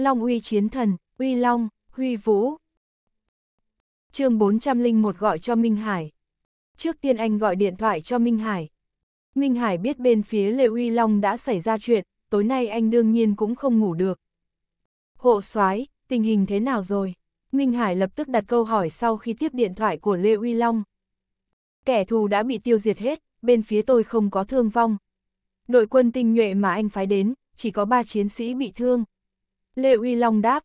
Long uy chiến thần, uy long, huy vũ. chương 401 gọi cho Minh Hải. Trước tiên anh gọi điện thoại cho Minh Hải. Minh Hải biết bên phía Lê Uy Long đã xảy ra chuyện, tối nay anh đương nhiên cũng không ngủ được. Hộ soái tình hình thế nào rồi? Minh Hải lập tức đặt câu hỏi sau khi tiếp điện thoại của Lê Uy Long. Kẻ thù đã bị tiêu diệt hết, bên phía tôi không có thương vong. Đội quân tinh nhuệ mà anh phái đến, chỉ có ba chiến sĩ bị thương, Lê Uy Long đáp.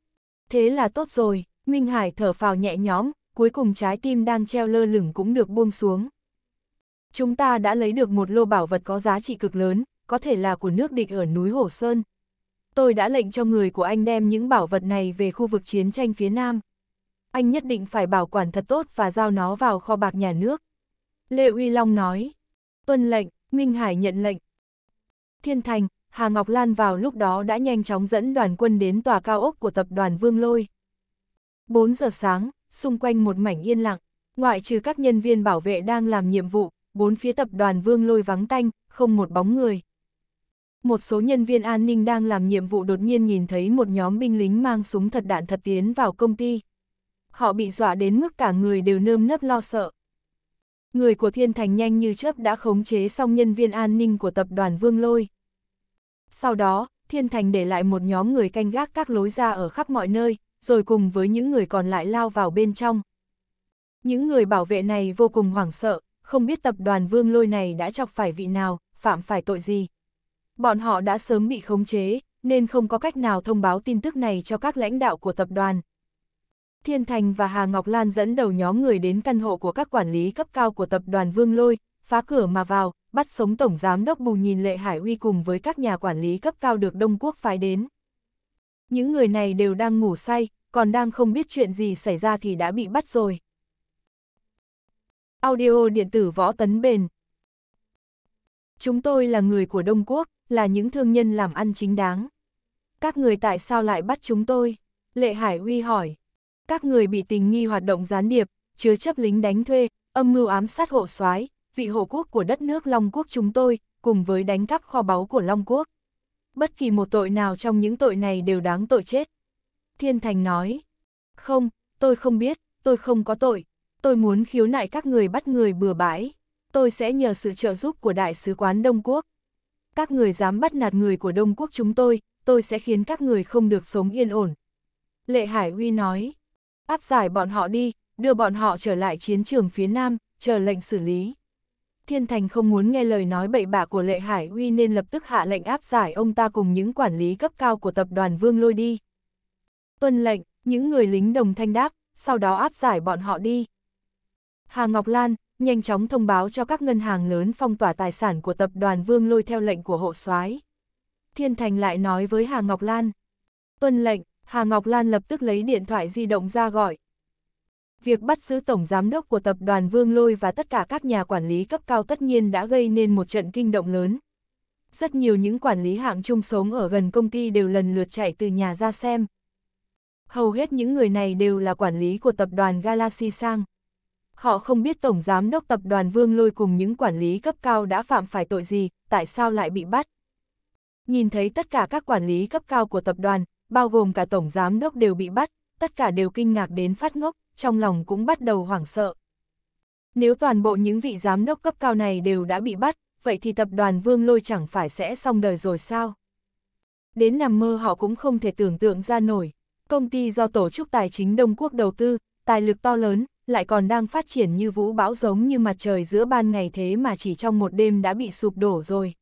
Thế là tốt rồi, Minh Hải thở phào nhẹ nhõm, cuối cùng trái tim đang treo lơ lửng cũng được buông xuống. Chúng ta đã lấy được một lô bảo vật có giá trị cực lớn, có thể là của nước địch ở núi Hổ Sơn. Tôi đã lệnh cho người của anh đem những bảo vật này về khu vực chiến tranh phía Nam. Anh nhất định phải bảo quản thật tốt và giao nó vào kho bạc nhà nước. Lê Uy Long nói. Tuân lệnh, Minh Hải nhận lệnh. Thiên Thành, Hà Ngọc Lan vào lúc đó đã nhanh chóng dẫn đoàn quân đến tòa cao ốc của tập đoàn Vương Lôi. 4 giờ sáng, xung quanh một mảnh yên lặng, ngoại trừ các nhân viên bảo vệ đang làm nhiệm vụ, bốn phía tập đoàn Vương Lôi vắng tanh, không một bóng người. Một số nhân viên an ninh đang làm nhiệm vụ đột nhiên nhìn thấy một nhóm binh lính mang súng thật đạn thật tiến vào công ty. Họ bị dọa đến mức cả người đều nơm nớp lo sợ. Người của Thiên Thành nhanh như chớp đã khống chế xong nhân viên an ninh của tập đoàn Vương Lôi. Sau đó, Thiên Thành để lại một nhóm người canh gác các lối ra ở khắp mọi nơi, rồi cùng với những người còn lại lao vào bên trong. Những người bảo vệ này vô cùng hoảng sợ, không biết tập đoàn vương lôi này đã chọc phải vị nào, phạm phải tội gì. Bọn họ đã sớm bị khống chế, nên không có cách nào thông báo tin tức này cho các lãnh đạo của tập đoàn. Thiên Thành và Hà Ngọc Lan dẫn đầu nhóm người đến căn hộ của các quản lý cấp cao của tập đoàn Vương Lôi, phá cửa mà vào, bắt sống Tổng Giám đốc Bù nhìn Lệ Hải Uy cùng với các nhà quản lý cấp cao được Đông Quốc phái đến. Những người này đều đang ngủ say, còn đang không biết chuyện gì xảy ra thì đã bị bắt rồi. Audio điện tử võ tấn bền Chúng tôi là người của Đông Quốc, là những thương nhân làm ăn chính đáng. Các người tại sao lại bắt chúng tôi? Lệ Hải Uy hỏi. Các người bị tình nghi hoạt động gián điệp, chứa chấp lính đánh thuê, âm mưu ám sát hộ soái vị hộ quốc của đất nước Long Quốc chúng tôi, cùng với đánh cắp kho báu của Long Quốc. Bất kỳ một tội nào trong những tội này đều đáng tội chết. Thiên Thành nói, không, tôi không biết, tôi không có tội, tôi muốn khiếu nại các người bắt người bừa bãi, tôi sẽ nhờ sự trợ giúp của Đại sứ quán Đông Quốc. Các người dám bắt nạt người của Đông Quốc chúng tôi, tôi sẽ khiến các người không được sống yên ổn. Lệ Hải Huy nói, áp giải bọn họ đi, đưa bọn họ trở lại chiến trường phía Nam, chờ lệnh xử lý. Thiên Thành không muốn nghe lời nói bậy bạ của Lệ Hải Huy nên lập tức hạ lệnh áp giải ông ta cùng những quản lý cấp cao của tập đoàn Vương Lôi đi. Tuân lệnh, những người lính đồng thanh đáp, sau đó áp giải bọn họ đi. Hà Ngọc Lan, nhanh chóng thông báo cho các ngân hàng lớn phong tỏa tài sản của tập đoàn Vương Lôi theo lệnh của hộ soái. Thiên Thành lại nói với Hà Ngọc Lan. Tuân lệnh, Hà Ngọc Lan lập tức lấy điện thoại di động ra gọi, Việc bắt giữ Tổng Giám đốc của tập đoàn Vương Lôi và tất cả các nhà quản lý cấp cao tất nhiên đã gây nên một trận kinh động lớn. Rất nhiều những quản lý hạng trung sống ở gần công ty đều lần lượt chạy từ nhà ra xem. Hầu hết những người này đều là quản lý của tập đoàn Galaxy Sang. Họ không biết Tổng Giám đốc tập đoàn Vương Lôi cùng những quản lý cấp cao đã phạm phải tội gì, tại sao lại bị bắt. Nhìn thấy tất cả các quản lý cấp cao của tập đoàn, bao gồm cả Tổng Giám đốc đều bị bắt, tất cả đều kinh ngạc đến phát ngốc trong lòng cũng bắt đầu hoảng sợ. Nếu toàn bộ những vị giám đốc cấp cao này đều đã bị bắt, vậy thì tập đoàn Vương Lôi chẳng phải sẽ xong đời rồi sao? Đến nằm mơ họ cũng không thể tưởng tượng ra nổi. Công ty do Tổ chức Tài chính Đông Quốc đầu tư, tài lực to lớn, lại còn đang phát triển như vũ bão giống như mặt trời giữa ban ngày thế mà chỉ trong một đêm đã bị sụp đổ rồi.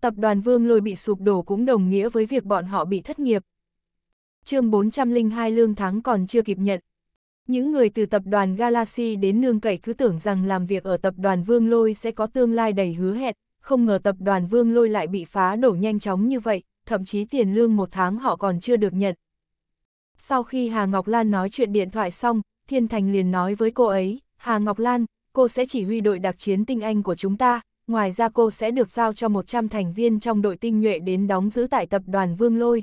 Tập đoàn Vương Lôi bị sụp đổ cũng đồng nghĩa với việc bọn họ bị thất nghiệp. chương 402 lương tháng còn chưa kịp nhận, những người từ tập đoàn Galaxy đến nương cậy cứ tưởng rằng làm việc ở tập đoàn Vương Lôi sẽ có tương lai đầy hứa hẹn, không ngờ tập đoàn Vương Lôi lại bị phá đổ nhanh chóng như vậy, thậm chí tiền lương một tháng họ còn chưa được nhận. Sau khi Hà Ngọc Lan nói chuyện điện thoại xong, Thiên Thành liền nói với cô ấy, Hà Ngọc Lan, cô sẽ chỉ huy đội đặc chiến tinh anh của chúng ta, ngoài ra cô sẽ được giao cho 100 thành viên trong đội tinh nhuệ đến đóng giữ tại tập đoàn Vương Lôi.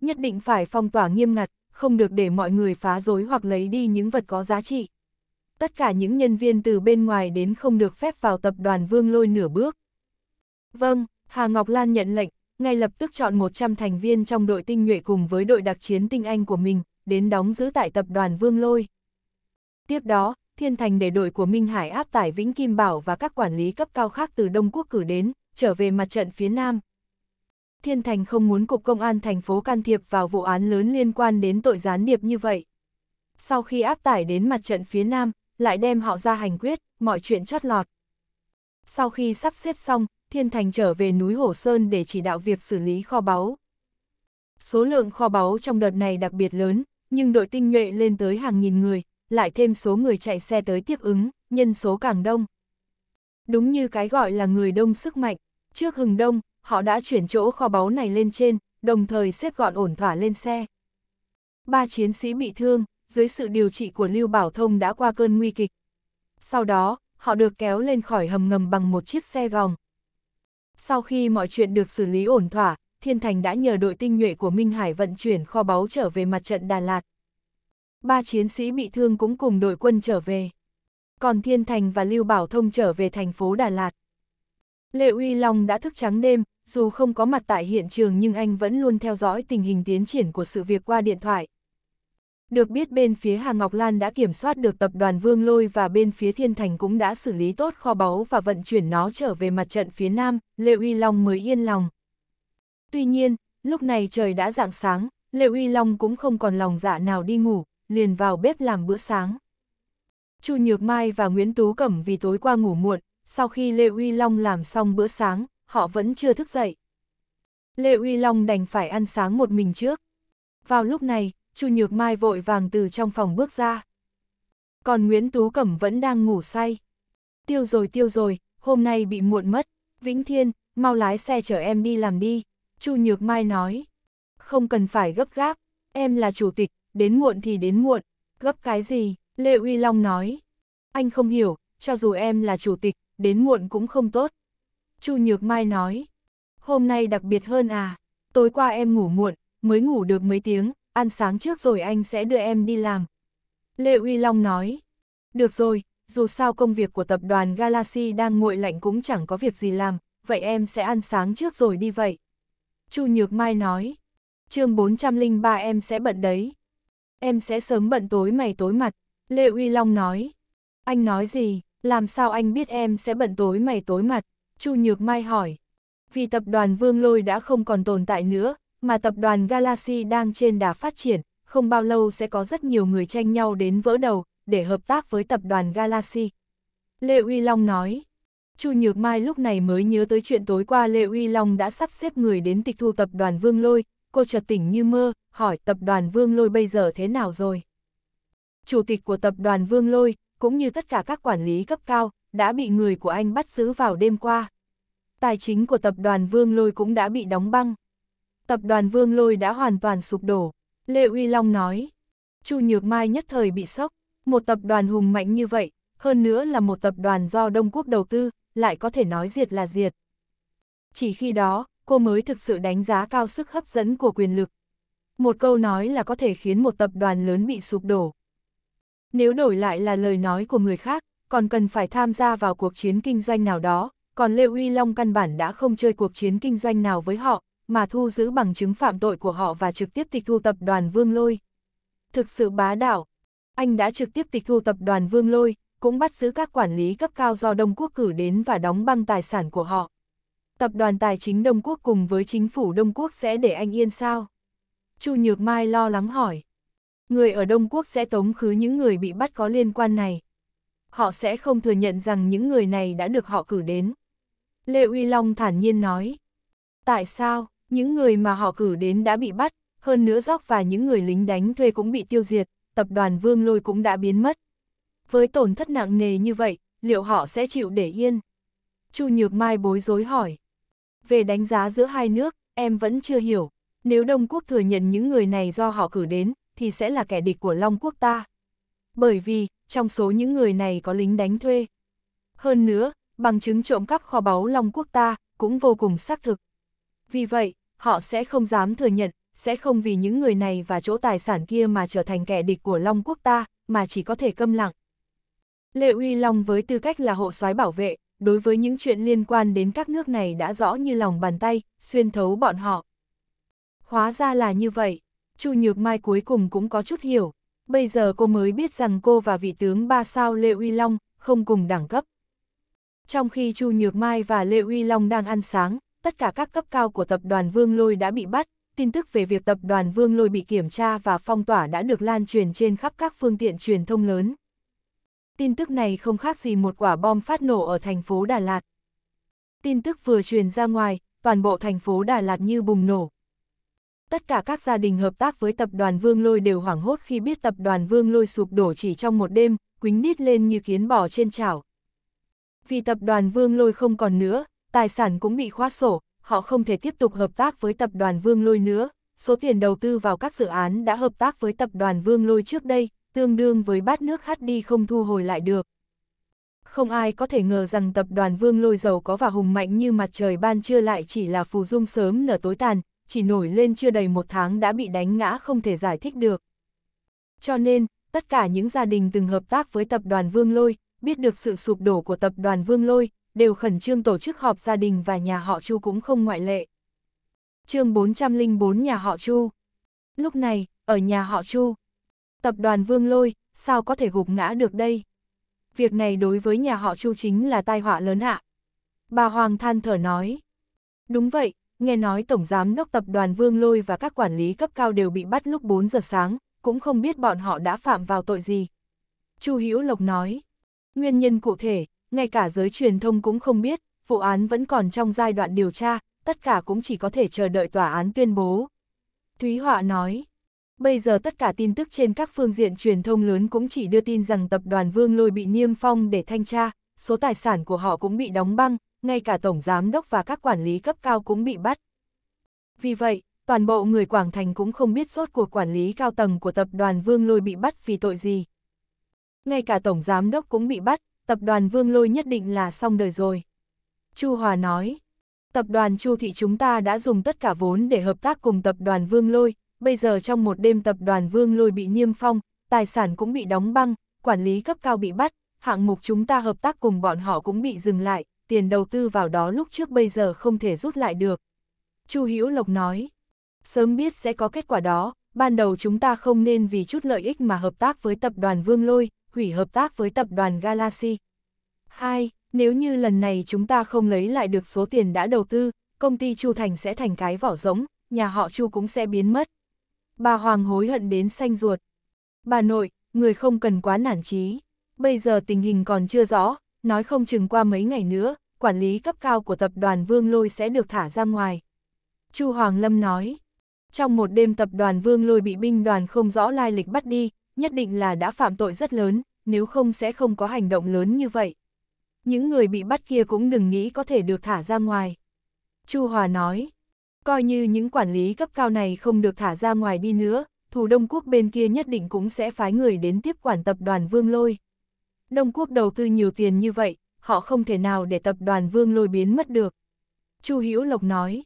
Nhất định phải phong tỏa nghiêm ngặt, không được để mọi người phá rối hoặc lấy đi những vật có giá trị. Tất cả những nhân viên từ bên ngoài đến không được phép vào tập đoàn Vương Lôi nửa bước. Vâng, Hà Ngọc Lan nhận lệnh, ngay lập tức chọn 100 thành viên trong đội tinh nhuệ cùng với đội đặc chiến tinh anh của mình, đến đóng giữ tại tập đoàn Vương Lôi. Tiếp đó, Thiên Thành để đội của Minh Hải áp tải Vĩnh Kim Bảo và các quản lý cấp cao khác từ Đông Quốc cử đến, trở về mặt trận phía Nam, Thiên Thành không muốn Cục Công an thành phố can thiệp vào vụ án lớn liên quan đến tội gián điệp như vậy. Sau khi áp tải đến mặt trận phía Nam, lại đem họ ra hành quyết, mọi chuyện chót lọt. Sau khi sắp xếp xong, Thiên Thành trở về núi Hổ Sơn để chỉ đạo việc xử lý kho báu. Số lượng kho báu trong đợt này đặc biệt lớn, nhưng đội tinh nhuệ lên tới hàng nghìn người, lại thêm số người chạy xe tới tiếp ứng, nhân số càng đông. Đúng như cái gọi là người đông sức mạnh, trước hừng đông, họ đã chuyển chỗ kho báu này lên trên, đồng thời xếp gọn ổn thỏa lên xe. Ba chiến sĩ bị thương, dưới sự điều trị của Lưu Bảo Thông đã qua cơn nguy kịch. Sau đó, họ được kéo lên khỏi hầm ngầm bằng một chiếc xe gòng. Sau khi mọi chuyện được xử lý ổn thỏa, Thiên Thành đã nhờ đội tinh nhuệ của Minh Hải vận chuyển kho báu trở về mặt trận Đà Lạt. Ba chiến sĩ bị thương cũng cùng đội quân trở về. Còn Thiên Thành và Lưu Bảo Thông trở về thành phố Đà Lạt. Lệ Uy Long đã thức trắng đêm, dù không có mặt tại hiện trường nhưng anh vẫn luôn theo dõi tình hình tiến triển của sự việc qua điện thoại. Được biết bên phía Hà Ngọc Lan đã kiểm soát được tập đoàn Vương Lôi và bên phía Thiên Thành cũng đã xử lý tốt kho báu và vận chuyển nó trở về mặt trận phía Nam, Lệ Uy Long mới yên lòng. Tuy nhiên, lúc này trời đã rạng sáng, Lệ Uy Long cũng không còn lòng dạ nào đi ngủ, liền vào bếp làm bữa sáng. Chu Nhược Mai và Nguyễn Tú Cẩm vì tối qua ngủ muộn, sau khi Lê Uy Long làm xong bữa sáng, họ vẫn chưa thức dậy. Lê Uy Long đành phải ăn sáng một mình trước. Vào lúc này, Chu Nhược Mai vội vàng từ trong phòng bước ra. Còn Nguyễn Tú Cẩm vẫn đang ngủ say. Tiêu rồi tiêu rồi, hôm nay bị muộn mất. Vĩnh Thiên, mau lái xe chở em đi làm đi. Chu Nhược Mai nói. Không cần phải gấp gáp, em là chủ tịch, đến muộn thì đến muộn. Gấp cái gì? Lê Uy Long nói. Anh không hiểu, cho dù em là chủ tịch, đến muộn cũng không tốt. Chu Nhược Mai nói. Hôm nay đặc biệt hơn à, tối qua em ngủ muộn, mới ngủ được mấy tiếng, ăn sáng trước rồi anh sẽ đưa em đi làm. Lê Uy Long nói. Được rồi, dù sao công việc của tập đoàn Galaxy đang nguội lạnh cũng chẳng có việc gì làm, vậy em sẽ ăn sáng trước rồi đi vậy. Chu Nhược Mai nói. chương 403 em sẽ bận đấy. Em sẽ sớm bận tối mày tối mặt. Lê Uy Long nói. Anh nói gì, làm sao anh biết em sẽ bận tối mày tối mặt? Chu Nhược Mai hỏi. Vì tập đoàn Vương Lôi đã không còn tồn tại nữa, mà tập đoàn Galaxy đang trên đà phát triển, không bao lâu sẽ có rất nhiều người tranh nhau đến vỡ đầu để hợp tác với tập đoàn Galaxy. Lê Uy Long nói. Chu Nhược Mai lúc này mới nhớ tới chuyện tối qua Lê Uy Long đã sắp xếp người đến tịch thu tập đoàn Vương Lôi, cô chợt tỉnh như mơ, hỏi tập đoàn Vương Lôi bây giờ thế nào rồi? Chủ tịch của tập đoàn Vương Lôi, cũng như tất cả các quản lý cấp cao, đã bị người của anh bắt giữ vào đêm qua. Tài chính của tập đoàn Vương Lôi cũng đã bị đóng băng. Tập đoàn Vương Lôi đã hoàn toàn sụp đổ, Lê Uy Long nói. Chu Nhược Mai nhất thời bị sốc, một tập đoàn hùng mạnh như vậy, hơn nữa là một tập đoàn do Đông Quốc đầu tư, lại có thể nói diệt là diệt. Chỉ khi đó, cô mới thực sự đánh giá cao sức hấp dẫn của quyền lực. Một câu nói là có thể khiến một tập đoàn lớn bị sụp đổ. Nếu đổi lại là lời nói của người khác, còn cần phải tham gia vào cuộc chiến kinh doanh nào đó, còn Lê Uy Long căn bản đã không chơi cuộc chiến kinh doanh nào với họ, mà thu giữ bằng chứng phạm tội của họ và trực tiếp tịch thu tập đoàn Vương Lôi. Thực sự bá đạo, anh đã trực tiếp tịch thu tập đoàn Vương Lôi, cũng bắt giữ các quản lý cấp cao do Đông Quốc cử đến và đóng băng tài sản của họ. Tập đoàn tài chính Đông Quốc cùng với chính phủ Đông Quốc sẽ để anh yên sao? Chu Nhược Mai lo lắng hỏi. Người ở Đông Quốc sẽ tống khứ những người bị bắt có liên quan này họ sẽ không thừa nhận rằng những người này đã được họ cử đến. Lê Uy Long thản nhiên nói, tại sao, những người mà họ cử đến đã bị bắt, hơn nữa gióc và những người lính đánh thuê cũng bị tiêu diệt, tập đoàn Vương Lôi cũng đã biến mất. Với tổn thất nặng nề như vậy, liệu họ sẽ chịu để yên? Chu Nhược Mai bối rối hỏi. Về đánh giá giữa hai nước, em vẫn chưa hiểu. Nếu Đông Quốc thừa nhận những người này do họ cử đến, thì sẽ là kẻ địch của Long Quốc ta. Bởi vì, trong số những người này có lính đánh thuê. Hơn nữa, bằng chứng trộm cắp kho báu Long Quốc ta cũng vô cùng xác thực. Vì vậy, họ sẽ không dám thừa nhận, sẽ không vì những người này và chỗ tài sản kia mà trở thành kẻ địch của Long Quốc ta, mà chỉ có thể câm lặng. Lệ Uy Long với tư cách là hộ soái bảo vệ, đối với những chuyện liên quan đến các nước này đã rõ như lòng bàn tay, xuyên thấu bọn họ. Hóa ra là như vậy, Chu Nhược Mai cuối cùng cũng có chút hiểu. Bây giờ cô mới biết rằng cô và vị tướng ba sao Lê Uy Long không cùng đẳng cấp. Trong khi Chu Nhược Mai và Lê Uy Long đang ăn sáng, tất cả các cấp cao của tập đoàn Vương Lôi đã bị bắt, tin tức về việc tập đoàn Vương Lôi bị kiểm tra và phong tỏa đã được lan truyền trên khắp các phương tiện truyền thông lớn. Tin tức này không khác gì một quả bom phát nổ ở thành phố Đà Lạt. Tin tức vừa truyền ra ngoài, toàn bộ thành phố Đà Lạt như bùng nổ, Tất cả các gia đình hợp tác với tập đoàn Vương Lôi đều hoảng hốt khi biết tập đoàn Vương Lôi sụp đổ chỉ trong một đêm, quính nít lên như kiến bò trên chảo. Vì tập đoàn Vương Lôi không còn nữa, tài sản cũng bị khóa sổ, họ không thể tiếp tục hợp tác với tập đoàn Vương Lôi nữa. Số tiền đầu tư vào các dự án đã hợp tác với tập đoàn Vương Lôi trước đây, tương đương với bát nước hắt đi không thu hồi lại được. Không ai có thể ngờ rằng tập đoàn Vương Lôi giàu có và hùng mạnh như mặt trời ban trưa lại chỉ là phù dung sớm nở tối tàn, chỉ nổi lên chưa đầy một tháng đã bị đánh ngã không thể giải thích được. Cho nên, tất cả những gia đình từng hợp tác với tập đoàn Vương Lôi, biết được sự sụp đổ của tập đoàn Vương Lôi, đều khẩn trương tổ chức họp gia đình và nhà họ Chu cũng không ngoại lệ. chương 404 nhà họ Chu Lúc này, ở nhà họ Chu, tập đoàn Vương Lôi, sao có thể gục ngã được đây? Việc này đối với nhà họ Chu chính là tai họa lớn ạ. Bà Hoàng than thở nói. Đúng vậy, nghe nói Tổng Giám đốc Tập đoàn Vương Lôi và các quản lý cấp cao đều bị bắt lúc 4 giờ sáng, cũng không biết bọn họ đã phạm vào tội gì. Chu Hữu Lộc nói, nguyên nhân cụ thể, ngay cả giới truyền thông cũng không biết, vụ án vẫn còn trong giai đoạn điều tra, tất cả cũng chỉ có thể chờ đợi tòa án tuyên bố. Thúy Họa nói, bây giờ tất cả tin tức trên các phương diện truyền thông lớn cũng chỉ đưa tin rằng tập đoàn Vương Lôi bị niêm phong để thanh tra, số tài sản của họ cũng bị đóng băng, ngay cả Tổng Giám đốc và các quản lý cấp cao cũng bị bắt. Vì vậy, toàn bộ người Quảng Thành cũng không biết sốt của quản lý cao tầng của tập đoàn Vương Lôi bị bắt vì tội gì. Ngay cả Tổng Giám đốc cũng bị bắt, tập đoàn Vương Lôi nhất định là xong đời rồi. Chu Hòa nói, tập đoàn Chu Thị chúng ta đã dùng tất cả vốn để hợp tác cùng tập đoàn Vương Lôi, bây giờ trong một đêm tập đoàn Vương Lôi bị niêm phong, tài sản cũng bị đóng băng, quản lý cấp cao bị bắt, hạng mục chúng ta hợp tác cùng bọn họ cũng bị dừng lại, tiền đầu tư vào đó lúc trước bây giờ không thể rút lại được. Chu Hữu Lộc nói, sớm biết sẽ có kết quả đó, ban đầu chúng ta không nên vì chút lợi ích mà hợp tác với tập đoàn Vương Lôi, hủy hợp tác với tập đoàn Galaxy. Hai, Nếu như lần này chúng ta không lấy lại được số tiền đã đầu tư, công ty Chu Thành sẽ thành cái vỏ rỗng, nhà họ Chu cũng sẽ biến mất. Bà Hoàng hối hận đến xanh ruột. Bà nội, người không cần quá nản trí. Bây giờ tình hình còn chưa rõ, nói không chừng qua mấy ngày nữa, quản lý cấp cao của tập đoàn Vương Lôi sẽ được thả ra ngoài. Chu Hoàng Lâm nói, trong một đêm tập đoàn Vương Lôi bị binh đoàn không rõ lai lịch bắt đi, nhất định là đã phạm tội rất lớn, nếu không sẽ không có hành động lớn như vậy. Những người bị bắt kia cũng đừng nghĩ có thể được thả ra ngoài. Chu Hòa nói, coi như những quản lý cấp cao này không được thả ra ngoài đi nữa, thủ đông quốc bên kia nhất định cũng sẽ phái người đến tiếp quản tập đoàn Vương Lôi. Đông Quốc đầu tư nhiều tiền như vậy, họ không thể nào để tập đoàn Vương Lôi biến mất được. Chu Hữu Lộc nói,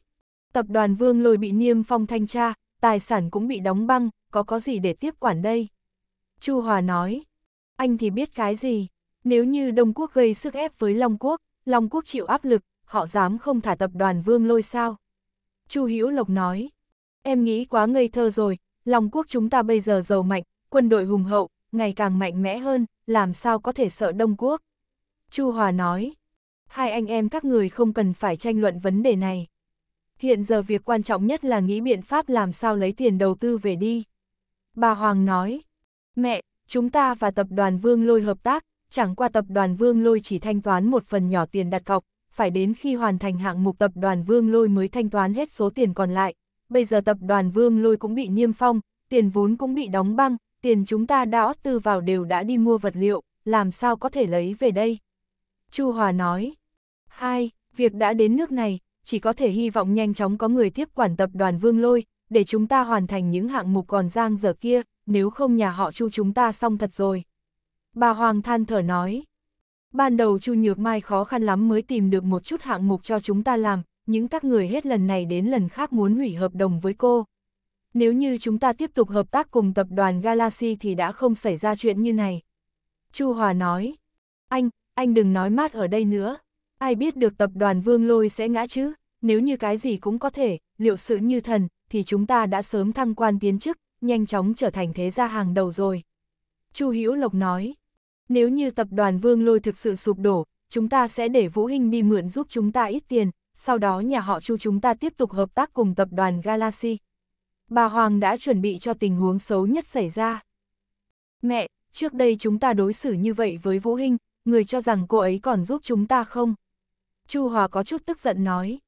tập đoàn Vương Lôi bị niêm phong thanh tra, tài sản cũng bị đóng băng, có có gì để tiếp quản đây? Chu Hòa nói, anh thì biết cái gì, nếu như Đông Quốc gây sức ép với Long Quốc, Long Quốc chịu áp lực, họ dám không thả tập đoàn Vương Lôi sao? Chu Hữu Lộc nói, em nghĩ quá ngây thơ rồi, Long Quốc chúng ta bây giờ giàu mạnh, quân đội hùng hậu, ngày càng mạnh mẽ hơn, làm sao có thể sợ Đông Quốc. Chu Hòa nói, hai anh em các người không cần phải tranh luận vấn đề này. Hiện giờ việc quan trọng nhất là nghĩ biện pháp làm sao lấy tiền đầu tư về đi. Bà Hoàng nói, mẹ, chúng ta và tập đoàn Vương Lôi hợp tác, chẳng qua tập đoàn Vương Lôi chỉ thanh toán một phần nhỏ tiền đặt cọc, phải đến khi hoàn thành hạng mục tập đoàn Vương Lôi mới thanh toán hết số tiền còn lại. Bây giờ tập đoàn Vương Lôi cũng bị niêm phong, tiền vốn cũng bị đóng băng, tiền chúng ta đã tư vào đều đã đi mua vật liệu, làm sao có thể lấy về đây? Chu Hòa nói. Hai, việc đã đến nước này, chỉ có thể hy vọng nhanh chóng có người tiếp quản tập đoàn Vương Lôi, để chúng ta hoàn thành những hạng mục còn giang dở kia, nếu không nhà họ Chu chúng ta xong thật rồi. Bà Hoàng than thở nói. Ban đầu Chu Nhược Mai khó khăn lắm mới tìm được một chút hạng mục cho chúng ta làm, những các người hết lần này đến lần khác muốn hủy hợp đồng với cô. Nếu như chúng ta tiếp tục hợp tác cùng tập đoàn Galaxy thì đã không xảy ra chuyện như này. Chu Hòa nói, anh, anh đừng nói mát ở đây nữa. Ai biết được tập đoàn Vương Lôi sẽ ngã chứ, nếu như cái gì cũng có thể, liệu sự như thần, thì chúng ta đã sớm thăng quan tiến chức, nhanh chóng trở thành thế gia hàng đầu rồi. Chu Hữu Lộc nói, nếu như tập đoàn Vương Lôi thực sự sụp đổ, chúng ta sẽ để Vũ Hinh đi mượn giúp chúng ta ít tiền, sau đó nhà họ Chu chúng ta tiếp tục hợp tác cùng tập đoàn Galaxy, bà Hoàng đã chuẩn bị cho tình huống xấu nhất xảy ra. Mẹ, trước đây chúng ta đối xử như vậy với Vũ Hinh, người cho rằng cô ấy còn giúp chúng ta không? Chu Hòa có chút tức giận nói.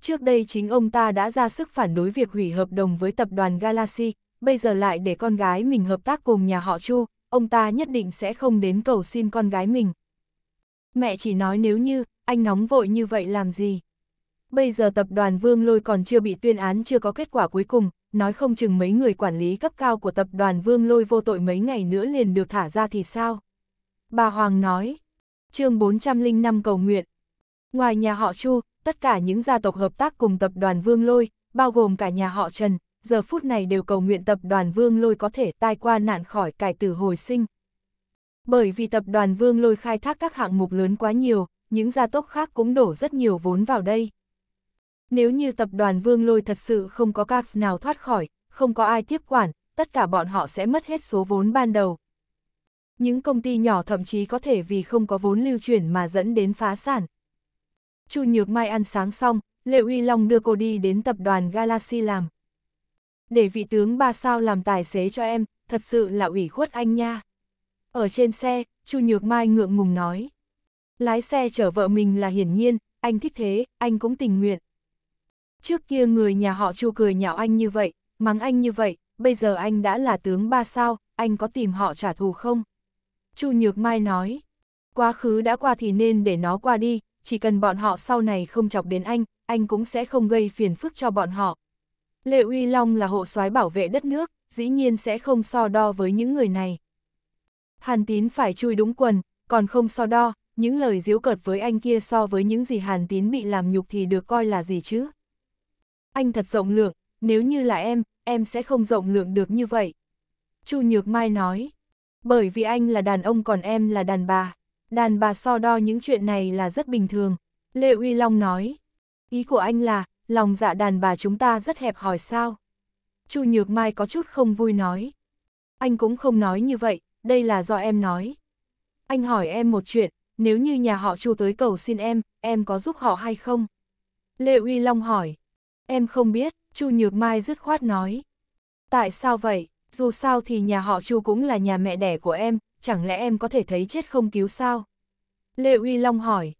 Trước đây chính ông ta đã ra sức phản đối việc hủy hợp đồng với tập đoàn Galaxy, bây giờ lại để con gái mình hợp tác cùng nhà họ Chu, ông ta nhất định sẽ không đến cầu xin con gái mình. Mẹ chỉ nói nếu như, anh nóng vội như vậy làm gì? Bây giờ tập đoàn Vương Lôi còn chưa bị tuyên án chưa có kết quả cuối cùng, nói không chừng mấy người quản lý cấp cao của tập đoàn Vương Lôi vô tội mấy ngày nữa liền được thả ra thì sao? Bà Hoàng nói, chương 405 cầu nguyện. Ngoài nhà họ Chu, tất cả những gia tộc hợp tác cùng tập đoàn Vương Lôi, bao gồm cả nhà họ Trần, giờ phút này đều cầu nguyện tập đoàn Vương Lôi có thể tai qua nạn khỏi cải tử hồi sinh. Bởi vì tập đoàn Vương Lôi khai thác các hạng mục lớn quá nhiều, những gia tộc khác cũng đổ rất nhiều vốn vào đây. Nếu như tập đoàn Vương Lôi thật sự không có các nào thoát khỏi, không có ai tiếp quản, tất cả bọn họ sẽ mất hết số vốn ban đầu. Những công ty nhỏ thậm chí có thể vì không có vốn lưu chuyển mà dẫn đến phá sản. Chu Nhược Mai ăn sáng xong, Lệ Uy Long đưa cô đi đến tập đoàn Galaxy làm. Để vị tướng ba sao làm tài xế cho em, thật sự là ủy khuất anh nha. Ở trên xe, Chu Nhược Mai ngượng ngùng nói. Lái xe chở vợ mình là hiển nhiên, anh thích thế, anh cũng tình nguyện. Trước kia người nhà họ Chu cười nhạo anh như vậy, mắng anh như vậy, bây giờ anh đã là tướng ba sao, anh có tìm họ trả thù không? Chu Nhược Mai nói, quá khứ đã qua thì nên để nó qua đi, chỉ cần bọn họ sau này không chọc đến anh, anh cũng sẽ không gây phiền phức cho bọn họ. Lệ Uy Long là hộ soái bảo vệ đất nước, dĩ nhiên sẽ không so đo với những người này. Hàn Tín phải chui đúng quần, còn không so đo, những lời diếu cợt với anh kia so với những gì Hàn Tín bị làm nhục thì được coi là gì chứ? anh thật rộng lượng, nếu như là em, em sẽ không rộng lượng được như vậy. Chu Nhược Mai nói, bởi vì anh là đàn ông còn em là đàn bà, đàn bà so đo những chuyện này là rất bình thường. Lê Uy Long nói, ý của anh là, lòng dạ đàn bà chúng ta rất hẹp hỏi sao. Chu Nhược Mai có chút không vui nói, anh cũng không nói như vậy, đây là do em nói. Anh hỏi em một chuyện, nếu như nhà họ Chu tới cầu xin em, em có giúp họ hay không? Lê Uy Long hỏi, Em không biết, Chu Nhược Mai dứt khoát nói. Tại sao vậy? Dù sao thì nhà họ Chu cũng là nhà mẹ đẻ của em, chẳng lẽ em có thể thấy chết không cứu sao? Lệ Uy Long hỏi.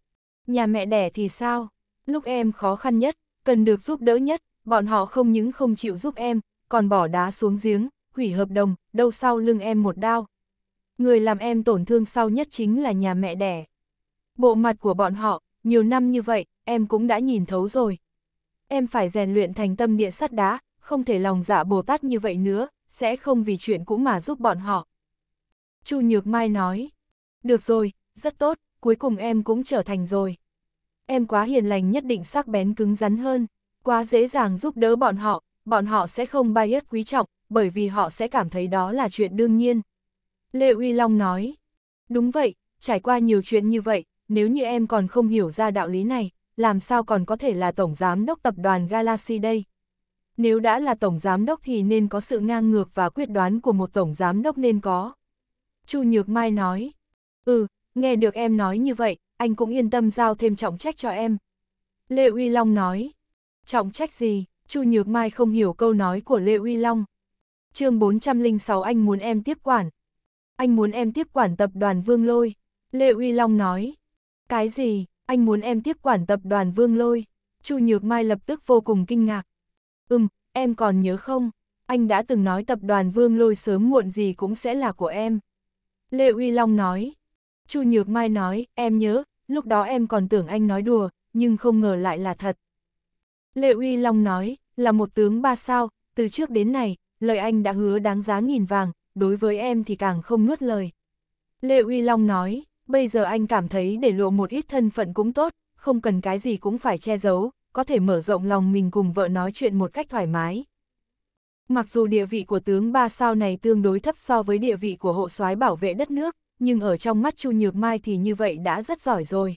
Nhà mẹ đẻ thì sao? Lúc em khó khăn nhất, cần được giúp đỡ nhất, bọn họ không những không chịu giúp em, còn bỏ đá xuống giếng, hủy hợp đồng, đâu sau lưng em một đao. Người làm em tổn thương sau nhất chính là nhà mẹ đẻ. Bộ mặt của bọn họ, nhiều năm như vậy, em cũng đã nhìn thấu rồi, em phải rèn luyện thành tâm địa sắt đá, không thể lòng dạ Bồ Tát như vậy nữa, sẽ không vì chuyện cũ mà giúp bọn họ. Chu Nhược Mai nói, được rồi, rất tốt, cuối cùng em cũng trở thành rồi. Em quá hiền lành nhất định sắc bén cứng rắn hơn, quá dễ dàng giúp đỡ bọn họ, bọn họ sẽ không bias quý trọng, bởi vì họ sẽ cảm thấy đó là chuyện đương nhiên. Lê Uy Long nói, đúng vậy, trải qua nhiều chuyện như vậy, nếu như em còn không hiểu ra đạo lý này, làm sao còn có thể là Tổng Giám đốc Tập đoàn Galaxy đây? Nếu đã là Tổng Giám đốc thì nên có sự ngang ngược và quyết đoán của một Tổng Giám đốc nên có. Chu Nhược Mai nói, ừ, nghe được em nói như vậy, anh cũng yên tâm giao thêm trọng trách cho em. Lê Uy Long nói, trọng trách gì? Chu Nhược Mai không hiểu câu nói của Lê Uy Long. chương 406 anh muốn em tiếp quản. Anh muốn em tiếp quản tập đoàn Vương Lôi. Lê Uy Long nói, cái gì? anh muốn em tiếp quản tập đoàn Vương Lôi. Chu Nhược Mai lập tức vô cùng kinh ngạc. Ừm, em còn nhớ không? Anh đã từng nói tập đoàn Vương Lôi sớm muộn gì cũng sẽ là của em. Lê Uy Long nói. Chu Nhược Mai nói, em nhớ, lúc đó em còn tưởng anh nói đùa, nhưng không ngờ lại là thật. Lê Uy Long nói, là một tướng ba sao, từ trước đến nay, lời anh đã hứa đáng giá nghìn vàng, đối với em thì càng không nuốt lời. Lê Uy Long nói, Bây giờ anh cảm thấy để lộ một ít thân phận cũng tốt, không cần cái gì cũng phải che giấu, có thể mở rộng lòng mình cùng vợ nói chuyện một cách thoải mái. Mặc dù địa vị của tướng ba sao này tương đối thấp so với địa vị của hộ soái bảo vệ đất nước, nhưng ở trong mắt Chu Nhược Mai thì như vậy đã rất giỏi rồi.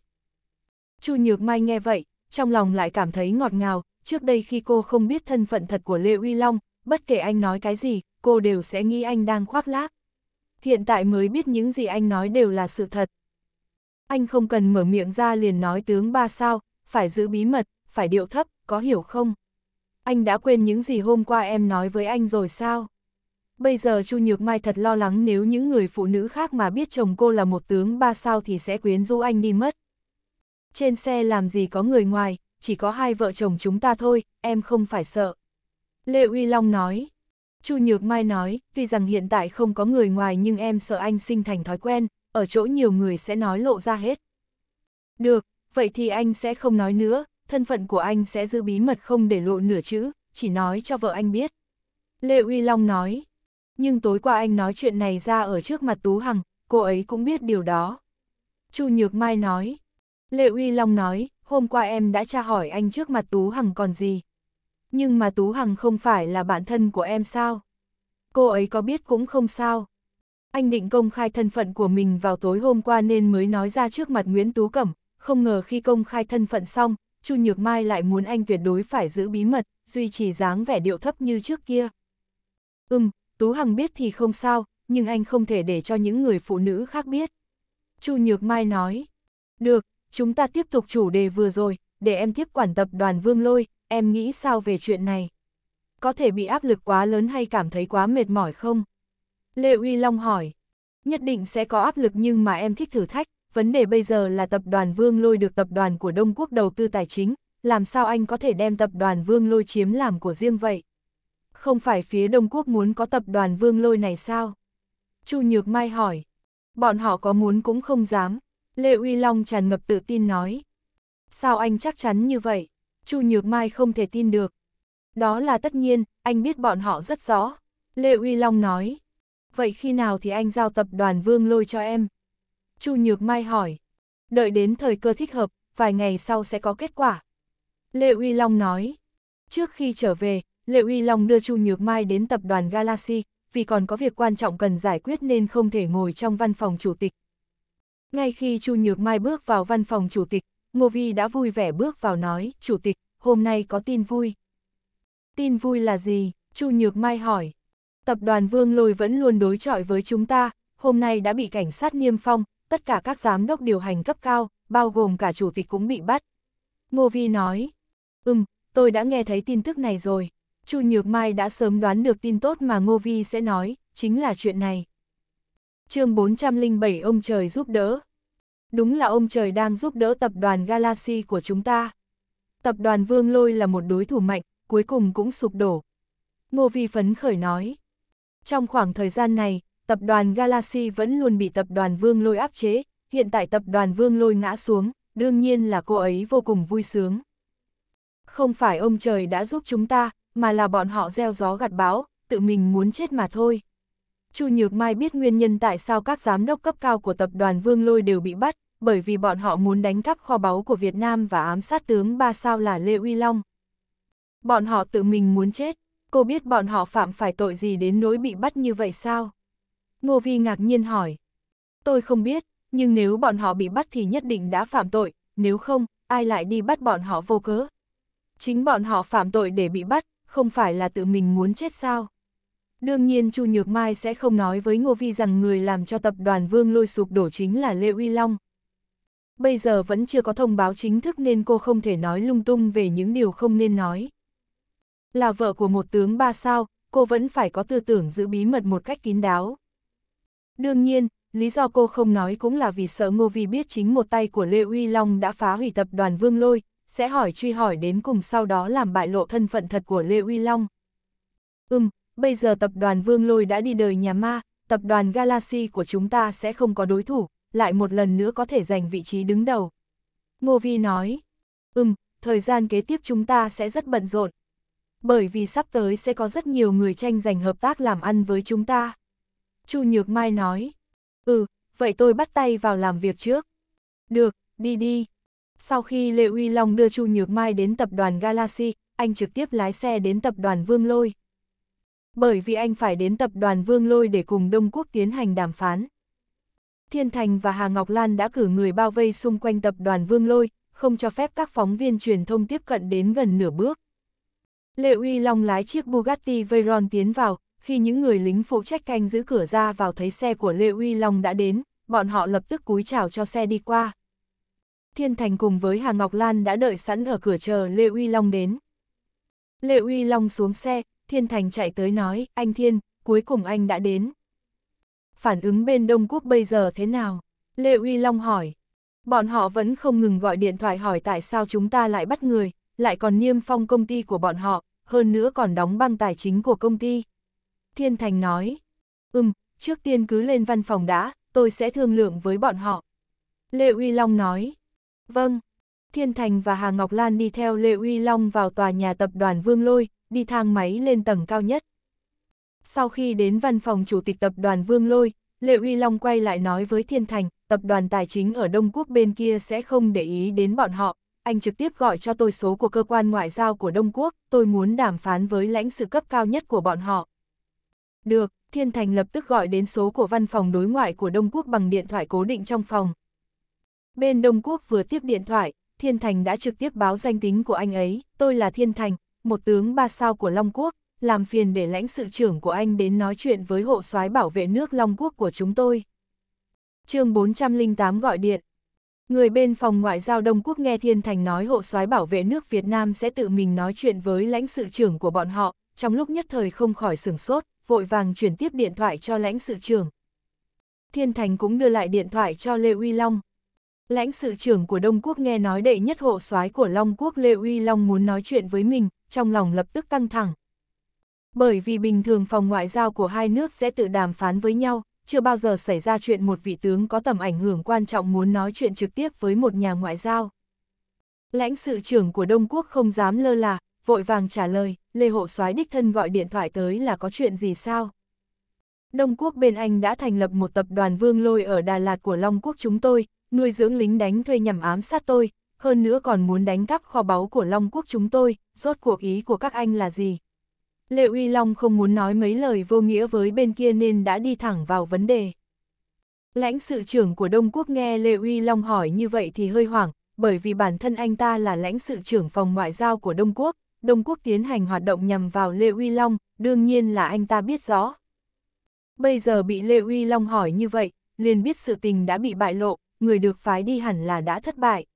Chu Nhược Mai nghe vậy, trong lòng lại cảm thấy ngọt ngào, trước đây khi cô không biết thân phận thật của Lê Uy Long, bất kể anh nói cái gì, cô đều sẽ nghĩ anh đang khoác lác hiện tại mới biết những gì anh nói đều là sự thật. Anh không cần mở miệng ra liền nói tướng ba sao, phải giữ bí mật, phải điệu thấp, có hiểu không? Anh đã quên những gì hôm qua em nói với anh rồi sao? Bây giờ Chu Nhược Mai thật lo lắng nếu những người phụ nữ khác mà biết chồng cô là một tướng ba sao thì sẽ quyến rũ anh đi mất. Trên xe làm gì có người ngoài, chỉ có hai vợ chồng chúng ta thôi, em không phải sợ. Lê Uy Long nói. Chu Nhược Mai nói, tuy rằng hiện tại không có người ngoài nhưng em sợ anh sinh thành thói quen, ở chỗ nhiều người sẽ nói lộ ra hết. Được, vậy thì anh sẽ không nói nữa, thân phận của anh sẽ giữ bí mật không để lộ nửa chữ, chỉ nói cho vợ anh biết. Lê Uy Long nói, nhưng tối qua anh nói chuyện này ra ở trước mặt Tú Hằng, cô ấy cũng biết điều đó. Chu Nhược Mai nói, Lê Uy Long nói, hôm qua em đã tra hỏi anh trước mặt Tú Hằng còn gì, nhưng mà Tú Hằng không phải là bạn thân của em sao? Cô ấy có biết cũng không sao. Anh định công khai thân phận của mình vào tối hôm qua nên mới nói ra trước mặt Nguyễn Tú Cẩm, không ngờ khi công khai thân phận xong, Chu Nhược Mai lại muốn anh tuyệt đối phải giữ bí mật, duy trì dáng vẻ điệu thấp như trước kia. Ừm, Tú Hằng biết thì không sao, nhưng anh không thể để cho những người phụ nữ khác biết. Chu Nhược Mai nói, được, chúng ta tiếp tục chủ đề vừa rồi, để em tiếp quản tập đoàn Vương Lôi, em nghĩ sao về chuyện này? Có thể bị áp lực quá lớn hay cảm thấy quá mệt mỏi không? Lê Uy Long hỏi. Nhất định sẽ có áp lực nhưng mà em thích thử thách, vấn đề bây giờ là tập đoàn Vương Lôi được tập đoàn của Đông Quốc đầu tư tài chính, làm sao anh có thể đem tập đoàn Vương Lôi chiếm làm của riêng vậy? Không phải phía Đông Quốc muốn có tập đoàn Vương Lôi này sao? Chu Nhược Mai hỏi. Bọn họ có muốn cũng không dám. Lê Uy Long tràn ngập tự tin nói. Sao anh chắc chắn như vậy? Chu Nhược Mai không thể tin được. Đó là tất nhiên, anh biết bọn họ rất rõ. Lê Uy Long nói. Vậy khi nào thì anh giao tập đoàn Vương Lôi cho em? Chu Nhược Mai hỏi. Đợi đến thời cơ thích hợp, vài ngày sau sẽ có kết quả. Lê Uy Long nói. Trước khi trở về, Lê Uy Long đưa Chu Nhược Mai đến tập đoàn Galaxy, vì còn có việc quan trọng cần giải quyết nên không thể ngồi trong văn phòng chủ tịch. Ngay khi Chu Nhược Mai bước vào văn phòng chủ tịch, Ngô Vi đã vui vẻ bước vào nói, Chủ tịch, hôm nay có tin vui. Tin vui là gì? Chu Nhược Mai hỏi. Tập đoàn Vương Lôi vẫn luôn đối chọi với chúng ta, hôm nay đã bị cảnh sát niêm phong, tất cả các giám đốc điều hành cấp cao, bao gồm cả chủ tịch cũng bị bắt. Ngô Vi nói, ừm, tôi đã nghe thấy tin tức này rồi. Chu Nhược Mai đã sớm đoán được tin tốt mà Ngô Vi sẽ nói, chính là chuyện này. chương 407 ông trời giúp đỡ, Đúng là ông trời đang giúp đỡ tập đoàn Galaxy của chúng ta. Tập đoàn Vương Lôi là một đối thủ mạnh, cuối cùng cũng sụp đổ. Ngô Vi phấn khởi nói. Trong khoảng thời gian này, tập đoàn Galaxy vẫn luôn bị tập đoàn Vương Lôi áp chế, hiện tại tập đoàn Vương Lôi ngã xuống, đương nhiên là cô ấy vô cùng vui sướng. Không phải ông trời đã giúp chúng ta, mà là bọn họ gieo gió gặt bão, tự mình muốn chết mà thôi. Chu Nhược Mai biết nguyên nhân tại sao các giám đốc cấp cao của tập đoàn Vương Lôi đều bị bắt, bởi vì bọn họ muốn đánh cắp kho báu của Việt Nam và ám sát tướng ba sao là Lê Uy Long. Bọn họ tự mình muốn chết, cô biết bọn họ phạm phải tội gì đến nỗi bị bắt như vậy sao? Ngô Vi ngạc nhiên hỏi. Tôi không biết, nhưng nếu bọn họ bị bắt thì nhất định đã phạm tội, nếu không, ai lại đi bắt bọn họ vô cớ? Chính bọn họ phạm tội để bị bắt, không phải là tự mình muốn chết sao? Đương nhiên Chu Nhược Mai sẽ không nói với Ngô Vi rằng người làm cho tập đoàn Vương lôi sụp đổ chính là Lê Uy Long. Bây giờ vẫn chưa có thông báo chính thức nên cô không thể nói lung tung về những điều không nên nói. Là vợ của một tướng ba sao, cô vẫn phải có tư tưởng giữ bí mật một cách kín đáo. Đương nhiên, lý do cô không nói cũng là vì sợ Ngô Vi biết chính một tay của Lê Uy Long đã phá hủy tập đoàn Vương Lôi, sẽ hỏi truy hỏi đến cùng sau đó làm bại lộ thân phận thật của Lê Uy Long. Ừm, bây giờ tập đoàn Vương Lôi đã đi đời nhà ma, tập đoàn Galaxy của chúng ta sẽ không có đối thủ, lại một lần nữa có thể giành vị trí đứng đầu. Ngô Vi nói, ừm, thời gian kế tiếp chúng ta sẽ rất bận rộn. Bởi vì sắp tới sẽ có rất nhiều người tranh giành hợp tác làm ăn với chúng ta. Chu Nhược Mai nói, ừ, vậy tôi bắt tay vào làm việc trước. Được, đi đi. Sau khi Lê Uy Long đưa Chu Nhược Mai đến tập đoàn Galaxy, anh trực tiếp lái xe đến tập đoàn Vương Lôi bởi vì anh phải đến tập đoàn Vương Lôi để cùng Đông Quốc tiến hành đàm phán. Thiên Thành và Hà Ngọc Lan đã cử người bao vây xung quanh tập đoàn Vương Lôi, không cho phép các phóng viên truyền thông tiếp cận đến gần nửa bước. Lệ Uy Long lái chiếc Bugatti Veyron tiến vào, khi những người lính phụ trách canh giữ cửa ra vào thấy xe của Lê Uy Long đã đến, bọn họ lập tức cúi chào cho xe đi qua. Thiên Thành cùng với Hà Ngọc Lan đã đợi sẵn ở cửa chờ Lê Uy Long đến. Lê Uy Long xuống xe, Thiên Thành chạy tới nói, anh Thiên, cuối cùng anh đã đến. Phản ứng bên Đông Quốc bây giờ thế nào? Lê Uy Long hỏi. Bọn họ vẫn không ngừng gọi điện thoại hỏi tại sao chúng ta lại bắt người, lại còn niêm phong công ty của bọn họ, hơn nữa còn đóng băng tài chính của công ty. Thiên Thành nói, ừm, trước tiên cứ lên văn phòng đã, tôi sẽ thương lượng với bọn họ. Lê Uy Long nói, vâng, Thiên Thành và Hà Ngọc Lan đi theo Lê Uy Long vào tòa nhà tập đoàn Vương Lôi, đi thang máy lên tầng cao nhất. Sau khi đến văn phòng chủ tịch tập đoàn Vương Lôi, Lê Uy Long quay lại nói với Thiên Thành, tập đoàn tài chính ở Đông Quốc bên kia sẽ không để ý đến bọn họ, anh trực tiếp gọi cho tôi số của cơ quan ngoại giao của Đông Quốc, tôi muốn đàm phán với lãnh sự cấp cao nhất của bọn họ. Được, Thiên Thành lập tức gọi đến số của văn phòng đối ngoại của Đông Quốc bằng điện thoại cố định trong phòng. Bên Đông Quốc vừa tiếp điện thoại, Thiên Thành đã trực tiếp báo danh tính của anh ấy, tôi là Thiên Thành, một tướng ba sao của Long Quốc, làm phiền để lãnh sự trưởng của anh đến nói chuyện với hộ soái bảo vệ nước Long Quốc của chúng tôi. chương 408 gọi điện. Người bên phòng ngoại giao Đông Quốc nghe Thiên Thành nói hộ soái bảo vệ nước Việt Nam sẽ tự mình nói chuyện với lãnh sự trưởng của bọn họ, trong lúc nhất thời không khỏi sửng sốt, vội vàng chuyển tiếp điện thoại cho lãnh sự trưởng. Thiên Thành cũng đưa lại điện thoại cho Lê Uy Long, Lãnh sự trưởng của Đông Quốc nghe nói đệ nhất hộ soái của Long Quốc Lê Uy Long muốn nói chuyện với mình, trong lòng lập tức căng thẳng. Bởi vì bình thường phòng ngoại giao của hai nước sẽ tự đàm phán với nhau, chưa bao giờ xảy ra chuyện một vị tướng có tầm ảnh hưởng quan trọng muốn nói chuyện trực tiếp với một nhà ngoại giao. Lãnh sự trưởng của Đông Quốc không dám lơ là, vội vàng trả lời, Lê Hộ soái đích thân gọi điện thoại tới là có chuyện gì sao? Đông Quốc bên Anh đã thành lập một tập đoàn vương lôi ở Đà Lạt của Long Quốc chúng tôi, nuôi dưỡng lính đánh thuê nhằm ám sát tôi, hơn nữa còn muốn đánh cắp kho báu của Long Quốc chúng tôi, rốt cuộc ý của các anh là gì? Lệ Uy Long không muốn nói mấy lời vô nghĩa với bên kia nên đã đi thẳng vào vấn đề. Lãnh sự trưởng của Đông Quốc nghe Lệ Uy Long hỏi như vậy thì hơi hoảng, bởi vì bản thân anh ta là lãnh sự trưởng phòng ngoại giao của Đông Quốc, Đông Quốc tiến hành hoạt động nhằm vào Lệ Uy Long, đương nhiên là anh ta biết rõ. Bây giờ bị Lệ Uy Long hỏi như vậy, liền biết sự tình đã bị bại lộ, người được phái đi hẳn là đã thất bại.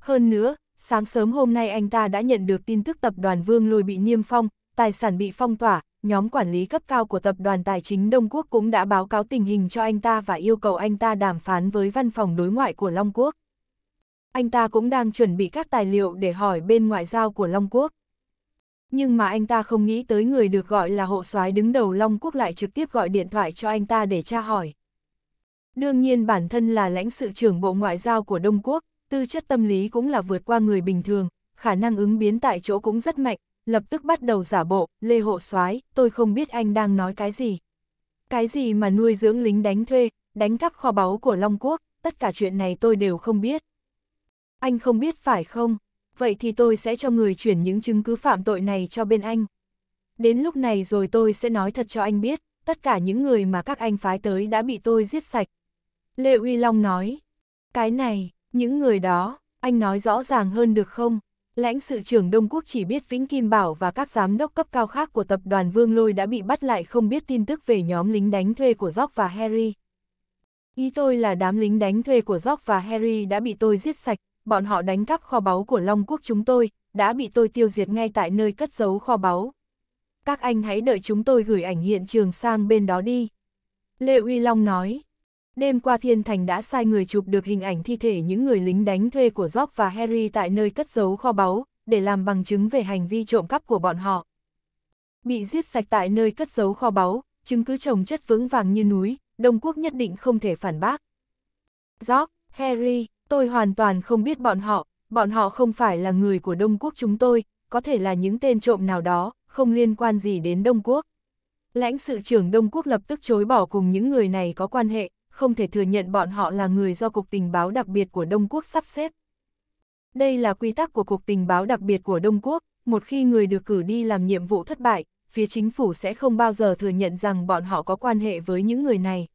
Hơn nữa, sáng sớm hôm nay anh ta đã nhận được tin tức tập đoàn Vương Lôi bị niêm phong, tài sản bị phong tỏa, nhóm quản lý cấp cao của tập đoàn tài chính Đông Quốc cũng đã báo cáo tình hình cho anh ta và yêu cầu anh ta đàm phán với văn phòng đối ngoại của Long Quốc. Anh ta cũng đang chuẩn bị các tài liệu để hỏi bên ngoại giao của Long Quốc. Nhưng mà anh ta không nghĩ tới người được gọi là hộ soái đứng đầu Long Quốc lại trực tiếp gọi điện thoại cho anh ta để tra hỏi. Đương nhiên bản thân là lãnh sự trưởng Bộ Ngoại giao của Đông Quốc, tư chất tâm lý cũng là vượt qua người bình thường, khả năng ứng biến tại chỗ cũng rất mạnh, lập tức bắt đầu giả bộ, lê hộ soái tôi không biết anh đang nói cái gì. Cái gì mà nuôi dưỡng lính đánh thuê, đánh cắp kho báu của Long Quốc, tất cả chuyện này tôi đều không biết. Anh không biết phải không? Vậy thì tôi sẽ cho người chuyển những chứng cứ phạm tội này cho bên anh. Đến lúc này rồi tôi sẽ nói thật cho anh biết, tất cả những người mà các anh phái tới đã bị tôi giết sạch, Lê Uy Long nói, cái này, những người đó, anh nói rõ ràng hơn được không? Lãnh sự trưởng Đông Quốc chỉ biết Vĩnh Kim Bảo và các giám đốc cấp cao khác của tập đoàn Vương Lôi đã bị bắt lại không biết tin tức về nhóm lính đánh thuê của Jock và Harry. Ý tôi là đám lính đánh thuê của Jock và Harry đã bị tôi giết sạch, bọn họ đánh cắp kho báu của Long Quốc chúng tôi, đã bị tôi tiêu diệt ngay tại nơi cất giấu kho báu. Các anh hãy đợi chúng tôi gửi ảnh hiện trường sang bên đó đi. Lê Uy Long nói, Đêm qua Thiên Thành đã sai người chụp được hình ảnh thi thể những người lính đánh thuê của Jock và Harry tại nơi cất giấu kho báu, để làm bằng chứng về hành vi trộm cắp của bọn họ. Bị giết sạch tại nơi cất giấu kho báu, chứng cứ trồng chất vững vàng như núi, Đông Quốc nhất định không thể phản bác. Jock, Harry, tôi hoàn toàn không biết bọn họ, bọn họ không phải là người của Đông Quốc chúng tôi, có thể là những tên trộm nào đó, không liên quan gì đến Đông Quốc. Lãnh sự trưởng Đông Quốc lập tức chối bỏ cùng những người này có quan hệ, không thể thừa nhận bọn họ là người do Cục Tình báo đặc biệt của Đông Quốc sắp xếp. Đây là quy tắc của Cục Tình báo đặc biệt của Đông Quốc, một khi người được cử đi làm nhiệm vụ thất bại, phía chính phủ sẽ không bao giờ thừa nhận rằng bọn họ có quan hệ với những người này.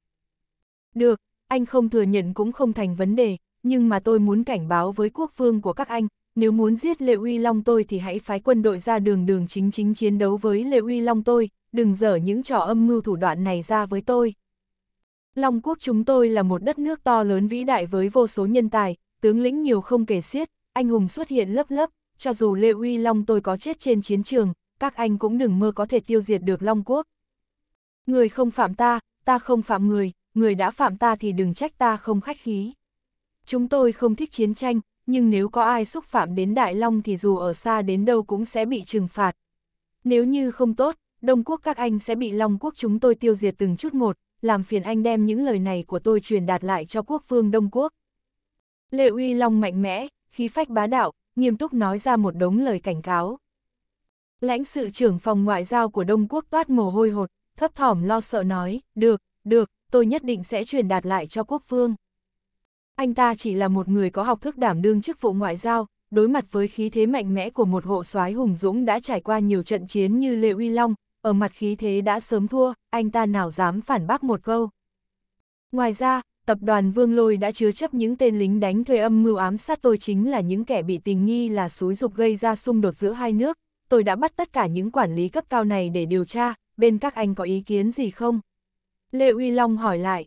Được, anh không thừa nhận cũng không thành vấn đề, nhưng mà tôi muốn cảnh báo với quốc vương của các anh, nếu muốn giết Lệ Uy Long tôi thì hãy phái quân đội ra đường đường chính chính chiến đấu với Lệ Uy Long tôi, đừng dở những trò âm mưu thủ đoạn này ra với tôi. Long quốc chúng tôi là một đất nước to lớn vĩ đại với vô số nhân tài, tướng lĩnh nhiều không kể xiết, anh hùng xuất hiện lấp lấp, cho dù Lê Uy Long tôi có chết trên chiến trường, các anh cũng đừng mơ có thể tiêu diệt được Long quốc. Người không phạm ta, ta không phạm người, người đã phạm ta thì đừng trách ta không khách khí. Chúng tôi không thích chiến tranh, nhưng nếu có ai xúc phạm đến Đại Long thì dù ở xa đến đâu cũng sẽ bị trừng phạt. Nếu như không tốt, Đông quốc các anh sẽ bị Long quốc chúng tôi tiêu diệt từng chút một, làm phiền anh đem những lời này của tôi truyền đạt lại cho quốc vương Đông Quốc. Lệ Uy Long mạnh mẽ, khí phách bá đạo, nghiêm túc nói ra một đống lời cảnh cáo. Lãnh sự trưởng phòng ngoại giao của Đông Quốc toát mồ hôi hột, thấp thỏm lo sợ nói, được, được, tôi nhất định sẽ truyền đạt lại cho quốc vương. Anh ta chỉ là một người có học thức đảm đương chức vụ ngoại giao, đối mặt với khí thế mạnh mẽ của một hộ soái hùng dũng đã trải qua nhiều trận chiến như Lệ Uy Long, ở mặt khí thế đã sớm thua, anh ta nào dám phản bác một câu. Ngoài ra, tập đoàn Vương Lôi đã chứa chấp những tên lính đánh thuê âm mưu ám sát tôi chính là những kẻ bị tình nghi là xúi dục gây ra xung đột giữa hai nước. Tôi đã bắt tất cả những quản lý cấp cao này để điều tra, bên các anh có ý kiến gì không? Lê Uy Long hỏi lại.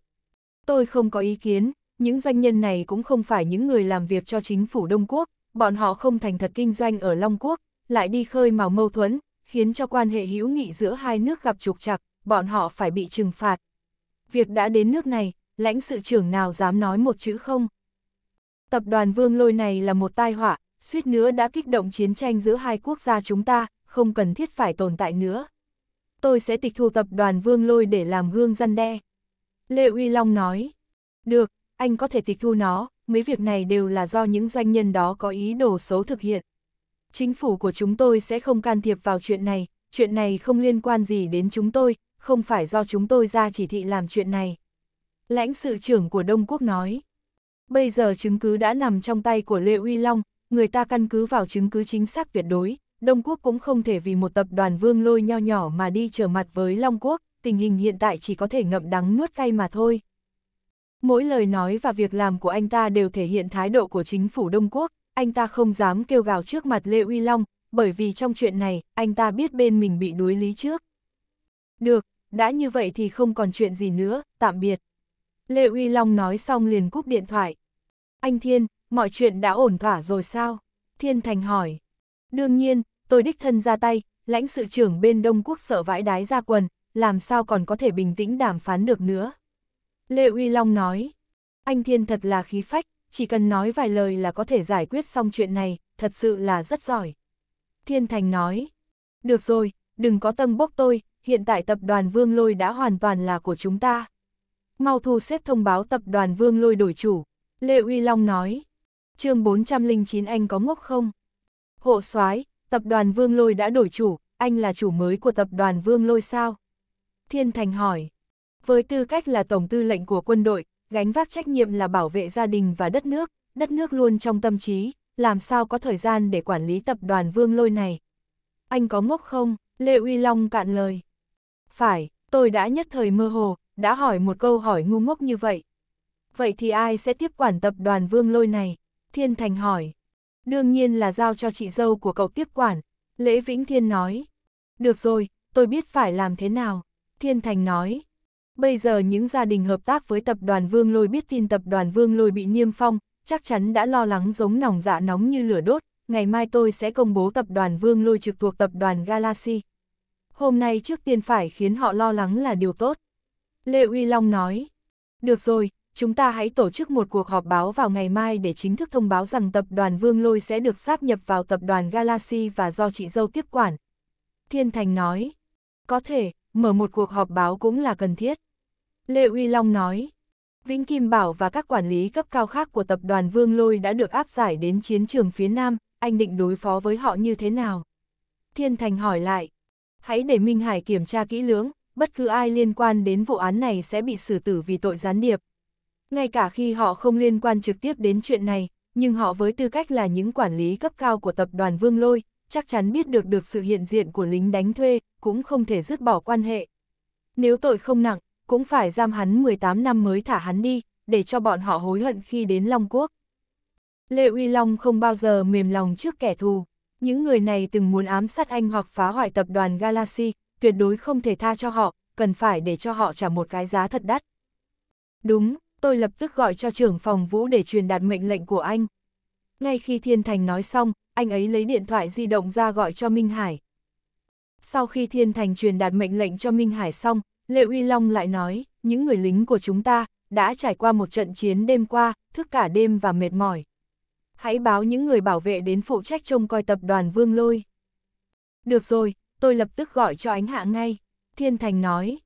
Tôi không có ý kiến, những doanh nhân này cũng không phải những người làm việc cho chính phủ Đông Quốc, bọn họ không thành thật kinh doanh ở Long Quốc, lại đi khơi mào mâu thuẫn, khiến cho quan hệ hữu nghị giữa hai nước gặp trục trặc, bọn họ phải bị trừng phạt. Việc đã đến nước này, lãnh sự trưởng nào dám nói một chữ không? Tập đoàn Vương Lôi này là một tai họa, suýt nữa đã kích động chiến tranh giữa hai quốc gia chúng ta, không cần thiết phải tồn tại nữa. Tôi sẽ tịch thu tập đoàn Vương Lôi để làm gương răn đe. Lê Uy Long nói, được, anh có thể tịch thu nó, mấy việc này đều là do những doanh nhân đó có ý đồ xấu thực hiện chính phủ của chúng tôi sẽ không can thiệp vào chuyện này, chuyện này không liên quan gì đến chúng tôi, không phải do chúng tôi ra chỉ thị làm chuyện này. Lãnh sự trưởng của Đông Quốc nói, bây giờ chứng cứ đã nằm trong tay của Lê Uy Long, người ta căn cứ vào chứng cứ chính xác tuyệt đối, Đông Quốc cũng không thể vì một tập đoàn vương lôi nho nhỏ mà đi trở mặt với Long Quốc, tình hình hiện tại chỉ có thể ngậm đắng nuốt cay mà thôi. Mỗi lời nói và việc làm của anh ta đều thể hiện thái độ của chính phủ Đông Quốc, anh ta không dám kêu gào trước mặt Lê Uy Long, bởi vì trong chuyện này, anh ta biết bên mình bị đối lý trước. Được, đã như vậy thì không còn chuyện gì nữa, tạm biệt. Lê Uy Long nói xong liền cúp điện thoại. Anh Thiên, mọi chuyện đã ổn thỏa rồi sao? Thiên Thành hỏi. Đương nhiên, tôi đích thân ra tay, lãnh sự trưởng bên Đông Quốc sợ vãi đái ra quần, làm sao còn có thể bình tĩnh đàm phán được nữa. Lê Uy Long nói, anh Thiên thật là khí phách, chỉ cần nói vài lời là có thể giải quyết xong chuyện này, thật sự là rất giỏi. Thiên Thành nói, được rồi, đừng có tâng bốc tôi, hiện tại tập đoàn Vương Lôi đã hoàn toàn là của chúng ta. Mau thu xếp thông báo tập đoàn Vương Lôi đổi chủ, Lê Uy Long nói. chương 409 anh có ngốc không? Hộ soái tập đoàn Vương Lôi đã đổi chủ, anh là chủ mới của tập đoàn Vương Lôi sao? Thiên Thành hỏi. Với tư cách là tổng tư lệnh của quân đội, gánh vác trách nhiệm là bảo vệ gia đình và đất nước, đất nước luôn trong tâm trí, làm sao có thời gian để quản lý tập đoàn Vương Lôi này. Anh có ngốc không? Lê Uy Long cạn lời. Phải, tôi đã nhất thời mơ hồ, đã hỏi một câu hỏi ngu ngốc như vậy. Vậy thì ai sẽ tiếp quản tập đoàn Vương Lôi này? Thiên Thành hỏi. Đương nhiên là giao cho chị dâu của cậu tiếp quản. Lễ Vĩnh Thiên nói. Được rồi, tôi biết phải làm thế nào. Thiên Thành nói. Bây giờ những gia đình hợp tác với tập đoàn Vương Lôi biết tin tập đoàn Vương Lôi bị niêm phong, chắc chắn đã lo lắng giống nòng dạ nóng như lửa đốt, ngày mai tôi sẽ công bố tập đoàn Vương Lôi trực thuộc tập đoàn Galaxy. Hôm nay trước tiên phải khiến họ lo lắng là điều tốt. Lê Uy Long nói, được rồi, chúng ta hãy tổ chức một cuộc họp báo vào ngày mai để chính thức thông báo rằng tập đoàn Vương Lôi sẽ được sáp nhập vào tập đoàn Galaxy và do chị dâu tiếp quản. Thiên Thành nói, có thể, mở một cuộc họp báo cũng là cần thiết. Lê Uy Long nói. Vĩnh Kim Bảo và các quản lý cấp cao khác của tập đoàn Vương Lôi đã được áp giải đến chiến trường phía Nam, anh định đối phó với họ như thế nào? Thiên Thành hỏi lại. Hãy để Minh Hải kiểm tra kỹ lưỡng, bất cứ ai liên quan đến vụ án này sẽ bị xử tử vì tội gián điệp. Ngay cả khi họ không liên quan trực tiếp đến chuyện này, nhưng họ với tư cách là những quản lý cấp cao của tập đoàn Vương Lôi, chắc chắn biết được được sự hiện diện của lính đánh thuê, cũng không thể dứt bỏ quan hệ. Nếu tội không nặng, cũng phải giam hắn 18 năm mới thả hắn đi, để cho bọn họ hối hận khi đến Long Quốc. Lệ Uy Long không bao giờ mềm lòng trước kẻ thù. Những người này từng muốn ám sát anh hoặc phá hoại tập đoàn Galaxy, tuyệt đối không thể tha cho họ, cần phải để cho họ trả một cái giá thật đắt. Đúng, tôi lập tức gọi cho trưởng phòng vũ để truyền đạt mệnh lệnh của anh. Ngay khi Thiên Thành nói xong, anh ấy lấy điện thoại di động ra gọi cho Minh Hải. Sau khi Thiên Thành truyền đạt mệnh lệnh cho Minh Hải xong, Lê Uy Long lại nói, những người lính của chúng ta đã trải qua một trận chiến đêm qua, thức cả đêm và mệt mỏi. Hãy báo những người bảo vệ đến phụ trách trông coi tập đoàn Vương Lôi. Được rồi, tôi lập tức gọi cho ánh hạ ngay. Thiên Thành nói,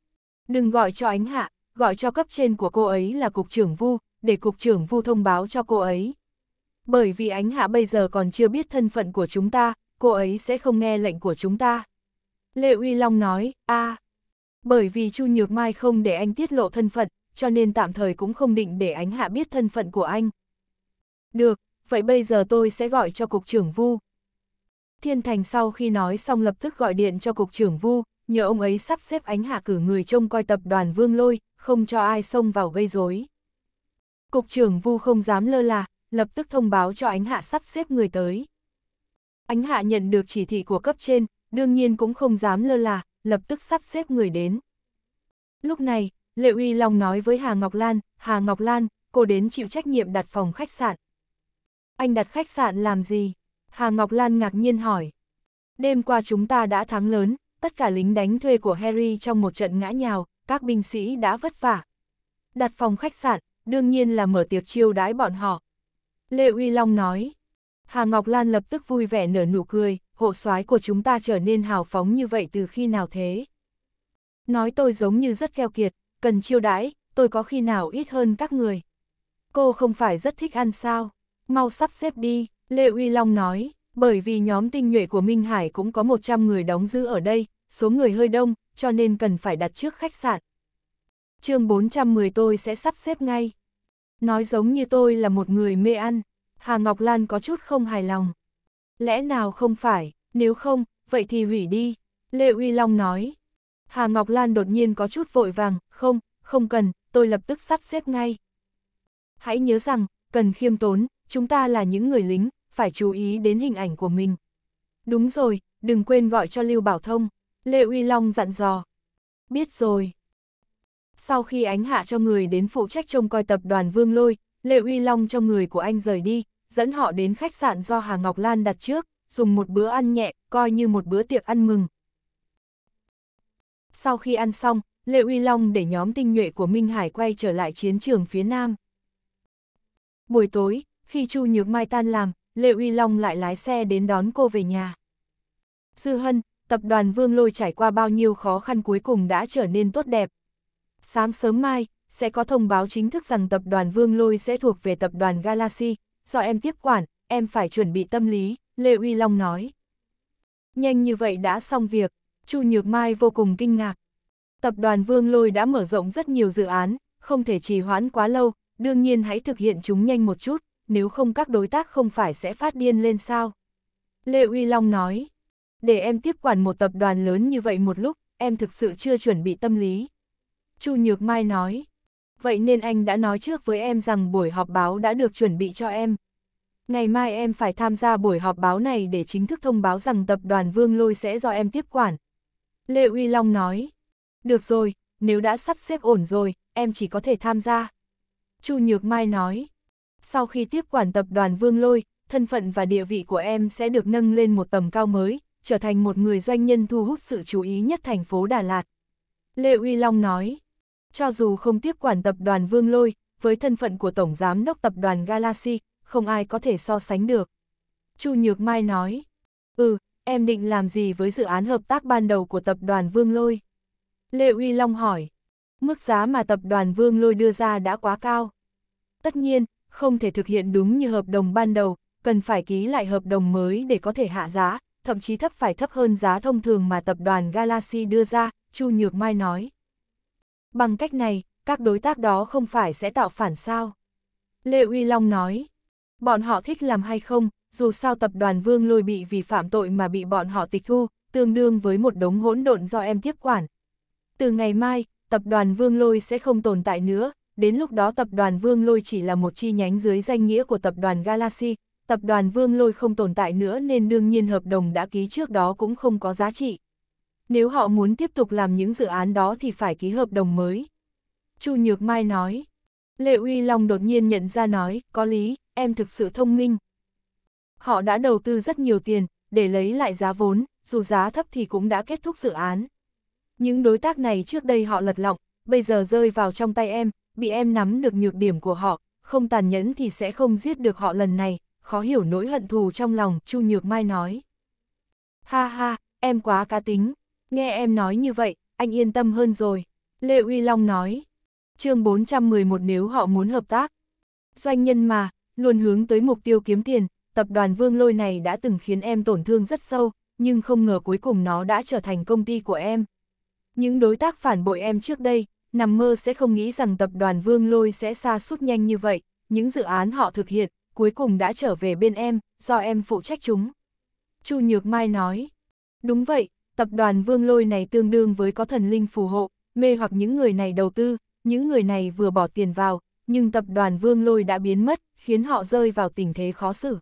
đừng gọi cho ánh hạ, gọi cho cấp trên của cô ấy là Cục trưởng Vu, để Cục trưởng Vu thông báo cho cô ấy. Bởi vì ánh hạ bây giờ còn chưa biết thân phận của chúng ta, cô ấy sẽ không nghe lệnh của chúng ta. Lê Uy Long nói, a à, bởi vì Chu Nhược Mai không để anh tiết lộ thân phận, cho nên tạm thời cũng không định để ánh hạ biết thân phận của anh. Được, vậy bây giờ tôi sẽ gọi cho cục trưởng Vu. Thiên Thành sau khi nói xong lập tức gọi điện cho cục trưởng Vu, nhờ ông ấy sắp xếp ánh hạ cử người trông coi tập đoàn Vương Lôi, không cho ai xông vào gây rối. Cục trưởng Vu không dám lơ là, lập tức thông báo cho ánh hạ sắp xếp người tới. Ánh hạ nhận được chỉ thị của cấp trên, đương nhiên cũng không dám lơ là, lập tức sắp xếp người đến. Lúc này, Lệ Uy Long nói với Hà Ngọc Lan, Hà Ngọc Lan, cô đến chịu trách nhiệm đặt phòng khách sạn. Anh đặt khách sạn làm gì? Hà Ngọc Lan ngạc nhiên hỏi. Đêm qua chúng ta đã thắng lớn, tất cả lính đánh thuê của Harry trong một trận ngã nhào, các binh sĩ đã vất vả. Đặt phòng khách sạn, đương nhiên là mở tiệc chiêu đãi bọn họ. Lê Uy Long nói. Hà Ngọc Lan lập tức vui vẻ nở nụ cười, hộ soái của chúng ta trở nên hào phóng như vậy từ khi nào thế? Nói tôi giống như rất keo kiệt, cần chiêu đãi, tôi có khi nào ít hơn các người. Cô không phải rất thích ăn sao, mau sắp xếp đi, Lê Uy Long nói, bởi vì nhóm tinh nhuệ của Minh Hải cũng có 100 người đóng giữ ở đây, số người hơi đông, cho nên cần phải đặt trước khách sạn. chương 410 tôi sẽ sắp xếp ngay. Nói giống như tôi là một người mê ăn, Hà Ngọc Lan có chút không hài lòng. Lẽ nào không phải, nếu không, vậy thì hủy đi, Lê Uy Long nói. Hà Ngọc Lan đột nhiên có chút vội vàng, không, không cần, tôi lập tức sắp xếp ngay. Hãy nhớ rằng, cần khiêm tốn, chúng ta là những người lính, phải chú ý đến hình ảnh của mình. Đúng rồi, đừng quên gọi cho Lưu Bảo Thông, Lê Uy Long dặn dò. Biết rồi. Sau khi ánh hạ cho người đến phụ trách trông coi tập đoàn Vương Lôi, Lê Uy Long cho người của anh rời đi, dẫn họ đến khách sạn do Hà Ngọc Lan đặt trước, dùng một bữa ăn nhẹ, coi như một bữa tiệc ăn mừng. Sau khi ăn xong, Lệ Uy Long để nhóm tinh nhuệ của Minh Hải quay trở lại chiến trường phía Nam. Buổi tối, khi Chu Nhược Mai tan làm, Lệ Uy Long lại lái xe đến đón cô về nhà. Sư Hân, tập đoàn Vương Lôi trải qua bao nhiêu khó khăn cuối cùng đã trở nên tốt đẹp. Sáng sớm mai, sẽ có thông báo chính thức rằng tập đoàn Vương Lôi sẽ thuộc về tập đoàn Galaxy, do em tiếp quản, em phải chuẩn bị tâm lý, Lê Uy Long nói. Nhanh như vậy đã xong việc, Chu Nhược Mai vô cùng kinh ngạc. Tập đoàn Vương Lôi đã mở rộng rất nhiều dự án, không thể trì hoãn quá lâu, đương nhiên hãy thực hiện chúng nhanh một chút, nếu không các đối tác không phải sẽ phát điên lên sao. Lê Uy Long nói, để em tiếp quản một tập đoàn lớn như vậy một lúc, em thực sự chưa chuẩn bị tâm lý. Chu Nhược Mai nói, vậy nên anh đã nói trước với em rằng buổi họp báo đã được chuẩn bị cho em. Ngày mai em phải tham gia buổi họp báo này để chính thức thông báo rằng tập đoàn Vương Lôi sẽ do em tiếp quản. Lê Uy Long nói, được rồi, nếu đã sắp xếp ổn rồi, em chỉ có thể tham gia. Chu Nhược Mai nói, sau khi tiếp quản tập đoàn Vương Lôi, thân phận và địa vị của em sẽ được nâng lên một tầm cao mới, trở thành một người doanh nhân thu hút sự chú ý nhất thành phố Đà Lạt. Lê Uy Long nói, cho dù không tiếp quản tập đoàn Vương Lôi, với thân phận của Tổng Giám đốc tập đoàn Galaxy, không ai có thể so sánh được. Chu Nhược Mai nói, ừ, em định làm gì với dự án hợp tác ban đầu của tập đoàn Vương Lôi? Lê Uy Long hỏi, mức giá mà tập đoàn Vương Lôi đưa ra đã quá cao. Tất nhiên, không thể thực hiện đúng như hợp đồng ban đầu, cần phải ký lại hợp đồng mới để có thể hạ giá, thậm chí thấp phải thấp hơn giá thông thường mà tập đoàn Galaxy đưa ra, Chu Nhược Mai nói. Bằng cách này, các đối tác đó không phải sẽ tạo phản sao. Lê Uy Long nói, bọn họ thích làm hay không, dù sao tập đoàn Vương Lôi bị vì phạm tội mà bị bọn họ tịch thu, tương đương với một đống hỗn độn do em tiếp quản. Từ ngày mai, tập đoàn Vương Lôi sẽ không tồn tại nữa, đến lúc đó tập đoàn Vương Lôi chỉ là một chi nhánh dưới danh nghĩa của tập đoàn Galaxy, tập đoàn Vương Lôi không tồn tại nữa nên đương nhiên hợp đồng đã ký trước đó cũng không có giá trị. Nếu họ muốn tiếp tục làm những dự án đó thì phải ký hợp đồng mới. Chu Nhược Mai nói. Lệ Uy Long đột nhiên nhận ra nói, có lý, em thực sự thông minh. Họ đã đầu tư rất nhiều tiền, để lấy lại giá vốn, dù giá thấp thì cũng đã kết thúc dự án. Những đối tác này trước đây họ lật lọng, bây giờ rơi vào trong tay em, bị em nắm được nhược điểm của họ, không tàn nhẫn thì sẽ không giết được họ lần này, khó hiểu nỗi hận thù trong lòng, Chu Nhược Mai nói. Ha ha, em quá cá tính, Nghe em nói như vậy, anh yên tâm hơn rồi. Lê Uy Long nói. chương 411 nếu họ muốn hợp tác. Doanh nhân mà, luôn hướng tới mục tiêu kiếm tiền, tập đoàn Vương Lôi này đã từng khiến em tổn thương rất sâu, nhưng không ngờ cuối cùng nó đã trở thành công ty của em. Những đối tác phản bội em trước đây, nằm mơ sẽ không nghĩ rằng tập đoàn Vương Lôi sẽ xa sút nhanh như vậy, những dự án họ thực hiện, cuối cùng đã trở về bên em, do em phụ trách chúng. Chu Nhược Mai nói, đúng vậy, Tập đoàn Vương Lôi này tương đương với có thần linh phù hộ, mê hoặc những người này đầu tư, những người này vừa bỏ tiền vào, nhưng tập đoàn Vương Lôi đã biến mất, khiến họ rơi vào tình thế khó xử.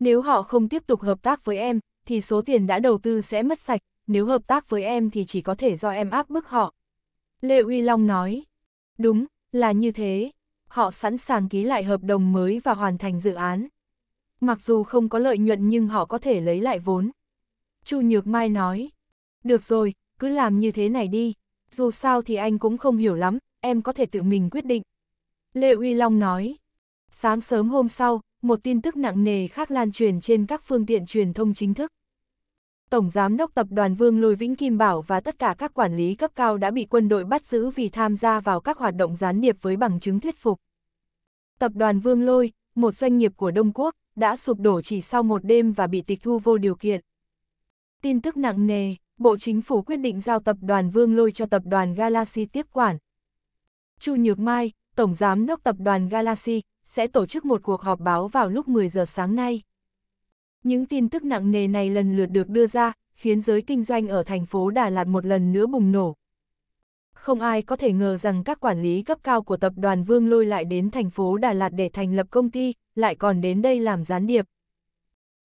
Nếu họ không tiếp tục hợp tác với em, thì số tiền đã đầu tư sẽ mất sạch, nếu hợp tác với em thì chỉ có thể do em áp bức họ. Lê Uy Long nói, đúng, là như thế, họ sẵn sàng ký lại hợp đồng mới và hoàn thành dự án. Mặc dù không có lợi nhuận nhưng họ có thể lấy lại vốn. Chu Nhược Mai nói, được rồi, cứ làm như thế này đi. Dù sao thì anh cũng không hiểu lắm, em có thể tự mình quyết định. Lệ Uy Long nói. Sáng sớm hôm sau, một tin tức nặng nề khác lan truyền trên các phương tiện truyền thông chính thức. Tổng Giám đốc Tập đoàn Vương Lôi Vĩnh Kim Bảo và tất cả các quản lý cấp cao đã bị quân đội bắt giữ vì tham gia vào các hoạt động gián điệp với bằng chứng thuyết phục. Tập đoàn Vương Lôi, một doanh nghiệp của Đông Quốc, đã sụp đổ chỉ sau một đêm và bị tịch thu vô điều kiện. Tin tức nặng nề Bộ Chính phủ quyết định giao tập đoàn Vương Lôi cho tập đoàn Galaxy tiếp quản. Chu Nhược Mai, Tổng Giám đốc tập đoàn Galaxy, sẽ tổ chức một cuộc họp báo vào lúc 10 giờ sáng nay. Những tin tức nặng nề này lần lượt được đưa ra, khiến giới kinh doanh ở thành phố Đà Lạt một lần nữa bùng nổ. Không ai có thể ngờ rằng các quản lý cấp cao của tập đoàn Vương Lôi lại đến thành phố Đà Lạt để thành lập công ty, lại còn đến đây làm gián điệp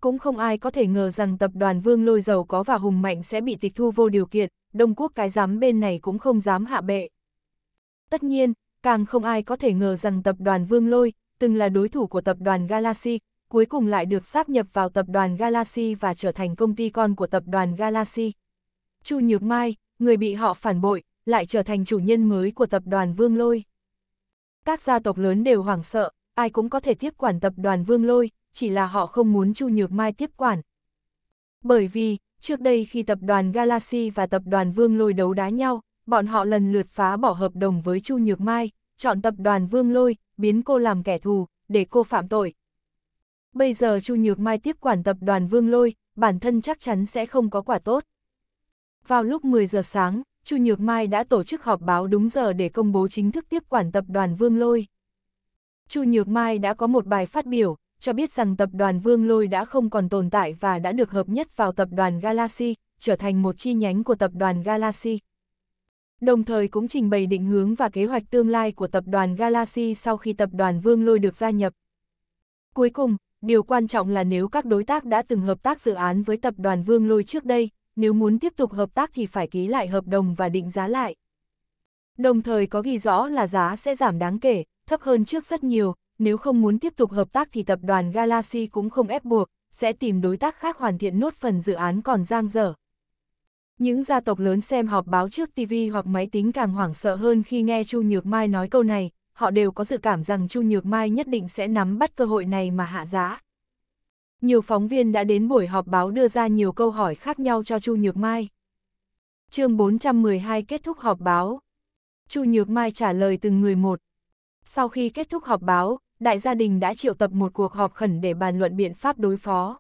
cũng không ai có thể ngờ rằng tập đoàn Vương Lôi giàu có và hùng mạnh sẽ bị tịch thu vô điều kiện, Đông Quốc cái giám bên này cũng không dám hạ bệ. Tất nhiên, càng không ai có thể ngờ rằng tập đoàn Vương Lôi, từng là đối thủ của tập đoàn Galaxy, cuối cùng lại được sáp nhập vào tập đoàn Galaxy và trở thành công ty con của tập đoàn Galaxy. Chu Nhược Mai, người bị họ phản bội, lại trở thành chủ nhân mới của tập đoàn Vương Lôi. Các gia tộc lớn đều hoảng sợ, ai cũng có thể tiếp quản tập đoàn Vương Lôi, chỉ là họ không muốn Chu Nhược Mai tiếp quản. Bởi vì, trước đây khi tập đoàn Galaxy và tập đoàn Vương Lôi đấu đá nhau, bọn họ lần lượt phá bỏ hợp đồng với Chu Nhược Mai, chọn tập đoàn Vương Lôi, biến cô làm kẻ thù, để cô phạm tội. Bây giờ Chu Nhược Mai tiếp quản tập đoàn Vương Lôi, bản thân chắc chắn sẽ không có quả tốt. Vào lúc 10 giờ sáng, Chu Nhược Mai đã tổ chức họp báo đúng giờ để công bố chính thức tiếp quản tập đoàn Vương Lôi. Chu Nhược Mai đã có một bài phát biểu, cho biết rằng tập đoàn Vương Lôi đã không còn tồn tại và đã được hợp nhất vào tập đoàn Galaxy, trở thành một chi nhánh của tập đoàn Galaxy. Đồng thời cũng trình bày định hướng và kế hoạch tương lai của tập đoàn Galaxy sau khi tập đoàn Vương Lôi được gia nhập. Cuối cùng, điều quan trọng là nếu các đối tác đã từng hợp tác dự án với tập đoàn Vương Lôi trước đây, nếu muốn tiếp tục hợp tác thì phải ký lại hợp đồng và định giá lại. Đồng thời có ghi rõ là giá sẽ giảm đáng kể, thấp hơn trước rất nhiều, nếu không muốn tiếp tục hợp tác thì tập đoàn Galaxy cũng không ép buộc, sẽ tìm đối tác khác hoàn thiện nốt phần dự án còn giang dở. Những gia tộc lớn xem họp báo trước TV hoặc máy tính càng hoảng sợ hơn khi nghe Chu Nhược Mai nói câu này, họ đều có dự cảm rằng Chu Nhược Mai nhất định sẽ nắm bắt cơ hội này mà hạ giá. Nhiều phóng viên đã đến buổi họp báo đưa ra nhiều câu hỏi khác nhau cho Chu Nhược Mai. Chương 412 kết thúc họp báo. Chu Nhược Mai trả lời từng người một. Sau khi kết thúc họp báo, đại gia đình đã triệu tập một cuộc họp khẩn để bàn luận biện pháp đối phó.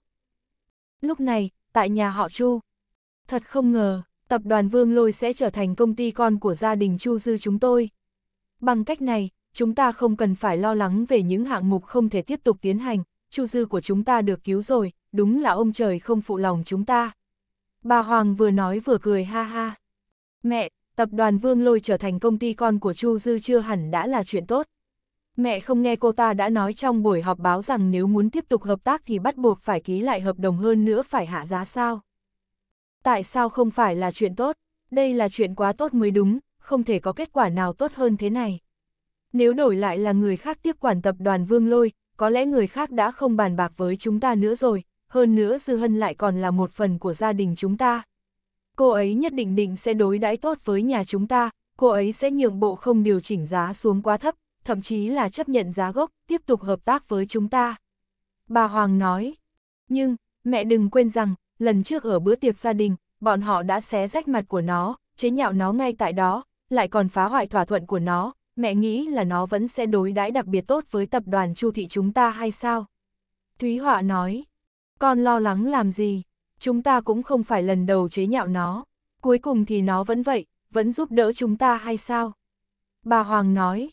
Lúc này, tại nhà họ Chu, thật không ngờ, tập đoàn Vương Lôi sẽ trở thành công ty con của gia đình Chu Dư chúng tôi. Bằng cách này, chúng ta không cần phải lo lắng về những hạng mục không thể tiếp tục tiến hành, Chu Dư của chúng ta được cứu rồi, đúng là ông trời không phụ lòng chúng ta. Bà Hoàng vừa nói vừa cười ha ha. Mẹ, tập đoàn Vương Lôi trở thành công ty con của Chu Dư chưa hẳn đã là chuyện tốt. Mẹ không nghe cô ta đã nói trong buổi họp báo rằng nếu muốn tiếp tục hợp tác thì bắt buộc phải ký lại hợp đồng hơn nữa phải hạ giá sao. Tại sao không phải là chuyện tốt? Đây là chuyện quá tốt mới đúng, không thể có kết quả nào tốt hơn thế này. Nếu đổi lại là người khác tiếp quản tập đoàn Vương Lôi, có lẽ người khác đã không bàn bạc với chúng ta nữa rồi, hơn nữa Dư Hân lại còn là một phần của gia đình chúng ta. Cô ấy nhất định định sẽ đối đãi tốt với nhà chúng ta, cô ấy sẽ nhượng bộ không điều chỉnh giá xuống quá thấp, thậm chí là chấp nhận giá gốc, tiếp tục hợp tác với chúng ta. Bà Hoàng nói, nhưng, mẹ đừng quên rằng, lần trước ở bữa tiệc gia đình, bọn họ đã xé rách mặt của nó, chế nhạo nó ngay tại đó, lại còn phá hoại thỏa thuận của nó, mẹ nghĩ là nó vẫn sẽ đối đãi đặc biệt tốt với tập đoàn Chu thị chúng ta hay sao? Thúy Họa nói, con lo lắng làm gì, chúng ta cũng không phải lần đầu chế nhạo nó, cuối cùng thì nó vẫn vậy, vẫn giúp đỡ chúng ta hay sao? Bà Hoàng nói,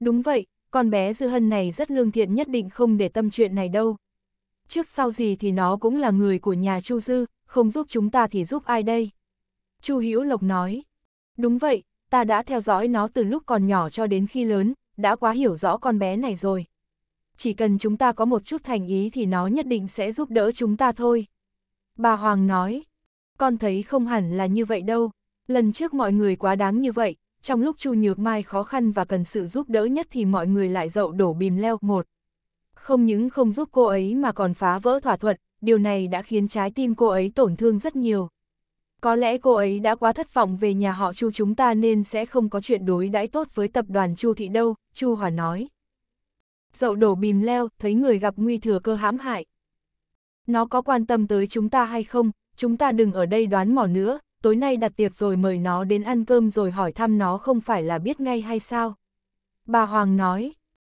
Đúng vậy, con bé dư hân này rất lương thiện nhất định không để tâm chuyện này đâu. Trước sau gì thì nó cũng là người của nhà Chu Dư, không giúp chúng ta thì giúp ai đây? Chu Hữu Lộc nói. Đúng vậy, ta đã theo dõi nó từ lúc còn nhỏ cho đến khi lớn, đã quá hiểu rõ con bé này rồi. Chỉ cần chúng ta có một chút thành ý thì nó nhất định sẽ giúp đỡ chúng ta thôi. Bà Hoàng nói, con thấy không hẳn là như vậy đâu, lần trước mọi người quá đáng như vậy, trong lúc Chu Nhược Mai khó khăn và cần sự giúp đỡ nhất thì mọi người lại dậu đổ bìm leo một. Không những không giúp cô ấy mà còn phá vỡ thỏa thuận, điều này đã khiến trái tim cô ấy tổn thương rất nhiều. Có lẽ cô ấy đã quá thất vọng về nhà họ Chu chúng ta nên sẽ không có chuyện đối đãi tốt với tập đoàn Chu Thị đâu, Chu Hòa nói. Dậu đổ bìm leo, thấy người gặp nguy thừa cơ hãm hại. Nó có quan tâm tới chúng ta hay không, chúng ta đừng ở đây đoán mò nữa, tối nay đặt tiệc rồi mời nó đến ăn cơm rồi hỏi thăm nó không phải là biết ngay hay sao. Bà Hoàng nói,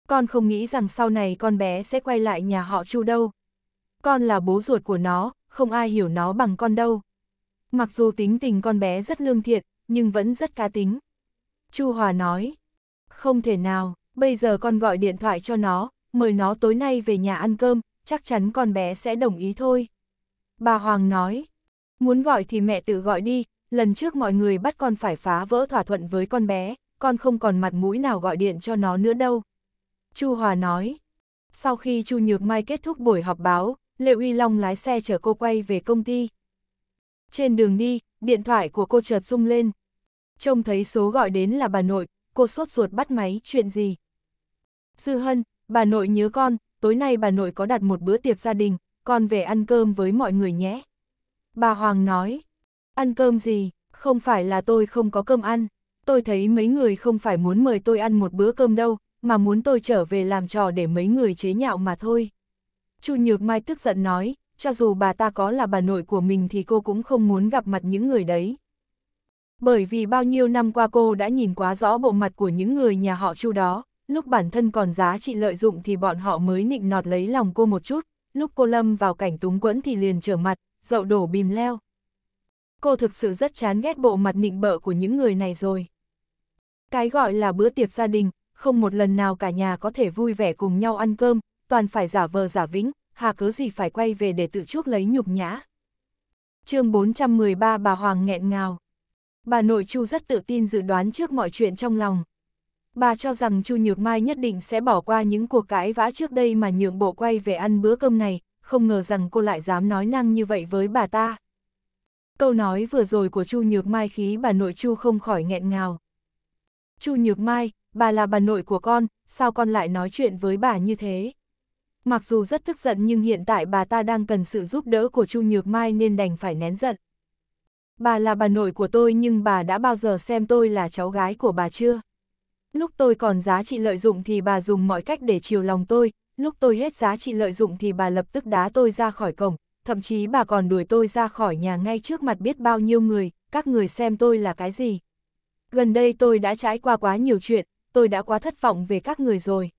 con không nghĩ rằng sau này con bé sẽ quay lại nhà họ Chu đâu. Con là bố ruột của nó, không ai hiểu nó bằng con đâu. Mặc dù tính tình con bé rất lương thiện, nhưng vẫn rất cá tính. Chu Hòa nói, không thể nào, bây giờ con gọi điện thoại cho nó, mời nó tối nay về nhà ăn cơm, chắc chắn con bé sẽ đồng ý thôi. Bà Hoàng nói, Muốn gọi thì mẹ tự gọi đi, lần trước mọi người bắt con phải phá vỡ thỏa thuận với con bé, con không còn mặt mũi nào gọi điện cho nó nữa đâu. Chu Hòa nói. Sau khi Chu Nhược Mai kết thúc buổi họp báo, Lệ Uy Long lái xe chở cô quay về công ty. Trên đường đi, điện thoại của cô chợt rung lên. Trông thấy số gọi đến là bà nội, cô sốt ruột bắt máy, chuyện gì? Sư Hân, bà nội nhớ con, tối nay bà nội có đặt một bữa tiệc gia đình, con về ăn cơm với mọi người nhé. Bà Hoàng nói, ăn cơm gì, không phải là tôi không có cơm ăn, tôi thấy mấy người không phải muốn mời tôi ăn một bữa cơm đâu, mà muốn tôi trở về làm trò để mấy người chế nhạo mà thôi. Chu Nhược Mai tức giận nói, cho dù bà ta có là bà nội của mình thì cô cũng không muốn gặp mặt những người đấy. Bởi vì bao nhiêu năm qua cô đã nhìn quá rõ bộ mặt của những người nhà họ Chu đó, lúc bản thân còn giá trị lợi dụng thì bọn họ mới nịnh nọt lấy lòng cô một chút, lúc cô lâm vào cảnh túng quẫn thì liền trở mặt, dậu đổ bìm leo. Cô thực sự rất chán ghét bộ mặt nịnh bợ của những người này rồi. Cái gọi là bữa tiệc gia đình, không một lần nào cả nhà có thể vui vẻ cùng nhau ăn cơm, toàn phải giả vờ giả vĩnh, hà cớ gì phải quay về để tự chuốc lấy nhục nhã. chương 413 bà Hoàng nghẹn ngào. Bà nội Chu rất tự tin dự đoán trước mọi chuyện trong lòng. Bà cho rằng Chu Nhược Mai nhất định sẽ bỏ qua những cuộc cãi vã trước đây mà nhượng bộ quay về ăn bữa cơm này, không ngờ rằng cô lại dám nói năng như vậy với bà ta. Câu nói vừa rồi của Chu Nhược Mai khí bà nội Chu không khỏi nghẹn ngào. Chu Nhược Mai, bà là bà nội của con, sao con lại nói chuyện với bà như thế? Mặc dù rất tức giận nhưng hiện tại bà ta đang cần sự giúp đỡ của Chu Nhược Mai nên đành phải nén giận. Bà là bà nội của tôi nhưng bà đã bao giờ xem tôi là cháu gái của bà chưa? Lúc tôi còn giá trị lợi dụng thì bà dùng mọi cách để chiều lòng tôi, lúc tôi hết giá trị lợi dụng thì bà lập tức đá tôi ra khỏi cổng, thậm chí bà còn đuổi tôi ra khỏi nhà ngay trước mặt biết bao nhiêu người, các người xem tôi là cái gì. Gần đây tôi đã trải qua quá nhiều chuyện, tôi đã quá thất vọng về các người rồi.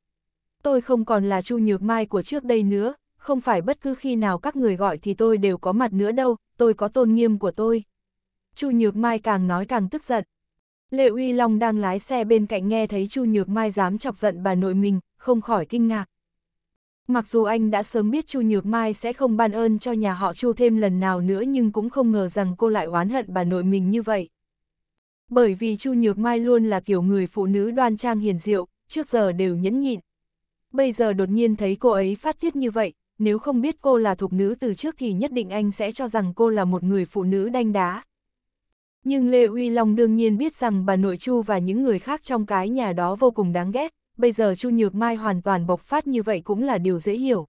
Tôi không còn là Chu Nhược Mai của trước đây nữa, không phải bất cứ khi nào các người gọi thì tôi đều có mặt nữa đâu, tôi có tôn nghiêm của tôi. Chu Nhược Mai càng nói càng tức giận. Lệ Uy Long đang lái xe bên cạnh nghe thấy Chu Nhược Mai dám chọc giận bà nội mình, không khỏi kinh ngạc. Mặc dù anh đã sớm biết Chu Nhược Mai sẽ không ban ơn cho nhà họ Chu thêm lần nào nữa nhưng cũng không ngờ rằng cô lại oán hận bà nội mình như vậy. Bởi vì Chu Nhược Mai luôn là kiểu người phụ nữ đoan trang hiền diệu, trước giờ đều nhẫn nhịn. Bây giờ đột nhiên thấy cô ấy phát tiết như vậy, nếu không biết cô là thục nữ từ trước thì nhất định anh sẽ cho rằng cô là một người phụ nữ đanh đá. Nhưng Lê Uy Long đương nhiên biết rằng bà nội Chu và những người khác trong cái nhà đó vô cùng đáng ghét bây giờ Chu Nhược Mai hoàn toàn bộc phát như vậy cũng là điều dễ hiểu.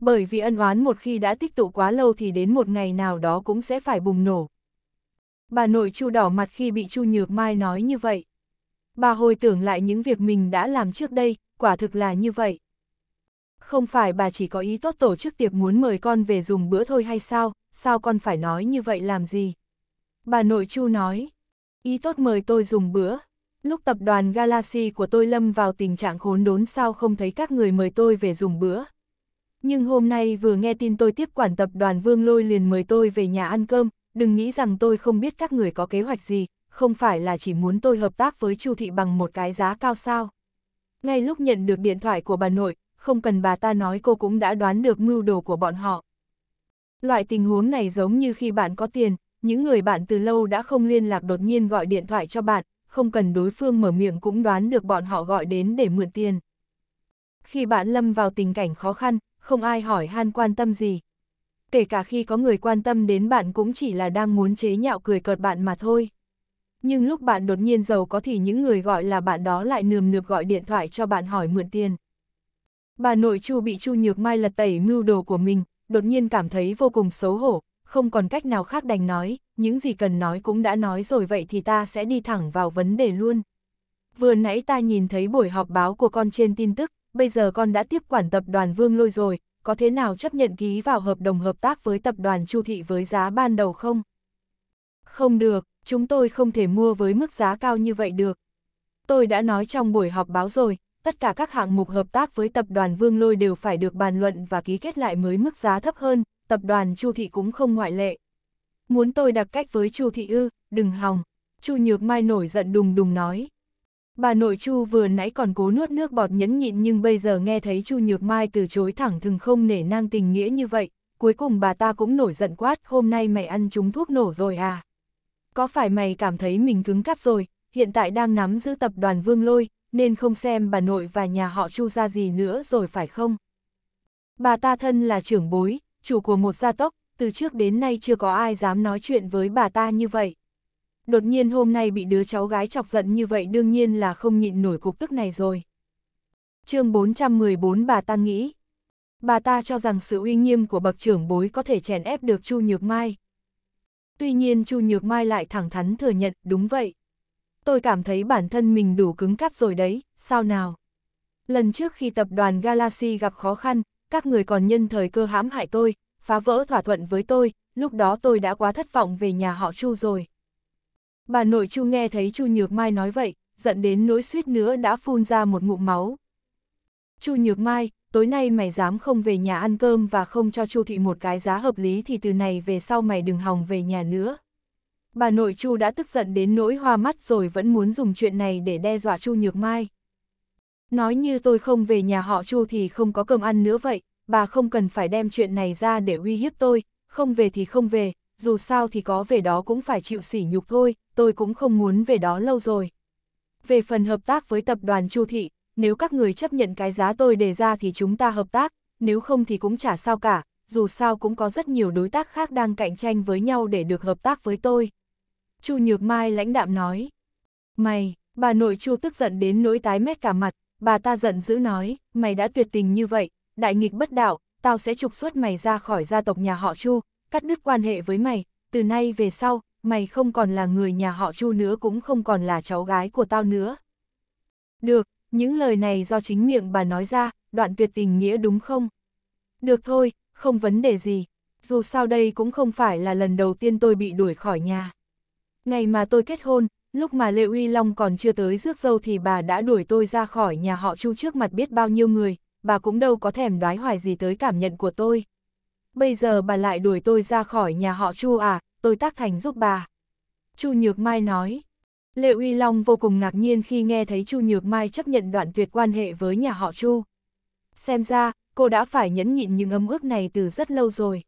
Bởi vì ân oán một khi đã tích tụ quá lâu thì đến một ngày nào đó cũng sẽ phải bùng nổ. Bà nội Chu đỏ mặt khi bị Chu Nhược Mai nói như vậy. Bà hồi tưởng lại những việc mình đã làm trước đây, quả thực là như vậy. Không phải bà chỉ có ý tốt tổ chức tiệc muốn mời con về dùng bữa thôi hay sao, sao con phải nói như vậy làm gì? Bà nội Chu nói, ý tốt mời tôi dùng bữa, lúc tập đoàn Galaxy của tôi lâm vào tình trạng khốn đốn sao không thấy các người mời tôi về dùng bữa. Nhưng hôm nay vừa nghe tin tôi tiếp quản tập đoàn Vương Lôi liền mời tôi về nhà ăn cơm, đừng nghĩ rằng tôi không biết các người có kế hoạch gì, không phải là chỉ muốn tôi hợp tác với Chu Thị bằng một cái giá cao sao. Ngay lúc nhận được điện thoại của bà nội, không cần bà ta nói cô cũng đã đoán được mưu đồ của bọn họ. Loại tình huống này giống như khi bạn có tiền, những người bạn từ lâu đã không liên lạc đột nhiên gọi điện thoại cho bạn, không cần đối phương mở miệng cũng đoán được bọn họ gọi đến để mượn tiền. Khi bạn lâm vào tình cảnh khó khăn, không ai hỏi han quan tâm gì. Kể cả khi có người quan tâm đến bạn cũng chỉ là đang muốn chế nhạo cười cợt bạn mà thôi. Nhưng lúc bạn đột nhiên giàu có thì những người gọi là bạn đó lại nườm nượp gọi điện thoại cho bạn hỏi mượn tiền. Bà nội Chu bị Chu Nhược Mai lật tẩy mưu đồ của mình, đột nhiên cảm thấy vô cùng xấu hổ, không còn cách nào khác đành nói, những gì cần nói cũng đã nói rồi vậy thì ta sẽ đi thẳng vào vấn đề luôn. Vừa nãy ta nhìn thấy buổi họp báo của con trên tin tức, bây giờ con đã tiếp quản tập đoàn Vương Lôi rồi, có thế nào chấp nhận ký vào hợp đồng hợp tác với tập đoàn Chu Thị với giá ban đầu không? Không được, chúng tôi không thể mua với mức giá cao như vậy được. Tôi đã nói trong buổi họp báo rồi, tất cả các hạng mục hợp tác với tập đoàn Vương Lôi đều phải được bàn luận và ký kết lại mới mức giá thấp hơn, tập đoàn Chu Thị cũng không ngoại lệ. Muốn tôi đặc cách với Chu Thị Ư, đừng hòng. Chu Nhược Mai nổi giận đùng đùng nói. Bà nội Chu vừa nãy còn cố nuốt nước bọt nhẫn nhịn nhưng bây giờ nghe thấy Chu Nhược Mai từ chối thẳng thừng không nể nang tình nghĩa như vậy, cuối cùng bà ta cũng nổi giận quát hôm nay mày ăn trúng thuốc nổ rồi à. Có phải mày cảm thấy mình cứng cáp rồi, hiện tại đang nắm giữ tập đoàn Vương Lôi, nên không xem bà nội và nhà họ Chu ra gì nữa rồi phải không? Bà ta thân là trưởng bối, chủ của một gia tộc, từ trước đến nay chưa có ai dám nói chuyện với bà ta như vậy. Đột nhiên hôm nay bị đứa cháu gái chọc giận như vậy đương nhiên là không nhịn nổi cục tức này rồi. chương 414 bà ta nghĩ, bà ta cho rằng sự uy nghiêm của bậc trưởng bối có thể chèn ép được Chu Nhược Mai. Tuy nhiên Chu Nhược Mai lại thẳng thắn thừa nhận, đúng vậy. Tôi cảm thấy bản thân mình đủ cứng cáp rồi đấy, sao nào? Lần trước khi tập đoàn Galaxy gặp khó khăn, các người còn nhân thời cơ hãm hại tôi, phá vỡ thỏa thuận với tôi, lúc đó tôi đã quá thất vọng về nhà họ Chu rồi. Bà nội Chu nghe thấy Chu Nhược Mai nói vậy, giận đến nỗi suýt nữa đã phun ra một ngụm máu. Chu Nhược Mai, tối nay mày dám không về nhà ăn cơm và không cho Chu Thị một cái giá hợp lý thì từ này về sau mày đừng hòng về nhà nữa. Bà nội Chu đã tức giận đến nỗi hoa mắt rồi vẫn muốn dùng chuyện này để đe dọa Chu Nhược Mai. Nói như tôi không về nhà họ Chu thì không có cơm ăn nữa vậy, bà không cần phải đem chuyện này ra để uy hiếp tôi, không về thì không về, dù sao thì có về đó cũng phải chịu sỉ nhục thôi, tôi cũng không muốn về đó lâu rồi. Về phần hợp tác với tập đoàn Chu Thị, nếu các người chấp nhận cái giá tôi đề ra thì chúng ta hợp tác, nếu không thì cũng chả sao cả, dù sao cũng có rất nhiều đối tác khác đang cạnh tranh với nhau để được hợp tác với tôi. Chu Nhược Mai lãnh đạm nói. Mày, bà nội Chu tức giận đến nỗi tái mét cả mặt, bà ta giận dữ nói, mày đã tuyệt tình như vậy, đại nghịch bất đạo, tao sẽ trục xuất mày ra khỏi gia tộc nhà họ Chu, cắt đứt quan hệ với mày, từ nay về sau, mày không còn là người nhà họ Chu nữa cũng không còn là cháu gái của tao nữa. Được, những lời này do chính miệng bà nói ra, đoạn tuyệt tình nghĩa đúng không? Được thôi, không vấn đề gì, dù sao đây cũng không phải là lần đầu tiên tôi bị đuổi khỏi nhà. Ngày mà tôi kết hôn, lúc mà Lê Uy Long còn chưa tới rước dâu thì bà đã đuổi tôi ra khỏi nhà họ Chu trước mặt biết bao nhiêu người, bà cũng đâu có thèm đoái hoài gì tới cảm nhận của tôi. Bây giờ bà lại đuổi tôi ra khỏi nhà họ Chu à, tôi tác thành giúp bà. Chu Nhược Mai nói. Lệ Uy Long vô cùng ngạc nhiên khi nghe thấy Chu Nhược Mai chấp nhận đoạn tuyệt quan hệ với nhà họ Chu. Xem ra, cô đã phải nhẫn nhịn những ấm ước này từ rất lâu rồi.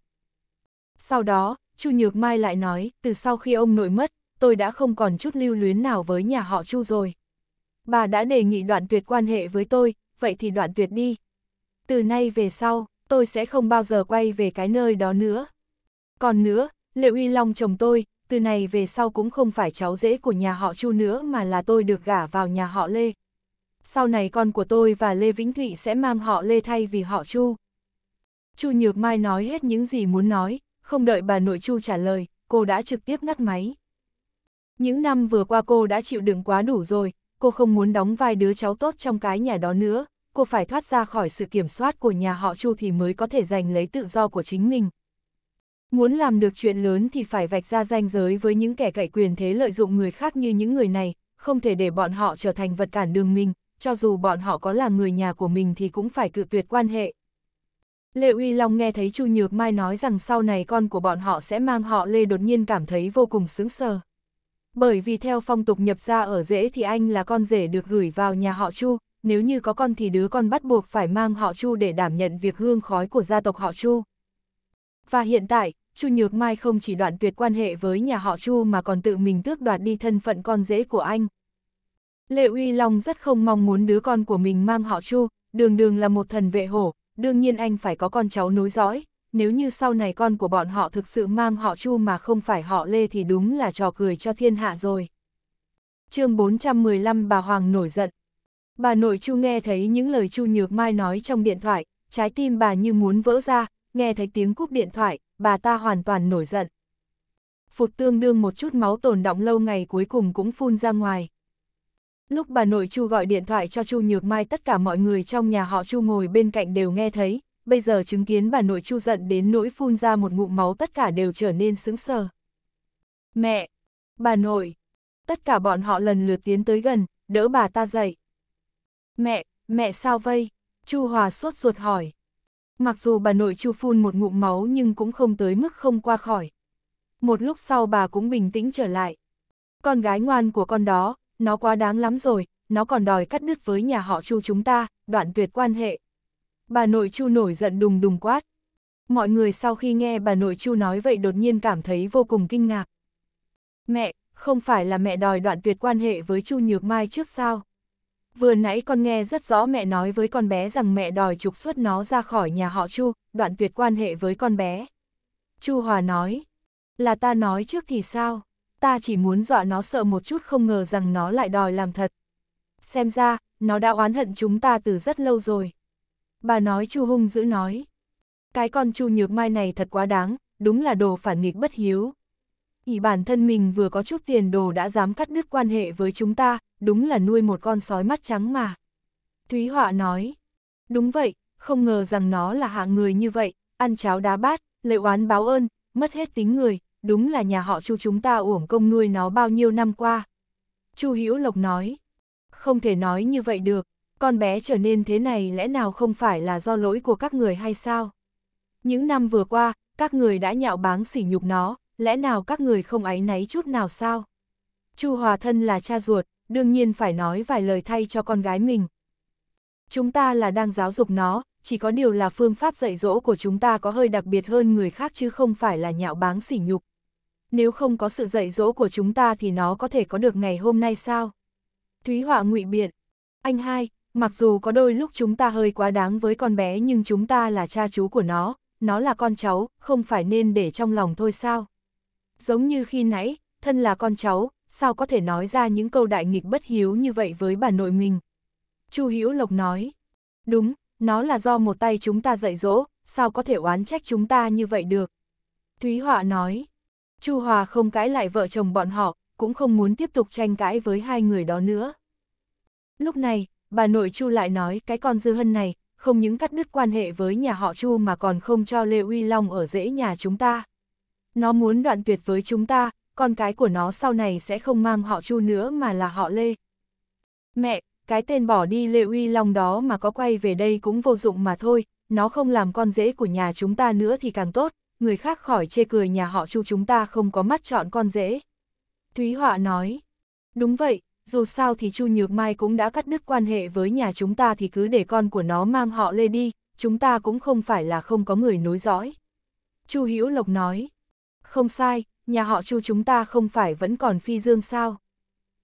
Sau đó, Chu Nhược Mai lại nói, từ sau khi ông nội mất, tôi đã không còn chút lưu luyến nào với nhà họ Chu rồi. Bà đã đề nghị đoạn tuyệt quan hệ với tôi, vậy thì đoạn tuyệt đi, từ nay về sau, tôi sẽ không bao giờ quay về cái nơi đó nữa. Còn nữa, Liệu Y Long chồng tôi, từ này về sau cũng không phải cháu rễ của nhà họ Chu nữa mà là tôi được gả vào nhà họ Lê. Sau này con của tôi và Lê Vĩnh Thụy sẽ mang họ Lê thay vì họ Chu. Chu Nhược Mai nói hết những gì muốn nói, không đợi bà nội Chu trả lời, cô đã trực tiếp ngắt máy. Những năm vừa qua cô đã chịu đựng quá đủ rồi, cô không muốn đóng vai đứa cháu tốt trong cái nhà đó nữa, cô phải thoát ra khỏi sự kiểm soát của nhà họ Chu thì mới có thể giành lấy tự do của chính mình. Muốn làm được chuyện lớn thì phải vạch ra ranh giới với những kẻ cậy quyền thế lợi dụng người khác như những người này, không thể để bọn họ trở thành vật cản đường mình, cho dù bọn họ có là người nhà của mình thì cũng phải cự tuyệt quan hệ. Lệ Uy Long nghe thấy Chu Nhược Mai nói rằng sau này con của bọn họ sẽ mang họ Lê đột nhiên cảm thấy vô cùng sướng sờ. Bởi vì theo phong tục nhập gia ở rễ thì anh là con rể được gửi vào nhà họ Chu, nếu như có con thì đứa con bắt buộc phải mang họ Chu để đảm nhận việc hương khói của gia tộc họ Chu. Và hiện tại, Chu Nhược Mai không chỉ đoạn tuyệt quan hệ với nhà họ Chu mà còn tự mình tước đoạt đi thân phận con rể của anh. Lệ Uy Long rất không mong muốn đứa con của mình mang họ Chu, đường đường là một thần vệ hổ, đương nhiên anh phải có con cháu nối dõi, nếu như sau này con của bọn họ thực sự mang họ Chu mà không phải họ Lê thì đúng là trò cười cho thiên hạ rồi. chương 415 bà Hoàng nổi giận, Bà nội Chu nghe thấy những lời Chu Nhược Mai nói trong điện thoại, trái tim bà như muốn vỡ ra, nghe thấy tiếng cúp điện thoại, bà ta hoàn toàn nổi giận. Phục tương đương một chút máu tồn động lâu ngày cuối cùng cũng phun ra ngoài. Lúc bà nội Chu gọi điện thoại cho Chu Nhược Mai tất cả mọi người trong nhà họ Chu ngồi bên cạnh đều nghe thấy, bây giờ chứng kiến bà nội Chu giận đến nỗi phun ra một ngụm máu tất cả đều trở nên sững sờ. Mẹ! Bà nội! Tất cả bọn họ lần lượt tiến tới gần, đỡ bà ta dậy. Mẹ, mẹ sao vây? Chu Hòa sốt ruột hỏi. Mặc dù bà nội Chu phun một ngụm máu nhưng cũng không tới mức không qua khỏi. Một lúc sau bà cũng bình tĩnh trở lại. Con gái ngoan của con đó, nó quá đáng lắm rồi, nó còn đòi cắt đứt với nhà họ Chu chúng ta, đoạn tuyệt quan hệ. Bà nội Chu nổi giận đùng đùng quát. Mọi người sau khi nghe bà nội Chu nói vậy đột nhiên cảm thấy vô cùng kinh ngạc. Mẹ, không phải là mẹ đòi đoạn tuyệt quan hệ với Chu Nhược Mai trước sao? vừa nãy con nghe rất rõ mẹ nói với con bé rằng mẹ đòi trục xuất nó ra khỏi nhà họ Chu, đoạn tuyệt quan hệ với con bé. Chu Hòa nói, là ta nói trước thì sao, ta chỉ muốn dọa nó sợ một chút không ngờ rằng nó lại đòi làm thật. Xem ra, nó đã oán hận chúng ta từ rất lâu rồi. Bà nói Chu hung dữ nói, cái con Chu nhược mai này thật quá đáng, đúng là đồ phản nghịch bất hiếu. Ý bản thân mình vừa có chút tiền đồ đã dám cắt đứt quan hệ với chúng ta, đúng là nuôi một con sói mắt trắng mà. Thúy Họa nói, đúng vậy, không ngờ rằng nó là hạng người như vậy, ăn cháo đá bát, lệ oán báo ơn, mất hết tính người, đúng là nhà họ chu chúng ta uổng công nuôi nó bao nhiêu năm qua. chu Hữu Lộc nói, không thể nói như vậy được, con bé trở nên thế này lẽ nào không phải là do lỗi của các người hay sao? Những năm vừa qua, các người đã nhạo báng sỉ nhục nó, lẽ nào các người không áy náy chút nào sao? Chu Hòa Thân là cha ruột, đương nhiên phải nói vài lời thay cho con gái mình. Chúng ta là đang giáo dục nó, chỉ có điều là phương pháp dạy dỗ của chúng ta có hơi đặc biệt hơn người khác chứ không phải là nhạo báng sỉ nhục. Nếu không có sự dạy dỗ của chúng ta thì nó có thể có được ngày hôm nay sao? Thúy Họa ngụy biện. Anh hai, mặc dù có đôi lúc chúng ta hơi quá đáng với con bé nhưng chúng ta là cha chú của nó, nó là con cháu, không phải nên để trong lòng thôi sao? Giống như khi nãy, thân là con cháu, sao có thể nói ra những câu đại nghịch bất hiếu như vậy với bà nội mình. Chu Hữu Lộc nói, đúng, nó là do một tay chúng ta dạy dỗ, sao có thể oán trách chúng ta như vậy được. Thúy Họa nói, Chu Hòa không cãi lại vợ chồng bọn họ, cũng không muốn tiếp tục tranh cãi với hai người đó nữa. Lúc này, bà nội Chu lại nói cái con dư hân này, không những cắt đứt quan hệ với nhà họ Chu mà còn không cho Lê Uy Long ở rễ nhà chúng ta. Nó muốn đoạn tuyệt với chúng ta, con cái của nó sau này sẽ không mang họ Chu nữa mà là họ Lê. Mẹ, cái tên bỏ đi Lê Uy Long đó mà có quay về đây cũng vô dụng mà thôi, nó không làm con rể của nhà chúng ta nữa thì càng tốt, người khác khỏi chê cười nhà họ Chu chúng ta không có mắt chọn con rể. Thúy Họa nói, đúng vậy, dù sao thì Chu Nhược Mai cũng đã cắt đứt quan hệ với nhà chúng ta thì cứ để con của nó mang họ Lê đi, chúng ta cũng không phải là không có người nối dõi. Chu Hữu Lộc nói, không sai, nhà họ chu chúng ta không phải vẫn còn Phi Dương sao?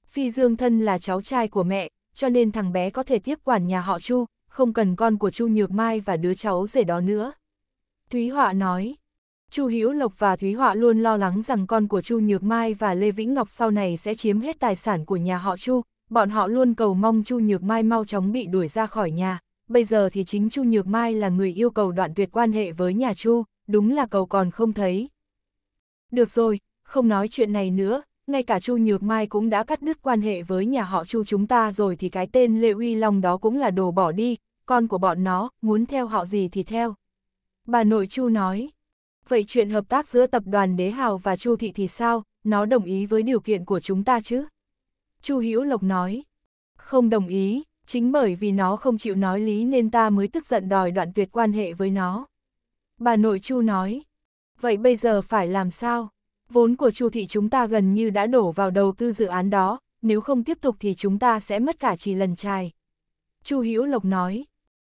Phi Dương thân là cháu trai của mẹ, cho nên thằng bé có thể tiếp quản nhà họ Chu, không cần con của Chu Nhược Mai và đứa cháu rể đó nữa. Thúy Họa nói, Chu Hữu Lộc và Thúy Họa luôn lo lắng rằng con của Chu Nhược Mai và Lê Vĩnh Ngọc sau này sẽ chiếm hết tài sản của nhà họ Chu, bọn họ luôn cầu mong Chu Nhược Mai mau chóng bị đuổi ra khỏi nhà, bây giờ thì chính Chu Nhược Mai là người yêu cầu đoạn tuyệt quan hệ với nhà Chu, đúng là cầu còn không thấy. Được rồi, không nói chuyện này nữa, ngay cả Chu Nhược Mai cũng đã cắt đứt quan hệ với nhà họ Chu chúng ta rồi thì cái tên Lê Uy Long đó cũng là đồ bỏ đi, con của bọn nó, muốn theo họ gì thì theo. Bà nội Chu nói, vậy chuyện hợp tác giữa tập đoàn Đế Hào và Chu Thị thì sao, nó đồng ý với điều kiện của chúng ta chứ? Chu Hữu Lộc nói, không đồng ý, chính bởi vì nó không chịu nói lý nên ta mới tức giận đòi đoạn tuyệt quan hệ với nó. Bà nội Chu nói, Vậy bây giờ phải làm sao? Vốn của chu thị chúng ta gần như đã đổ vào đầu tư dự án đó, nếu không tiếp tục thì chúng ta sẽ mất cả chỉ lần trài. Chu Hữu Lộc nói,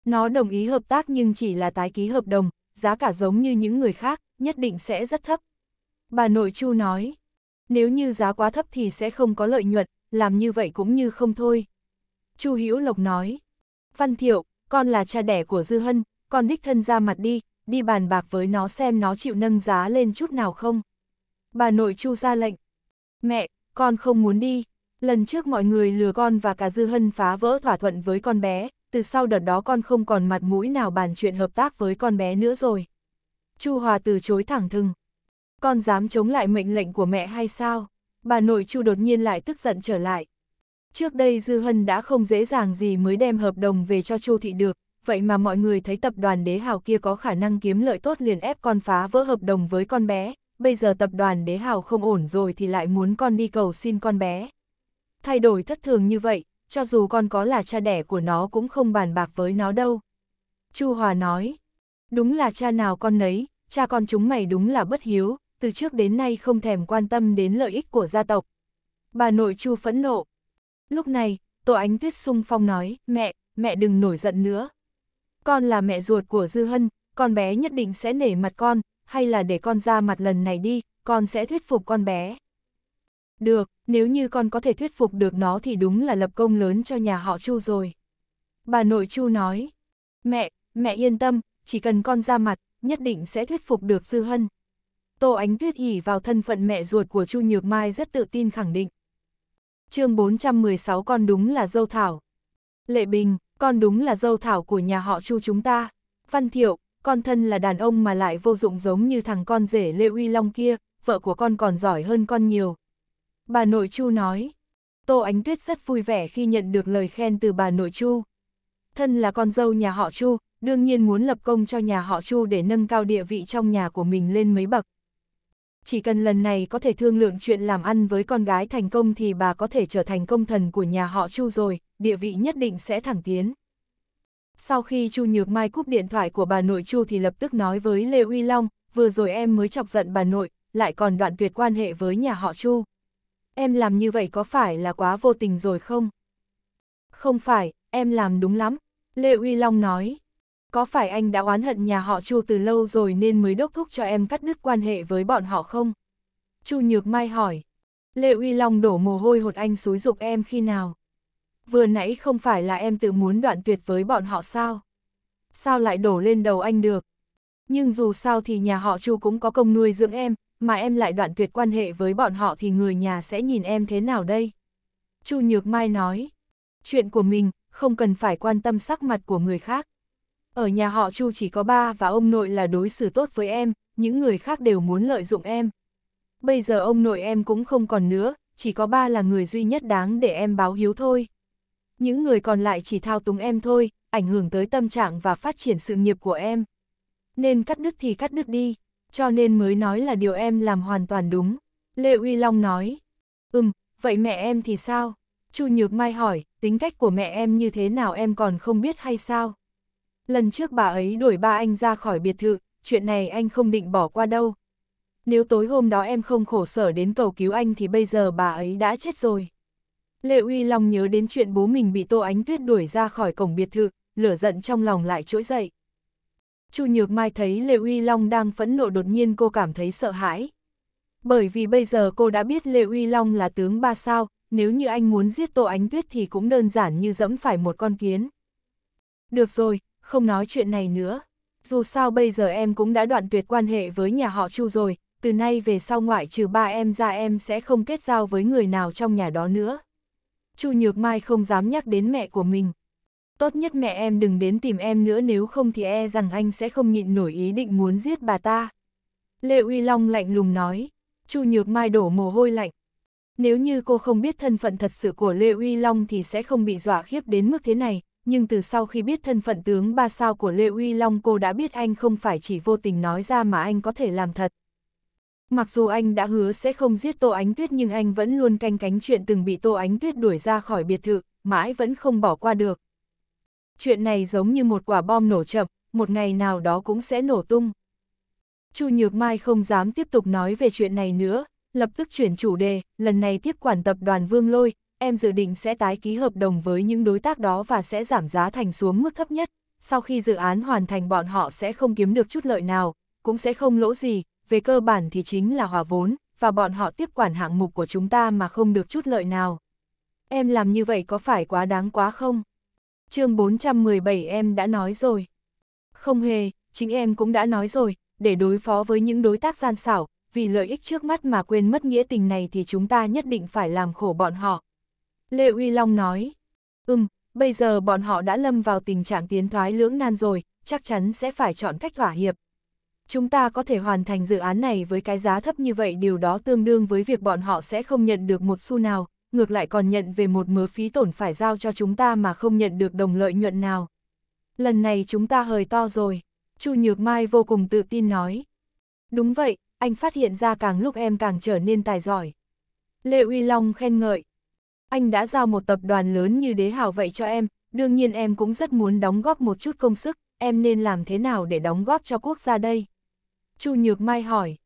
nó đồng ý hợp tác nhưng chỉ là tái ký hợp đồng, giá cả giống như những người khác, nhất định sẽ rất thấp. Bà nội Chu nói, nếu như giá quá thấp thì sẽ không có lợi nhuận, làm như vậy cũng như không thôi. Chu Hữu Lộc nói, Văn Thiệu, con là cha đẻ của Dư Hân, con đích thân ra mặt đi, đi bàn bạc với nó xem nó chịu nâng giá lên chút nào không. Bà nội Chu ra lệnh. Mẹ, con không muốn đi. Lần trước mọi người lừa con và cả Dư Hân phá vỡ thỏa thuận với con bé, từ sau đợt đó con không còn mặt mũi nào bàn chuyện hợp tác với con bé nữa rồi. Chu Hòa từ chối thẳng thừng. Con dám chống lại mệnh lệnh của mẹ hay sao? Bà nội Chu đột nhiên lại tức giận trở lại. Trước đây Dư Hân đã không dễ dàng gì mới đem hợp đồng về cho Chu Thị được, vậy mà mọi người thấy tập đoàn đế hào kia có khả năng kiếm lợi tốt liền ép con phá vỡ hợp đồng với con bé, bây giờ tập đoàn đế hào không ổn rồi thì lại muốn con đi cầu xin con bé. Thay đổi thất thường như vậy, cho dù con có là cha đẻ của nó cũng không bàn bạc với nó đâu. Chu Hòa nói, đúng là cha nào con nấy, cha con chúng mày đúng là bất hiếu, từ trước đến nay không thèm quan tâm đến lợi ích của gia tộc. Bà nội Chu phẫn nộ. Lúc này, Tô Ánh Tuyết sung phong nói, mẹ, mẹ đừng nổi giận nữa, con là mẹ ruột của Dư Hân, con bé nhất định sẽ nể mặt con, hay là để con ra mặt lần này đi, con sẽ thuyết phục con bé. Được, nếu như con có thể thuyết phục được nó thì đúng là lập công lớn cho nhà họ Chu rồi. Bà nội Chu nói, mẹ, mẹ yên tâm, chỉ cần con ra mặt, nhất định sẽ thuyết phục được Dư Hân. Tô Ánh Tuyết ỉ vào thân phận mẹ ruột của Chu Nhược Mai rất tự tin khẳng định. chương 416 con đúng là dâu thảo. Lệ Bình, con đúng là dâu thảo của nhà họ chu chúng ta. Văn Thiệu, con thân là đàn ông mà lại vô dụng giống như thằng con rể Lê Uy Long kia, vợ của con còn giỏi hơn con nhiều. Bà nội Chu nói, Tô Ánh Tuyết rất vui vẻ khi nhận được lời khen từ bà nội Chu. Thân là con dâu nhà họ Chu, đương nhiên muốn lập công cho nhà họ Chu để nâng cao địa vị trong nhà của mình lên mấy bậc. Chỉ cần lần này có thể thương lượng chuyện làm ăn với con gái thành công thì bà có thể trở thành công thần của nhà họ Chu rồi, địa vị nhất định sẽ thẳng tiến. Sau khi Chu Nhược Mai cúp điện thoại của bà nội Chu thì lập tức nói với Lê Uy Long, vừa rồi em mới chọc giận bà nội, lại còn đoạn tuyệt quan hệ với nhà họ Chu. Em làm như vậy có phải là quá vô tình rồi không? Không phải, em làm đúng lắm, Lê Uy Long nói. Có phải anh đã oán hận nhà họ Chu từ lâu rồi nên mới đốc thúc cho em cắt đứt quan hệ với bọn họ không? Chu Nhược Mai hỏi. Lê Uy Long đổ mồ hôi hột anh xúi dục em khi nào? vừa nãy không phải là em tự muốn đoạn tuyệt với bọn họ sao? Sao lại đổ lên đầu anh được? Nhưng dù sao thì nhà họ Chu cũng có công nuôi dưỡng em, mà em lại đoạn tuyệt quan hệ với bọn họ thì người nhà sẽ nhìn em thế nào đây? Chu Nhược Mai nói, chuyện của mình, không cần phải quan tâm sắc mặt của người khác. Ở nhà họ Chu chỉ có ba và ông nội là đối xử tốt với em, những người khác đều muốn lợi dụng em. Bây giờ ông nội em cũng không còn nữa, chỉ có ba là người duy nhất đáng để em báo hiếu thôi những người còn lại chỉ thao túng em thôi, ảnh hưởng tới tâm trạng và phát triển sự nghiệp của em. Nên cắt đứt thì cắt đứt đi, cho nên mới nói là điều em làm hoàn toàn đúng. Lê Uy Long nói, ừm, vậy mẹ em thì sao? Chu Nhược Mai hỏi, tính cách của mẹ em như thế nào em còn không biết hay sao? Lần trước bà ấy đuổi ba anh ra khỏi biệt thự, chuyện này anh không định bỏ qua đâu. Nếu tối hôm đó em không khổ sở đến cầu cứu anh thì bây giờ bà ấy đã chết rồi. Lệ Uy Long nhớ đến chuyện bố mình bị Tô Ánh Tuyết đuổi ra khỏi cổng biệt thự, lửa giận trong lòng lại trỗi dậy. Chu Nhược Mai thấy Lệ Uy Long đang phẫn nộ đột nhiên cô cảm thấy sợ hãi. Bởi vì bây giờ cô đã biết Lệ Uy Long là tướng ba sao, nếu như anh muốn giết Tô Ánh Tuyết thì cũng đơn giản như dẫm phải một con kiến. Được rồi, không nói chuyện này nữa. Dù sao bây giờ em cũng đã đoạn tuyệt quan hệ với nhà họ Chu rồi, từ nay về sau ngoại trừ ba em ra em sẽ không kết giao với người nào trong nhà đó nữa. Chu Nhược Mai không dám nhắc đến mẹ của mình. Tốt nhất mẹ em đừng đến tìm em nữa nếu không thì e rằng anh sẽ không nhịn nổi ý định muốn giết bà ta. Lệ Uy Long lạnh lùng nói, Chu Nhược Mai đổ mồ hôi lạnh. Nếu như cô không biết thân phận thật sự của Lê Uy Long thì sẽ không bị dọa khiếp đến mức thế này, nhưng từ sau khi biết thân phận tướng ba sao của Lê Uy Long cô đã biết anh không phải chỉ vô tình nói ra mà anh có thể làm thật. Mặc dù anh đã hứa sẽ không giết Tô Ánh Tuyết nhưng anh vẫn luôn canh cánh chuyện từng bị Tô Ánh Tuyết đuổi ra khỏi biệt thự, mãi vẫn không bỏ qua được. Chuyện này giống như một quả bom nổ chậm, một ngày nào đó cũng sẽ nổ tung. Chu Nhược Mai không dám tiếp tục nói về chuyện này nữa, lập tức chuyển chủ đề, lần này tiếp quản tập đoàn Vương Lôi, em dự định sẽ tái ký hợp đồng với những đối tác đó và sẽ giảm giá thành xuống mức thấp nhất. Sau khi dự án hoàn thành bọn họ sẽ không kiếm được chút lợi nào, cũng sẽ không lỗ gì, về cơ bản thì chính là hòa vốn, và bọn họ tiếp quản hạng mục của chúng ta mà không được chút lợi nào. Em làm như vậy có phải quá đáng quá không? chương 417 em đã nói rồi. Không hề, chính em cũng đã nói rồi, để đối phó với những đối tác gian xảo, vì lợi ích trước mắt mà quên mất nghĩa tình này thì chúng ta nhất định phải làm khổ bọn họ. Lê Uy Long nói, ừm, bây giờ bọn họ đã lâm vào tình trạng tiến thoái lưỡng nan rồi, chắc chắn sẽ phải chọn cách thỏa hiệp, chúng ta có thể hoàn thành dự án này với cái giá thấp như vậy điều đó tương đương với việc bọn họ sẽ không nhận được một xu nào, ngược lại còn nhận về một mớ phí tổn phải giao cho chúng ta mà không nhận được đồng lợi nhuận nào. Lần này chúng ta hời to rồi, Chu Nhược Mai vô cùng tự tin nói. Đúng vậy, anh phát hiện ra càng lúc em càng trở nên tài giỏi. Lê Uy Long khen ngợi. Anh đã giao một tập đoàn lớn như đế hào vậy cho em, đương nhiên em cũng rất muốn đóng góp một chút công sức, em nên làm thế nào để đóng góp cho quốc gia đây? Chu Nhược Mai hỏi,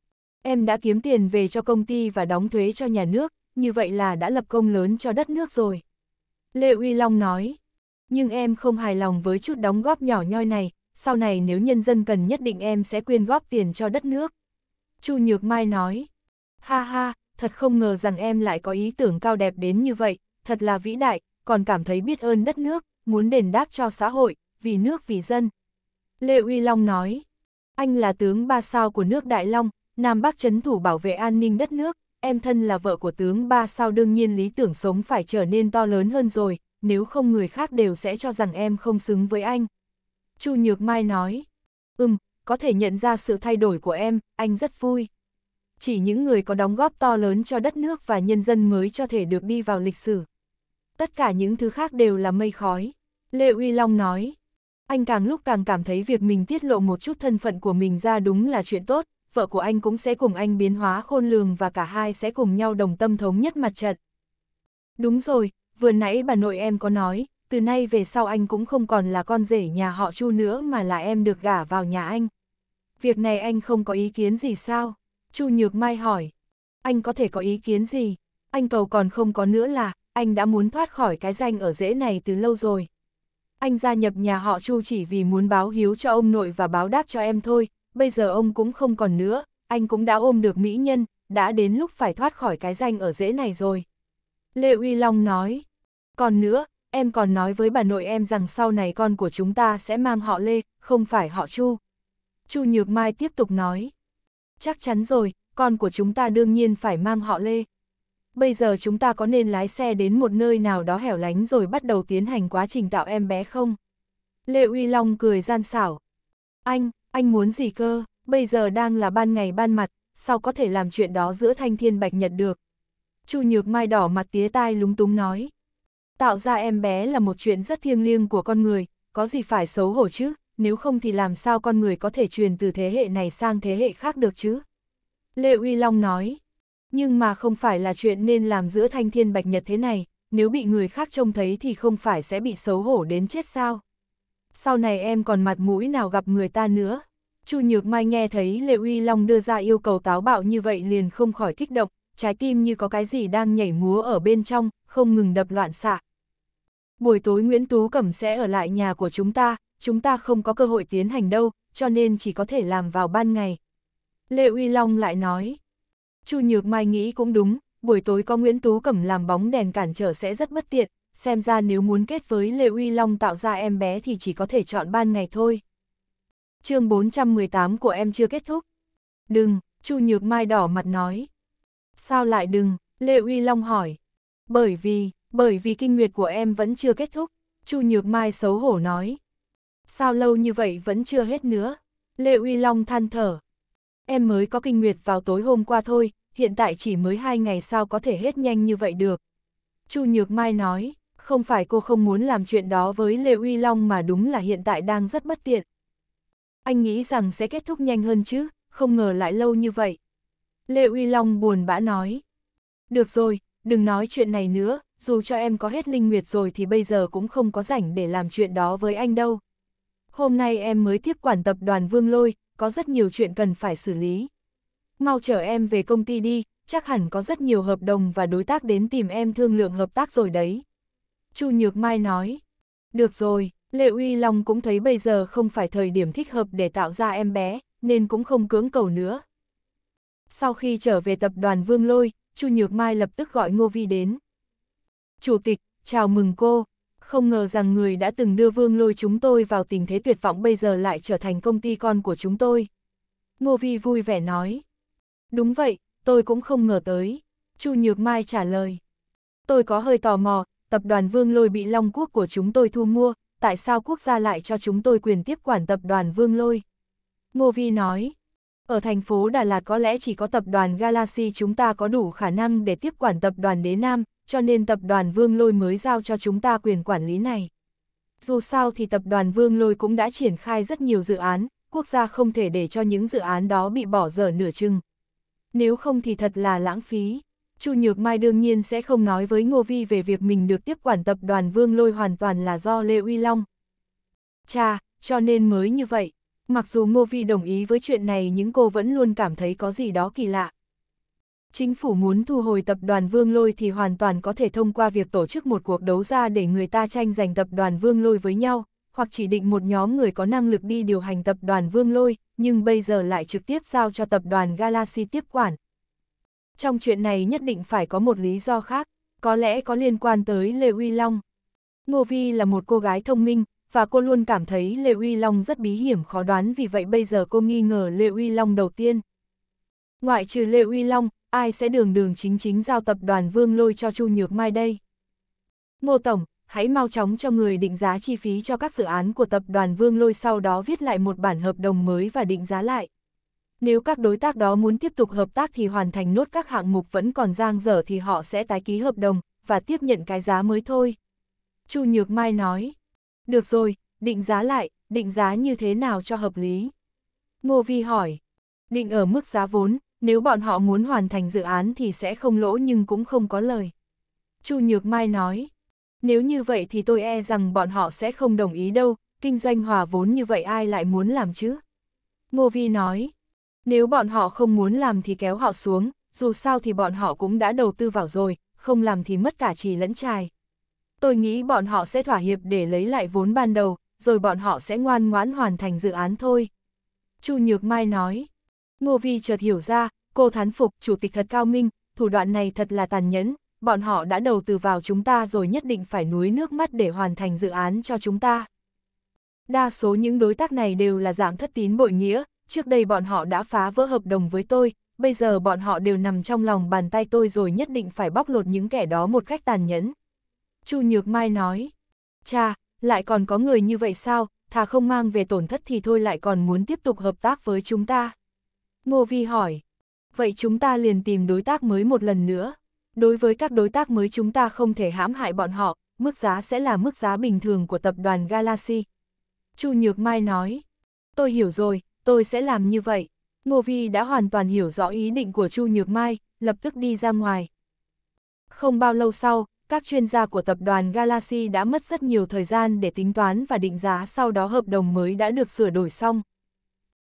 em đã kiếm tiền về cho công ty và đóng thuế cho nhà nước, như vậy là đã lập công lớn cho đất nước rồi. Lê Uy Long nói, nhưng em không hài lòng với chút đóng góp nhỏ nhoi này, sau này nếu nhân dân cần nhất định em sẽ quyên góp tiền cho đất nước. Chu Nhược Mai nói, ha ha, thật không ngờ rằng em lại có ý tưởng cao đẹp đến như vậy, thật là vĩ đại, còn cảm thấy biết ơn đất nước, muốn đền đáp cho xã hội, vì nước vì dân. Lê Uy Long nói, anh là tướng ba sao của nước Đại Long, Nam Bắc chấn thủ bảo vệ an ninh đất nước, em thân là vợ của tướng ba sao đương nhiên lý tưởng sống phải trở nên to lớn hơn rồi, nếu không người khác đều sẽ cho rằng em không xứng với anh. Chu Nhược Mai nói, ừm, có thể nhận ra sự thay đổi của em, anh rất vui. Chỉ những người có đóng góp to lớn cho đất nước và nhân dân mới cho thể được đi vào lịch sử. Tất cả những thứ khác đều là mây khói. Lê Uy Long nói, anh càng lúc càng cảm thấy việc mình tiết lộ một chút thân phận của mình ra đúng là chuyện tốt, vợ của anh cũng sẽ cùng anh biến hóa khôn lường và cả hai sẽ cùng nhau đồng tâm thống nhất mặt trận. Đúng rồi, vừa nãy bà nội em có nói, từ nay về sau anh cũng không còn là con rể nhà họ Chu nữa mà là em được gả vào nhà anh. Việc này anh không có ý kiến gì sao? Chu Nhược Mai hỏi. Anh có thể có ý kiến gì? Anh cầu còn không có nữa là, anh đã muốn thoát khỏi cái danh ở rễ này từ lâu rồi anh gia nhập nhà họ Chu chỉ vì muốn báo hiếu cho ông nội và báo đáp cho em thôi, bây giờ ông cũng không còn nữa, anh cũng đã ôm được mỹ nhân, đã đến lúc phải thoát khỏi cái danh ở dễ này rồi. Lê Uy Long nói, còn nữa, em còn nói với bà nội em rằng sau này con của chúng ta sẽ mang họ Lê, không phải họ Chu. Chu Nhược Mai tiếp tục nói, chắc chắn rồi, con của chúng ta đương nhiên phải mang họ Lê bây giờ chúng ta có nên lái xe đến một nơi nào đó hẻo lánh rồi bắt đầu tiến hành quá trình tạo em bé không? Lệ Uy Long cười gian xảo. Anh, anh muốn gì cơ, bây giờ đang là ban ngày ban mặt, sao có thể làm chuyện đó giữa thanh thiên bạch nhật được? Chu Nhược Mai đỏ mặt tía tai lúng túng nói. Tạo ra em bé là một chuyện rất thiêng liêng của con người, có gì phải xấu hổ chứ, nếu không thì làm sao con người có thể truyền từ thế hệ này sang thế hệ khác được chứ? Lệ Uy Long nói nhưng mà không phải là chuyện nên làm giữa thanh thiên bạch nhật thế này, nếu bị người khác trông thấy thì không phải sẽ bị xấu hổ đến chết sao. Sau này em còn mặt mũi nào gặp người ta nữa. Chu Nhược Mai nghe thấy Lệ Uy Long đưa ra yêu cầu táo bạo như vậy liền không khỏi kích động, trái tim như có cái gì đang nhảy múa ở bên trong, không ngừng đập loạn xạ. Buổi tối Nguyễn Tú Cẩm sẽ ở lại nhà của chúng ta, chúng ta không có cơ hội tiến hành đâu, cho nên chỉ có thể làm vào ban ngày. Lệ Uy Long lại nói, Chu Nhược Mai nghĩ cũng đúng, buổi tối có Nguyễn Tú Cẩm làm bóng đèn cản trở sẽ rất bất tiện, xem ra nếu muốn kết với Lê Uy Long tạo ra em bé thì chỉ có thể chọn ban ngày thôi. chương 418 của em chưa kết thúc. Đừng, Chu Nhược Mai đỏ mặt nói. Sao lại đừng, Lê Uy Long hỏi. Bởi vì, bởi vì kinh nguyệt của em vẫn chưa kết thúc, Chu Nhược Mai xấu hổ nói. Sao lâu như vậy vẫn chưa hết nữa? Lê Uy Long than thở, Em mới có kinh nguyệt vào tối hôm qua thôi, hiện tại chỉ mới hai ngày sao có thể hết nhanh như vậy được. Chu Nhược Mai nói, không phải cô không muốn làm chuyện đó với Lê Uy Long mà đúng là hiện tại đang rất bất tiện. Anh nghĩ rằng sẽ kết thúc nhanh hơn chứ, không ngờ lại lâu như vậy. Lê Uy Long buồn bã nói. Được rồi, đừng nói chuyện này nữa, dù cho em có hết linh nguyệt rồi thì bây giờ cũng không có rảnh để làm chuyện đó với anh đâu. Hôm nay em mới tiếp quản tập đoàn Vương Lôi, có rất nhiều chuyện cần phải xử lý. Mau chở em về công ty đi, chắc hẳn có rất nhiều hợp đồng và đối tác đến tìm em thương lượng hợp tác rồi đấy. Chu Nhược Mai nói, được rồi, Lệ Uy Long cũng thấy bây giờ không phải thời điểm thích hợp để tạo ra em bé, nên cũng không cưỡng cầu nữa. Sau khi trở về tập đoàn Vương Lôi, Chu Nhược Mai lập tức gọi Ngô Vi đến. Chủ tịch, chào mừng cô, không ngờ rằng người đã từng đưa vương lôi chúng tôi vào tình thế tuyệt vọng bây giờ lại trở thành công ty con của chúng tôi. Ngô Vi vui vẻ nói. Đúng vậy, tôi cũng không ngờ tới. Chu Nhược Mai trả lời. Tôi có hơi tò mò, tập đoàn Vương Lôi bị Long Quốc của chúng tôi thu mua, tại sao quốc gia lại cho chúng tôi quyền tiếp quản tập đoàn Vương Lôi? Ngô Vi nói. Ở thành phố Đà Lạt có lẽ chỉ có tập đoàn Galaxy chúng ta có đủ khả năng để tiếp quản tập đoàn Đế Nam, cho nên tập đoàn Vương Lôi mới giao cho chúng ta quyền quản lý này. Dù sao thì tập đoàn Vương Lôi cũng đã triển khai rất nhiều dự án, quốc gia không thể để cho những dự án đó bị bỏ dở nửa chừng. Nếu không thì thật là lãng phí. Chu Nhược Mai đương nhiên sẽ không nói với Ngô Vi về việc mình được tiếp quản tập đoàn Vương Lôi hoàn toàn là do Lê Uy Long. Cha, cho nên mới như vậy. Mặc dù Ngô Vi đồng ý với chuyện này nhưng cô vẫn luôn cảm thấy có gì đó kỳ lạ. Chính phủ muốn thu hồi tập đoàn Vương Lôi thì hoàn toàn có thể thông qua việc tổ chức một cuộc đấu ra để người ta tranh giành tập đoàn Vương Lôi với nhau, hoặc chỉ định một nhóm người có năng lực đi điều hành tập đoàn Vương Lôi, nhưng bây giờ lại trực tiếp giao cho tập đoàn Galaxy tiếp quản. Trong chuyện này nhất định phải có một lý do khác, có lẽ có liên quan tới Lê Uy Long. Ngô Vi là một cô gái thông minh, và cô luôn cảm thấy Lê Uy Long rất bí hiểm khó đoán vì vậy bây giờ cô nghi ngờ Lê Uy Long đầu tiên. Ngoại trừ Lê Uy Long, ai sẽ đường đường chính chính giao tập đoàn Vương Lôi cho Chu Nhược Mai đây? Ngô Tổng, hãy mau chóng cho người định giá chi phí cho các dự án của tập đoàn Vương Lôi sau đó viết lại một bản hợp đồng mới và định giá lại. Nếu các đối tác đó muốn tiếp tục hợp tác thì hoàn thành nốt các hạng mục vẫn còn giang dở thì họ sẽ tái ký hợp đồng và tiếp nhận cái giá mới thôi. Chu Nhược Mai nói, được rồi, định giá lại, định giá như thế nào cho hợp lý? Ngô Vi hỏi, định ở mức giá vốn, nếu bọn họ muốn hoàn thành dự án thì sẽ không lỗ nhưng cũng không có lời. Chu Nhược Mai nói, nếu như vậy thì tôi e rằng bọn họ sẽ không đồng ý đâu, kinh doanh hòa vốn như vậy ai lại muốn làm chứ? Ngô Vi nói, nếu bọn họ không muốn làm thì kéo họ xuống, dù sao thì bọn họ cũng đã đầu tư vào rồi, không làm thì mất cả trì lẫn trài. Tôi nghĩ bọn họ sẽ thỏa hiệp để lấy lại vốn ban đầu, rồi bọn họ sẽ ngoan ngoãn hoàn thành dự án thôi. Chu Nhược Mai nói, Ngô Vi chợt hiểu ra, cô thán phục chủ tịch thật cao minh, thủ đoạn này thật là tàn nhẫn, bọn họ đã đầu tư vào chúng ta rồi nhất định phải nuối nước mắt để hoàn thành dự án cho chúng ta. Đa số những đối tác này đều là dạng thất tín bội nghĩa, trước đây bọn họ đã phá vỡ hợp đồng với tôi, bây giờ bọn họ đều nằm trong lòng bàn tay tôi rồi nhất định phải bóc lột những kẻ đó một cách tàn nhẫn. Chu Nhược Mai nói, cha, lại còn có người như vậy sao, thà không mang về tổn thất thì thôi lại còn muốn tiếp tục hợp tác với chúng ta. Ngô Vi hỏi. Vậy chúng ta liền tìm đối tác mới một lần nữa. Đối với các đối tác mới chúng ta không thể hãm hại bọn họ, mức giá sẽ là mức giá bình thường của tập đoàn Galaxy. Chu Nhược Mai nói. Tôi hiểu rồi, tôi sẽ làm như vậy. Ngô Vi đã hoàn toàn hiểu rõ ý định của Chu Nhược Mai, lập tức đi ra ngoài. Không bao lâu sau, các chuyên gia của tập đoàn Galaxy đã mất rất nhiều thời gian để tính toán và định giá sau đó hợp đồng mới đã được sửa đổi xong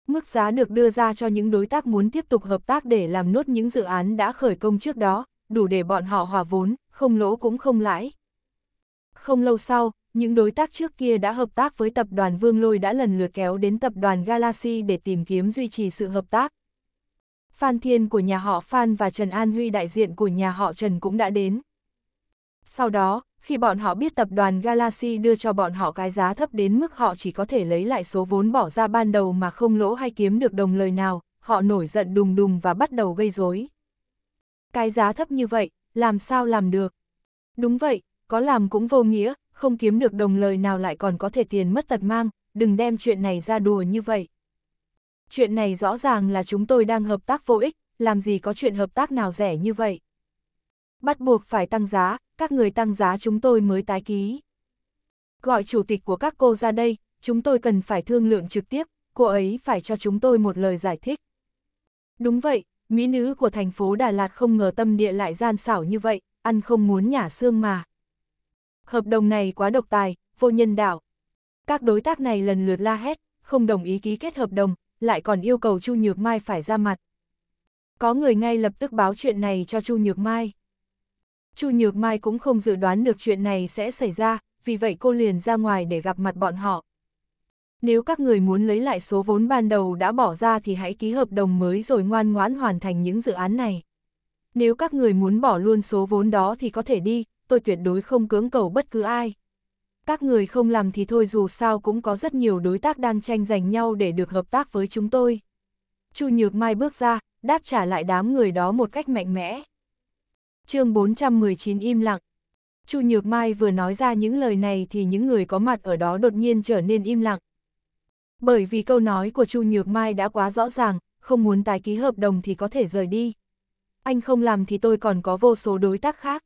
mức giá được đưa ra cho những đối tác muốn tiếp tục hợp tác để làm nốt những dự án đã khởi công trước đó, đủ để bọn họ hòa vốn, không lỗ cũng không lãi. Không lâu sau, những đối tác trước kia đã hợp tác với tập đoàn Vương Lôi đã lần lượt kéo đến tập đoàn Galaxy để tìm kiếm duy trì sự hợp tác. Phan Thiên của nhà họ Phan và Trần An Huy đại diện của nhà họ Trần cũng đã đến. Sau đó, khi bọn họ biết tập đoàn Galaxy đưa cho bọn họ cái giá thấp đến mức họ chỉ có thể lấy lại số vốn bỏ ra ban đầu mà không lỗ hay kiếm được đồng lời nào, họ nổi giận đùng đùng và bắt đầu gây rối. Cái giá thấp như vậy, làm sao làm được? Đúng vậy, có làm cũng vô nghĩa, không kiếm được đồng lời nào lại còn có thể tiền mất tật mang, đừng đem chuyện này ra đùa như vậy. Chuyện này rõ ràng là chúng tôi đang hợp tác vô ích, làm gì có chuyện hợp tác nào rẻ như vậy. Bắt buộc phải tăng giá, các người tăng giá chúng tôi mới tái ký. Gọi chủ tịch của các cô ra đây, chúng tôi cần phải thương lượng trực tiếp, cô ấy phải cho chúng tôi một lời giải thích. Đúng vậy, mỹ nữ của thành phố Đà Lạt không ngờ tâm địa lại gian xảo như vậy, ăn không muốn nhả xương mà. Hợp đồng này quá độc tài, vô nhân đạo. Các đối tác này lần lượt la hét, không đồng ý ký kết hợp đồng, lại còn yêu cầu Chu Nhược Mai phải ra mặt. Có người ngay lập tức báo chuyện này cho Chu Nhược Mai. Chu Nhược Mai cũng không dự đoán được chuyện này sẽ xảy ra, vì vậy cô liền ra ngoài để gặp mặt bọn họ. Nếu các người muốn lấy lại số vốn ban đầu đã bỏ ra thì hãy ký hợp đồng mới rồi ngoan ngoãn hoàn thành những dự án này. Nếu các người muốn bỏ luôn số vốn đó thì có thể đi, tôi tuyệt đối không cưỡng cầu bất cứ ai. Các người không làm thì thôi dù sao cũng có rất nhiều đối tác đang tranh giành nhau để được hợp tác với chúng tôi. Chu Nhược Mai bước ra, đáp trả lại đám người đó một cách mạnh mẽ chương 419 im lặng. Chu Nhược Mai vừa nói ra những lời này thì những người có mặt ở đó đột nhiên trở nên im lặng. Bởi vì câu nói của Chu Nhược Mai đã quá rõ ràng, không muốn tái ký hợp đồng thì có thể rời đi. Anh không làm thì tôi còn có vô số đối tác khác.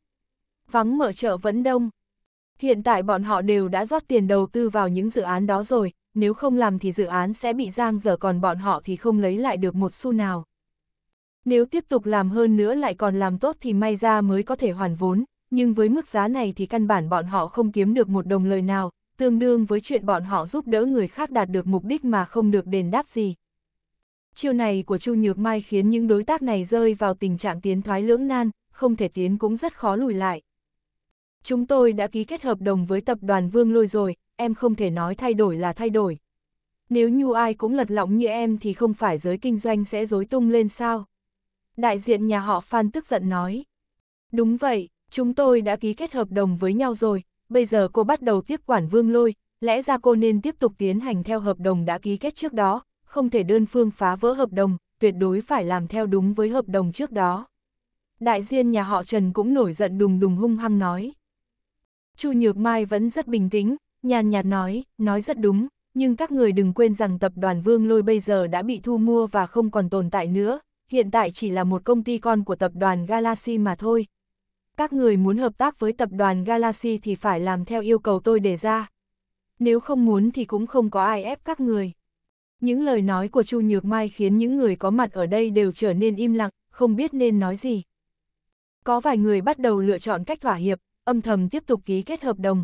Vắng mở chợ vẫn đông. Hiện tại bọn họ đều đã rót tiền đầu tư vào những dự án đó rồi, nếu không làm thì dự án sẽ bị giang dở còn bọn họ thì không lấy lại được một xu nào. Nếu tiếp tục làm hơn nữa lại còn làm tốt thì may ra mới có thể hoàn vốn, nhưng với mức giá này thì căn bản bọn họ không kiếm được một đồng lời nào, tương đương với chuyện bọn họ giúp đỡ người khác đạt được mục đích mà không được đền đáp gì. Chiêu này của Chu Nhược Mai khiến những đối tác này rơi vào tình trạng tiến thoái lưỡng nan, không thể tiến cũng rất khó lùi lại. Chúng tôi đã ký kết hợp đồng với tập đoàn Vương Lôi rồi, em không thể nói thay đổi là thay đổi. Nếu như ai cũng lật lọng như em thì không phải giới kinh doanh sẽ rối tung lên sao? Đại diện nhà họ Phan tức giận nói. Đúng vậy, chúng tôi đã ký kết hợp đồng với nhau rồi, bây giờ cô bắt đầu tiếp quản vương lôi, lẽ ra cô nên tiếp tục tiến hành theo hợp đồng đã ký kết trước đó, không thể đơn phương phá vỡ hợp đồng, tuyệt đối phải làm theo đúng với hợp đồng trước đó. Đại diện nhà họ Trần cũng nổi giận đùng đùng hung hăng nói. Chu Nhược Mai vẫn rất bình tĩnh, nhàn nhạt nói, nói rất đúng, nhưng các người đừng quên rằng tập đoàn Vương Lôi bây giờ đã bị thu mua và không còn tồn tại nữa, hiện tại chỉ là một công ty con của tập đoàn Galaxy mà thôi. Các người muốn hợp tác với tập đoàn Galaxy thì phải làm theo yêu cầu tôi đề ra. Nếu không muốn thì cũng không có ai ép các người. Những lời nói của Chu Nhược Mai khiến những người có mặt ở đây đều trở nên im lặng, không biết nên nói gì. Có vài người bắt đầu lựa chọn cách thỏa hiệp, âm thầm tiếp tục ký kết hợp đồng.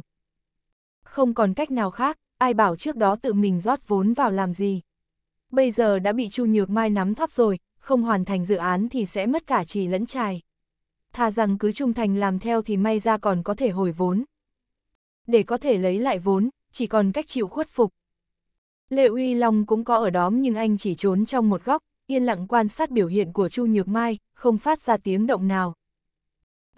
Không còn cách nào khác, ai bảo trước đó tự mình rót vốn vào làm gì. Bây giờ đã bị Chu Nhược Mai nắm thóp rồi, không hoàn thành dự án thì sẽ mất cả trì lẫn trài. Thà rằng cứ trung thành làm theo thì may ra còn có thể hồi vốn. Để có thể lấy lại vốn, chỉ còn cách chịu khuất phục. Lệ Uy Long cũng có ở đó nhưng anh chỉ trốn trong một góc, yên lặng quan sát biểu hiện của Chu Nhược Mai, không phát ra tiếng động nào.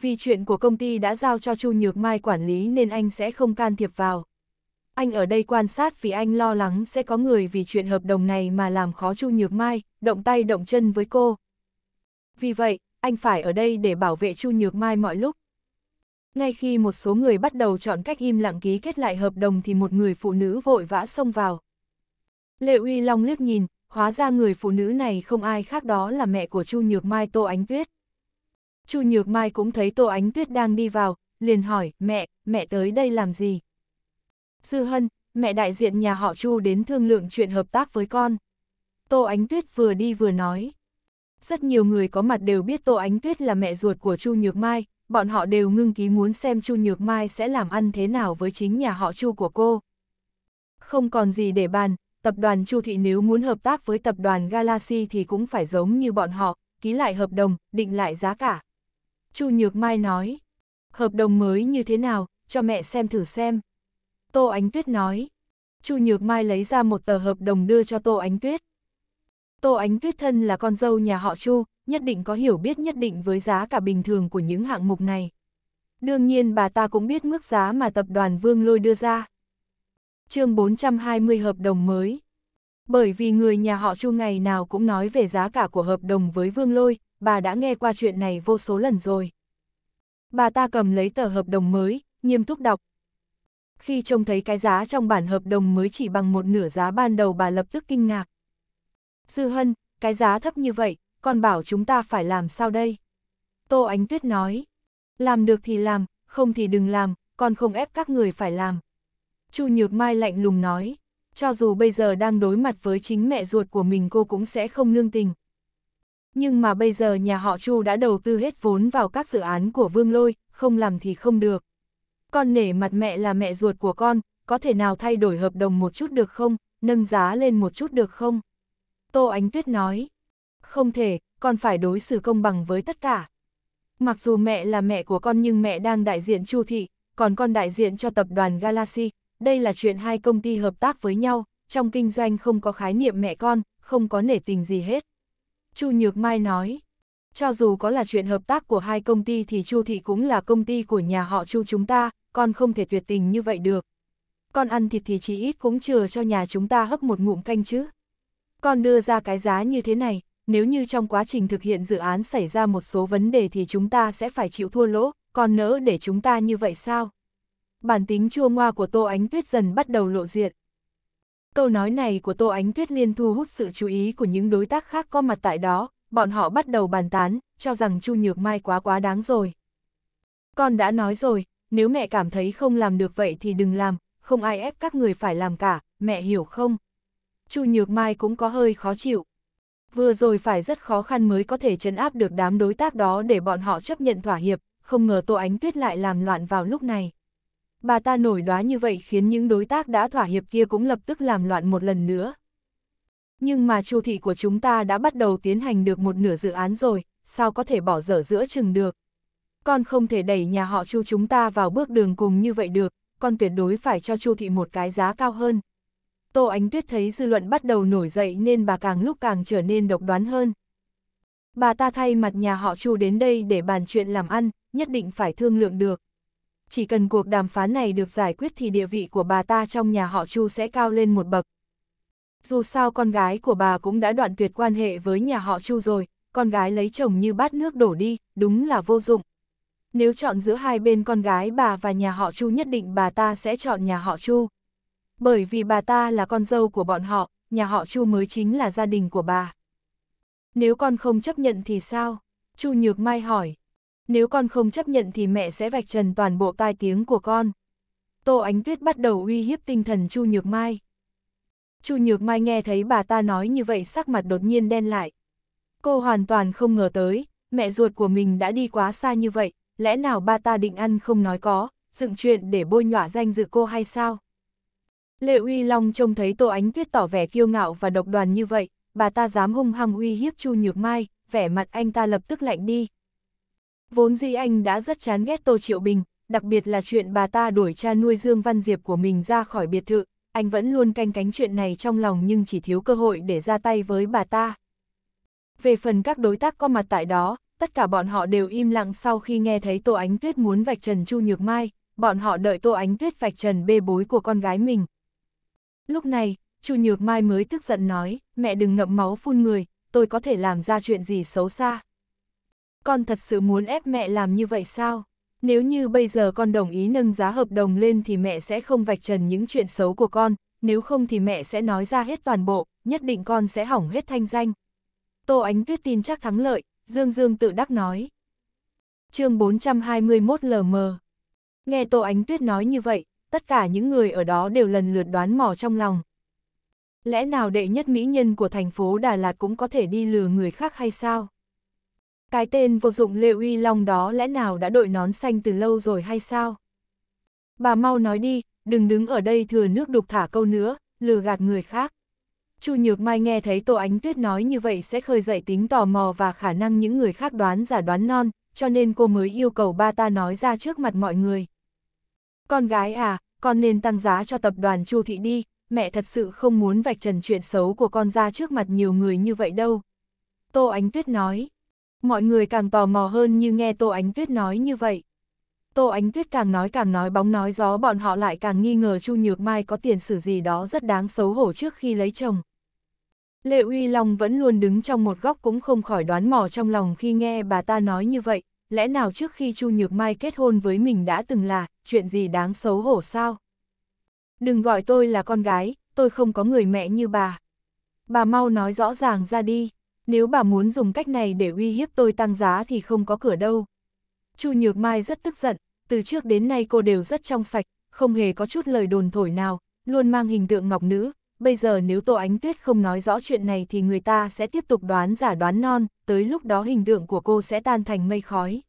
Vì chuyện của công ty đã giao cho Chu Nhược Mai quản lý nên anh sẽ không can thiệp vào anh ở đây quan sát vì anh lo lắng sẽ có người vì chuyện hợp đồng này mà làm khó Chu Nhược Mai, động tay động chân với cô. Vì vậy, anh phải ở đây để bảo vệ Chu Nhược Mai mọi lúc. Ngay khi một số người bắt đầu chọn cách im lặng ký kết lại hợp đồng thì một người phụ nữ vội vã xông vào. Lệ Uy Long liếc nhìn, hóa ra người phụ nữ này không ai khác đó là mẹ của Chu Nhược Mai Tô Ánh Tuyết. Chu Nhược Mai cũng thấy Tô Ánh Tuyết đang đi vào, liền hỏi, mẹ, mẹ tới đây làm gì? Sư Hân, mẹ đại diện nhà họ Chu đến thương lượng chuyện hợp tác với con. Tô Ánh Tuyết vừa đi vừa nói. Rất nhiều người có mặt đều biết Tô Ánh Tuyết là mẹ ruột của Chu Nhược Mai, bọn họ đều ngưng ký muốn xem Chu Nhược Mai sẽ làm ăn thế nào với chính nhà họ Chu của cô. Không còn gì để bàn, tập đoàn Chu Thị nếu muốn hợp tác với tập đoàn Galaxy thì cũng phải giống như bọn họ, ký lại hợp đồng, định lại giá cả. Chu Nhược Mai nói, hợp đồng mới như thế nào, cho mẹ xem thử xem. Tô Ánh Tuyết nói. Chu Nhược Mai lấy ra một tờ hợp đồng đưa cho Tô Ánh Tuyết. Tô Ánh Tuyết thân là con dâu nhà họ Chu, nhất định có hiểu biết nhất định với giá cả bình thường của những hạng mục này. Đương nhiên bà ta cũng biết mức giá mà tập đoàn Vương Lôi đưa ra. chương 420 hợp đồng mới. Bởi vì người nhà họ Chu ngày nào cũng nói về giá cả của hợp đồng với Vương Lôi, bà đã nghe qua chuyện này vô số lần rồi. Bà ta cầm lấy tờ hợp đồng mới, nghiêm túc đọc, khi trông thấy cái giá trong bản hợp đồng mới chỉ bằng một nửa giá ban đầu bà lập tức kinh ngạc. Dư Hân, cái giá thấp như vậy, còn bảo chúng ta phải làm sao đây? Tô Ánh Tuyết nói, làm được thì làm, không thì đừng làm, còn không ép các người phải làm. Chu Nhược Mai lạnh lùng nói, cho dù bây giờ đang đối mặt với chính mẹ ruột của mình cô cũng sẽ không nương tình. Nhưng mà bây giờ nhà họ Chu đã đầu tư hết vốn vào các dự án của Vương Lôi, không làm thì không được con nể mặt mẹ là mẹ ruột của con, có thể nào thay đổi hợp đồng một chút được không, nâng giá lên một chút được không? Tô Ánh Tuyết nói, không thể, con phải đối xử công bằng với tất cả. Mặc dù mẹ là mẹ của con nhưng mẹ đang đại diện Chu Thị, còn con đại diện cho tập đoàn Galaxy, đây là chuyện hai công ty hợp tác với nhau, trong kinh doanh không có khái niệm mẹ con, không có nể tình gì hết. Chu Nhược Mai nói, cho dù có là chuyện hợp tác của hai công ty thì Chu Thị cũng là công ty của nhà họ Chu chúng ta, con không thể tuyệt tình như vậy được. Con ăn thịt thì chỉ ít cũng chừa cho nhà chúng ta hấp một ngụm canh chứ. Con đưa ra cái giá như thế này, nếu như trong quá trình thực hiện dự án xảy ra một số vấn đề thì chúng ta sẽ phải chịu thua lỗ, con nỡ để chúng ta như vậy sao? Bản tính chua ngoa của Tô Ánh Tuyết dần bắt đầu lộ diện. Câu nói này của Tô Ánh Tuyết liên thu hút sự chú ý của những đối tác khác có mặt tại đó, bọn họ bắt đầu bàn tán, cho rằng Chu Nhược Mai quá quá đáng rồi. Con đã nói rồi, nếu mẹ cảm thấy không làm được vậy thì đừng làm, không ai ép các người phải làm cả, mẹ hiểu không? Chu Nhược Mai cũng có hơi khó chịu. Vừa rồi phải rất khó khăn mới có thể chấn áp được đám đối tác đó để bọn họ chấp nhận thỏa hiệp, không ngờ Tô Ánh Tuyết lại làm loạn vào lúc này. Bà ta nổi đoá như vậy khiến những đối tác đã thỏa hiệp kia cũng lập tức làm loạn một lần nữa. Nhưng mà chu thị của chúng ta đã bắt đầu tiến hành được một nửa dự án rồi, sao có thể bỏ dở giữa chừng được. Con không thể đẩy nhà họ chu chúng ta vào bước đường cùng như vậy được, con tuyệt đối phải cho chu thị một cái giá cao hơn. Tô Ánh Tuyết thấy dư luận bắt đầu nổi dậy nên bà càng lúc càng trở nên độc đoán hơn. Bà ta thay mặt nhà họ Chu đến đây để bàn chuyện làm ăn, nhất định phải thương lượng được. Chỉ cần cuộc đàm phán này được giải quyết thì địa vị của bà ta trong nhà họ Chu sẽ cao lên một bậc, dù sao con gái của bà cũng đã đoạn tuyệt quan hệ với nhà họ Chu rồi, con gái lấy chồng như bát nước đổ đi, đúng là vô dụng. Nếu chọn giữa hai bên con gái bà và nhà họ Chu nhất định bà ta sẽ chọn nhà họ Chu. Bởi vì bà ta là con dâu của bọn họ, nhà họ Chu mới chính là gia đình của bà. Nếu con không chấp nhận thì sao? Chu Nhược Mai hỏi. Nếu con không chấp nhận thì mẹ sẽ vạch trần toàn bộ tai tiếng của con. Tô Ánh Tuyết bắt đầu uy hiếp tinh thần Chu Nhược Mai. Chu Nhược Mai nghe thấy bà ta nói như vậy sắc mặt đột nhiên đen lại. Cô hoàn toàn không ngờ tới, mẹ ruột của mình đã đi quá xa như vậy, lẽ nào bà ta định ăn không nói có, dựng chuyện để bôi nhọa danh dự cô hay sao? Lệ Uy Long trông thấy Tô Ánh Tuyết tỏ vẻ kiêu ngạo và độc đoàn như vậy, bà ta dám hung hăng uy hiếp Chu Nhược Mai, vẻ mặt anh ta lập tức lạnh đi. Vốn dĩ anh đã rất chán ghét Tô Triệu Bình, đặc biệt là chuyện bà ta đuổi cha nuôi Dương Văn Diệp của mình ra khỏi biệt thự, anh vẫn luôn canh cánh chuyện này trong lòng nhưng chỉ thiếu cơ hội để ra tay với bà ta. Về phần các đối tác có mặt tại đó, tất cả bọn họ đều im lặng sau khi nghe thấy Tô Ánh Tuyết muốn vạch trần Chu Nhược Mai, bọn họ đợi Tô Ánh Tuyết vạch trần bê bối của con gái mình. Lúc này, Chu Nhược Mai mới tức giận nói, mẹ đừng ngậm máu phun người, tôi có thể làm ra chuyện gì xấu xa. Con thật sự muốn ép mẹ làm như vậy sao? Nếu như bây giờ con đồng ý nâng giá hợp đồng lên thì mẹ sẽ không vạch trần những chuyện xấu của con, nếu không thì mẹ sẽ nói ra hết toàn bộ, nhất định con sẽ hỏng hết thanh danh. Tô Ánh Tuyết tin chắc thắng lợi, Dương Dương tự đắc nói. chương 421 LM Nghe Tô Ánh Tuyết nói như vậy, tất cả những người ở đó đều lần lượt đoán mò trong lòng. Lẽ nào đệ nhất mỹ nhân của thành phố Đà Lạt cũng có thể đi lừa người khác hay sao? Cái tên vô dụng Lê Uy Long đó lẽ nào đã đội nón xanh từ lâu rồi hay sao? Bà mau nói đi, đừng đứng ở đây thừa nước đục thả câu nữa, lừa gạt người khác. Chu Nhược Mai nghe thấy Tô Ánh Tuyết nói như vậy sẽ khơi dậy tính tò mò và khả năng những người khác đoán giả đoán non, cho nên cô mới yêu cầu ba ta nói ra trước mặt mọi người. Con gái à, con nên tăng giá cho tập đoàn Chu Thị đi, mẹ thật sự không muốn vạch trần chuyện xấu của con ra trước mặt nhiều người như vậy đâu. Tô Ánh Tuyết nói. Mọi người càng tò mò hơn như nghe Tô Ánh Tuyết nói như vậy. Tô Ánh Tuyết càng nói càng nói bóng nói gió bọn họ lại càng nghi ngờ Chu Nhược Mai có tiền sử gì đó rất đáng xấu hổ trước khi lấy chồng. Lệ Uy Long vẫn luôn đứng trong một góc cũng không khỏi đoán mò trong lòng khi nghe bà ta nói như vậy, lẽ nào trước khi Chu Nhược Mai kết hôn với mình đã từng là chuyện gì đáng xấu hổ sao? Đừng gọi tôi là con gái, tôi không có người mẹ như bà. Bà mau nói rõ ràng ra đi nếu bà muốn dùng cách này để uy hiếp tôi tăng giá thì không có cửa đâu. Chu Nhược Mai rất tức giận, từ trước đến nay cô đều rất trong sạch, không hề có chút lời đồn thổi nào, luôn mang hình tượng ngọc nữ, bây giờ nếu Tô Ánh Tuyết không nói rõ chuyện này thì người ta sẽ tiếp tục đoán giả đoán non, tới lúc đó hình tượng của cô sẽ tan thành mây khói.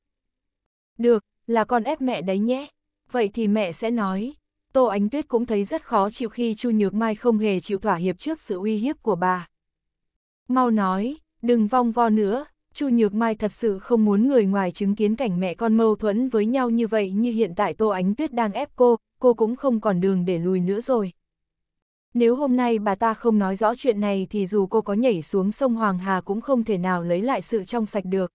Được, là con ép mẹ đấy nhé. Vậy thì mẹ sẽ nói. Tô Ánh Tuyết cũng thấy rất khó chịu khi Chu Nhược Mai không hề chịu thỏa hiệp trước sự uy hiếp của bà. Mau nói, Đừng vong vo nữa, Chu Nhược Mai thật sự không muốn người ngoài chứng kiến cảnh mẹ con mâu thuẫn với nhau như vậy như hiện tại Tô Ánh Tuyết đang ép cô, cô cũng không còn đường để lùi nữa rồi. Nếu hôm nay bà ta không nói rõ chuyện này thì dù cô có nhảy xuống sông Hoàng Hà cũng không thể nào lấy lại sự trong sạch được.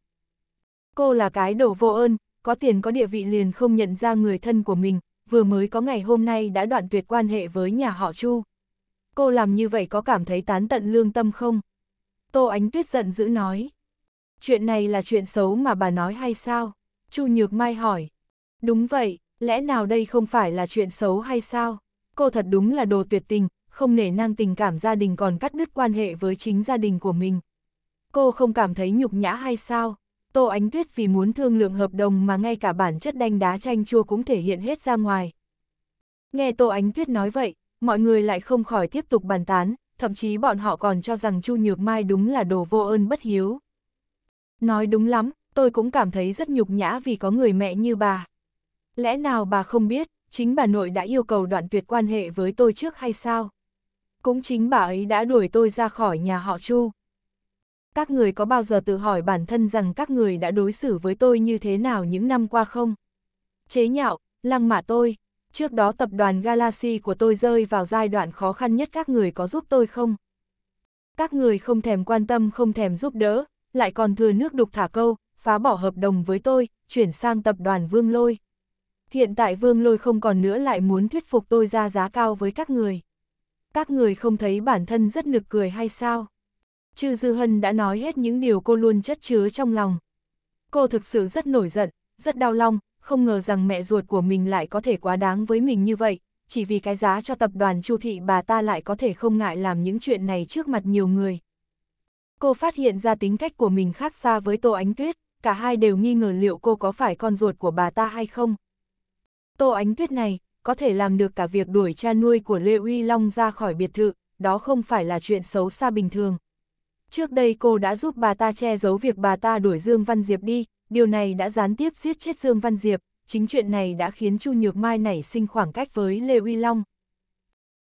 Cô là cái đồ vô ơn, có tiền có địa vị liền không nhận ra người thân của mình, vừa mới có ngày hôm nay đã đoạn tuyệt quan hệ với nhà họ Chu. Cô làm như vậy có cảm thấy tán tận lương tâm không? Tô Ánh Tuyết giận dữ nói. Chuyện này là chuyện xấu mà bà nói hay sao? Chu Nhược Mai hỏi. Đúng vậy, lẽ nào đây không phải là chuyện xấu hay sao? Cô thật đúng là đồ tuyệt tình, không nể nang tình cảm gia đình còn cắt đứt quan hệ với chính gia đình của mình. Cô không cảm thấy nhục nhã hay sao? Tô Ánh Tuyết vì muốn thương lượng hợp đồng mà ngay cả bản chất đanh đá chanh chua cũng thể hiện hết ra ngoài. Nghe Tô Ánh Tuyết nói vậy, mọi người lại không khỏi tiếp tục bàn tán, thậm chí bọn họ còn cho rằng Chu Nhược Mai đúng là đồ vô ơn bất hiếu. Nói đúng lắm, tôi cũng cảm thấy rất nhục nhã vì có người mẹ như bà. Lẽ nào bà không biết, chính bà nội đã yêu cầu đoạn tuyệt quan hệ với tôi trước hay sao? Cũng chính bà ấy đã đuổi tôi ra khỏi nhà họ Chu. Các người có bao giờ tự hỏi bản thân rằng các người đã đối xử với tôi như thế nào những năm qua không? Chế nhạo, lăng mạ tôi, trước đó tập đoàn Galaxy của tôi rơi vào giai đoạn khó khăn nhất các người có giúp tôi không? Các người không thèm quan tâm không thèm giúp đỡ, lại còn thừa nước đục thả câu, phá bỏ hợp đồng với tôi, chuyển sang tập đoàn Vương Lôi. Hiện tại Vương Lôi không còn nữa lại muốn thuyết phục tôi ra giá cao với các người. Các người không thấy bản thân rất nực cười hay sao? Chư Dư Hân đã nói hết những điều cô luôn chất chứa trong lòng. Cô thực sự rất nổi giận, rất đau lòng, không ngờ rằng mẹ ruột của mình lại có thể quá đáng với mình như vậy, chỉ vì cái giá cho tập đoàn Chu thị bà ta lại có thể không ngại làm những chuyện này trước mặt nhiều người. Cô phát hiện ra tính cách của mình khác xa với Tô Ánh Tuyết, cả hai đều nghi ngờ liệu cô có phải con ruột của bà ta hay không. Tô Ánh Tuyết này, có thể làm được cả việc đuổi cha nuôi của Lê Uy Long ra khỏi biệt thự, đó không phải là chuyện xấu xa bình thường. Trước đây cô đã giúp bà ta che giấu việc bà ta đuổi Dương Văn Diệp đi, điều này đã gián tiếp giết chết Dương Văn Diệp, chính chuyện này đã khiến Chu Nhược Mai nảy sinh khoảng cách với Lê Uy Long.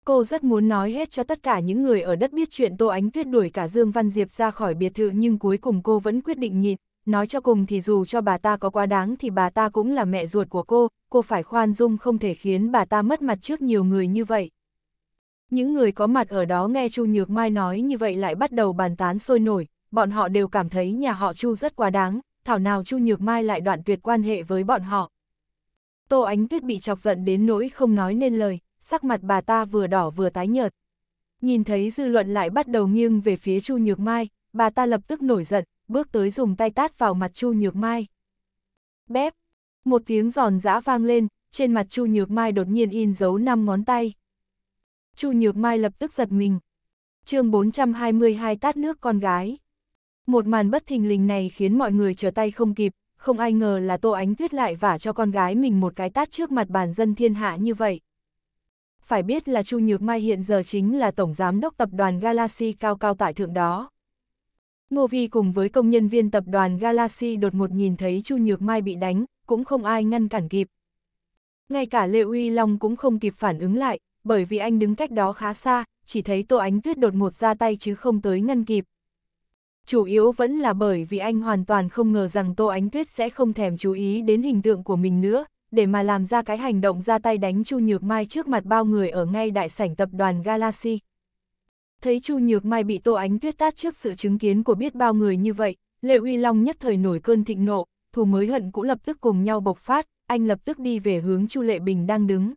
Cô rất muốn nói hết cho tất cả những người ở đất biết chuyện Tô Ánh Tuyết đuổi cả Dương Văn Diệp ra khỏi biệt thự nhưng cuối cùng cô vẫn quyết định nhịn, nói cho cùng thì dù cho bà ta có quá đáng thì bà ta cũng là mẹ ruột của cô, cô phải khoan dung không thể khiến bà ta mất mặt trước nhiều người như vậy. Những người có mặt ở đó nghe Chu Nhược Mai nói như vậy lại bắt đầu bàn tán sôi nổi, bọn họ đều cảm thấy nhà họ Chu rất quá đáng, thảo nào Chu Nhược Mai lại đoạn tuyệt quan hệ với bọn họ. Tô Ánh Tuyết bị chọc giận đến nỗi không nói nên lời, sắc mặt bà ta vừa đỏ vừa tái nhợt. Nhìn thấy dư luận lại bắt đầu nghiêng về phía Chu Nhược Mai, bà ta lập tức nổi giận, bước tới dùng tay tát vào mặt Chu Nhược Mai. Bép! Một tiếng giòn giã vang lên, trên mặt Chu Nhược Mai đột nhiên in dấu 5 ngón tay. Chu Nhược Mai lập tức giật mình. chương 422 tát nước con gái. Một màn bất thình lình này khiến mọi người trở tay không kịp, không ai ngờ là Tô Ánh Tuyết lại vả cho con gái mình một cái tát trước mặt bàn dân thiên hạ như vậy. Phải biết là Chu Nhược Mai hiện giờ chính là Tổng Giám đốc Tập đoàn Galaxy cao cao tại thượng đó. Ngô Vi cùng với công nhân viên Tập đoàn Galaxy đột ngột nhìn thấy Chu Nhược Mai bị đánh, cũng không ai ngăn cản kịp. Ngay cả Lê Uy Long cũng không kịp phản ứng lại, bởi vì anh đứng cách đó khá xa, chỉ thấy Tô Ánh Tuyết đột ngột ra tay chứ không tới ngăn kịp chủ yếu vẫn là bởi vì anh hoàn toàn không ngờ rằng Tô Ánh Tuyết sẽ không thèm chú ý đến hình tượng của mình nữa, để mà làm ra cái hành động ra tay đánh Chu Nhược Mai trước mặt bao người ở ngay đại sảnh tập đoàn Galaxy. Thấy Chu Nhược Mai bị Tô Ánh Tuyết tát trước sự chứng kiến của biết bao người như vậy, Lệ Uy Long nhất thời nổi cơn thịnh nộ, thù mới hận cũng lập tức cùng nhau bộc phát, anh lập tức đi về hướng Chu Lệ Bình đang đứng.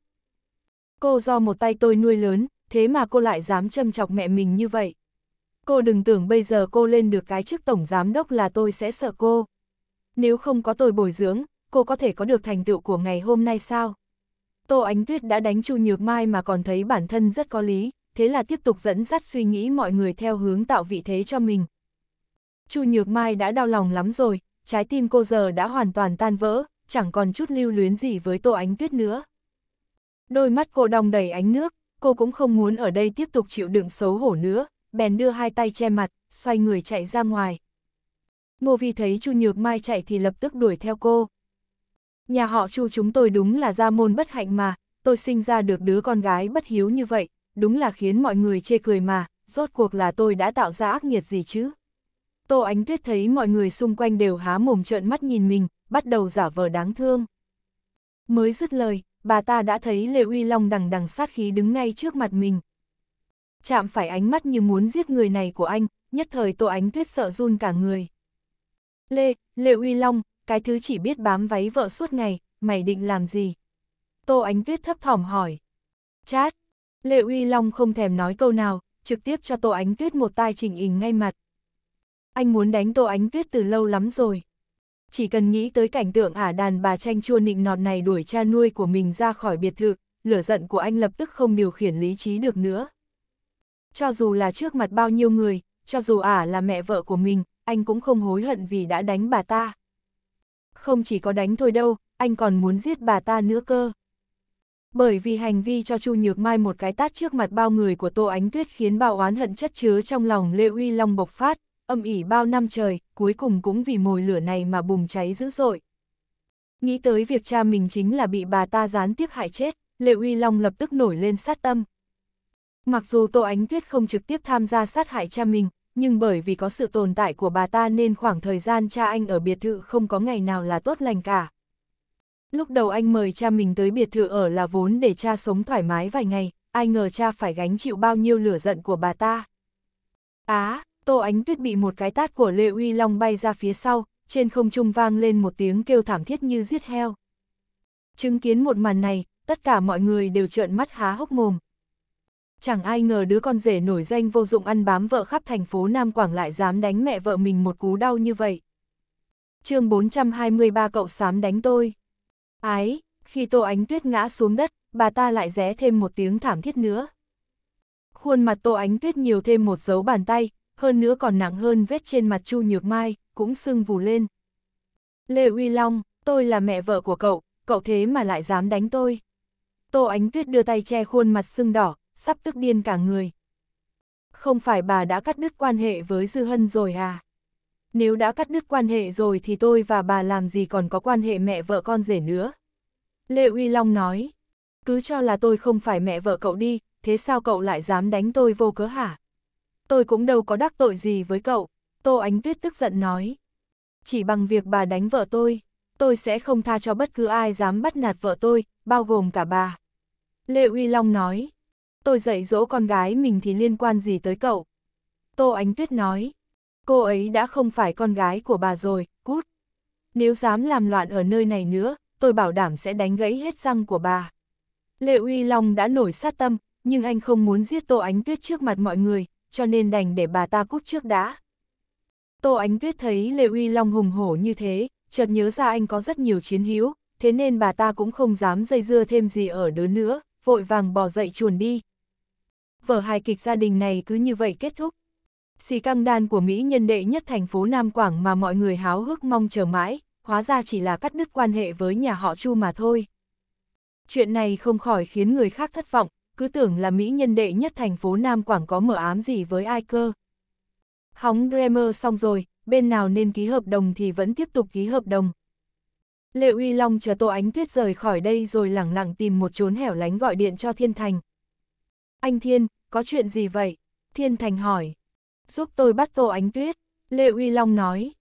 Cô do một tay tôi nuôi lớn, thế mà cô lại dám châm chọc mẹ mình như vậy cô đừng tưởng bây giờ cô lên được cái chức tổng giám đốc là tôi sẽ sợ cô. Nếu không có tôi bồi dưỡng, cô có thể có được thành tựu của ngày hôm nay sao? Tô Ánh Tuyết đã đánh Chu Nhược Mai mà còn thấy bản thân rất có lý, thế là tiếp tục dẫn dắt suy nghĩ mọi người theo hướng tạo vị thế cho mình. Chu Nhược Mai đã đau lòng lắm rồi, trái tim cô giờ đã hoàn toàn tan vỡ, chẳng còn chút lưu luyến gì với Tô Ánh Tuyết nữa. Đôi mắt cô đong đầy ánh nước, cô cũng không muốn ở đây tiếp tục chịu đựng xấu hổ nữa, bèn đưa hai tay che mặt, xoay người chạy ra ngoài. Ngô Vi thấy Chu Nhược Mai chạy thì lập tức đuổi theo cô. Nhà họ Chu chúng tôi đúng là gia môn bất hạnh mà, tôi sinh ra được đứa con gái bất hiếu như vậy, đúng là khiến mọi người chê cười mà, rốt cuộc là tôi đã tạo ra ác nghiệt gì chứ. Tô Ánh Tuyết thấy mọi người xung quanh đều há mồm trợn mắt nhìn mình, bắt đầu giả vờ đáng thương. Mới dứt lời, bà ta đã thấy Lê Uy Long đằng đằng sát khí đứng ngay trước mặt mình chạm phải ánh mắt như muốn giết người này của anh, nhất thời Tô Ánh Tuyết sợ run cả người. Lê, Lê Uy Long, cái thứ chỉ biết bám váy vợ suốt ngày, mày định làm gì? Tô Ánh Tuyết thấp thỏm hỏi. Chát, Lê Uy Long không thèm nói câu nào, trực tiếp cho Tô Ánh Tuyết một tai trình ình ngay mặt. Anh muốn đánh Tô Ánh Tuyết từ lâu lắm rồi. Chỉ cần nghĩ tới cảnh tượng ả đàn bà tranh chua nịnh nọt này đuổi cha nuôi của mình ra khỏi biệt thự, lửa giận của anh lập tức không điều khiển lý trí được nữa. Cho dù là trước mặt bao nhiêu người, cho dù ả à là mẹ vợ của mình, anh cũng không hối hận vì đã đánh bà ta. Không chỉ có đánh thôi đâu, anh còn muốn giết bà ta nữa cơ. Bởi vì hành vi cho Chu Nhược Mai một cái tát trước mặt bao người của Tô Ánh Tuyết khiến bao oán hận chất chứa trong lòng Lê Uy Long bộc phát, âm ỉ bao năm trời, cuối cùng cũng vì mồi lửa này mà bùng cháy dữ dội. Nghĩ tới việc cha mình chính là bị bà ta gián tiếp hại chết, Lê Uy Long lập tức nổi lên sát tâm, Mặc dù Tô Ánh Tuyết không trực tiếp tham gia sát hại cha mình, nhưng bởi vì có sự tồn tại của bà ta nên khoảng thời gian cha anh ở biệt thự không có ngày nào là tốt lành cả. Lúc đầu anh mời cha mình tới biệt thự ở là vốn để cha sống thoải mái vài ngày, ai ngờ cha phải gánh chịu bao nhiêu lửa giận của bà ta. Á, Tô Ánh Tuyết bị một cái tát của Lê Uy Long bay ra phía sau, trên không trung vang lên một tiếng kêu thảm thiết như giết heo. Chứng kiến một màn này, tất cả mọi người đều trợn mắt há hốc mồm. Chẳng ai ngờ đứa con rể nổi danh vô dụng ăn bám vợ khắp thành phố Nam Quảng lại dám đánh mẹ vợ mình một cú đau như vậy. chương 423 cậu sám đánh tôi. Ái, khi Tô Ánh Tuyết ngã xuống đất, bà ta lại ré thêm một tiếng thảm thiết nữa. Khuôn mặt Tô Ánh Tuyết nhiều thêm một dấu bàn tay, hơn nữa còn nặng hơn vết trên mặt Chu Nhược Mai, cũng sưng vù lên. Lê Uy Long, tôi là mẹ vợ của cậu, cậu thế mà lại dám đánh tôi. Tô Ánh Tuyết đưa tay che khuôn mặt sưng đỏ, sắp tức điên cả người. Không phải bà đã cắt đứt quan hệ với Dư Hân rồi à? Nếu đã cắt đứt quan hệ rồi thì tôi và bà làm gì còn có quan hệ mẹ vợ con rể nữa? Lê Uy Long nói, cứ cho là tôi không phải mẹ vợ cậu đi, thế sao cậu lại dám đánh tôi vô cớ hả? Tôi cũng đâu có đắc tội gì với cậu, Tô Ánh Tuyết tức giận nói. Chỉ bằng việc bà đánh vợ tôi, tôi sẽ không tha cho bất cứ ai dám bắt nạt vợ tôi, bao gồm cả bà. Lê Uy Long nói, tôi dạy dỗ con gái mình thì liên quan gì tới cậu. Tô Ánh Tuyết nói, cô ấy đã không phải con gái của bà rồi, cút. Nếu dám làm loạn ở nơi này nữa, tôi bảo đảm sẽ đánh gãy hết răng của bà. Lệ Uy Long đã nổi sát tâm, nhưng anh không muốn giết Tô Ánh Tuyết trước mặt mọi người, cho nên đành để bà ta cút trước đã. Tô Ánh Tuyết thấy Lệ Uy Long hùng hổ như thế, chợt nhớ ra anh có rất nhiều chiến hữu, thế nên bà ta cũng không dám dây dưa thêm gì ở đứa nữa, vội vàng bỏ dậy chuồn đi vở hài kịch gia đình này cứ như vậy kết thúc. Xì căng đan của Mỹ nhân đệ nhất thành phố Nam Quảng mà mọi người háo hức mong chờ mãi, hóa ra chỉ là cắt đứt quan hệ với nhà họ Chu mà thôi. Chuyện này không khỏi khiến người khác thất vọng, cứ tưởng là Mỹ nhân đệ nhất thành phố Nam Quảng có mở ám gì với ai cơ. Hóng Dremer xong rồi, bên nào nên ký hợp đồng thì vẫn tiếp tục ký hợp đồng. Lệ Uy Long chờ Tô Ánh Tuyết rời khỏi đây rồi lẳng lặng tìm một chốn hẻo lánh gọi điện cho Thiên Thành. Anh Thiên, có chuyện gì vậy? Thiên Thành hỏi. Giúp tôi bắt Tô Ánh Tuyết, Lê Uy Long nói.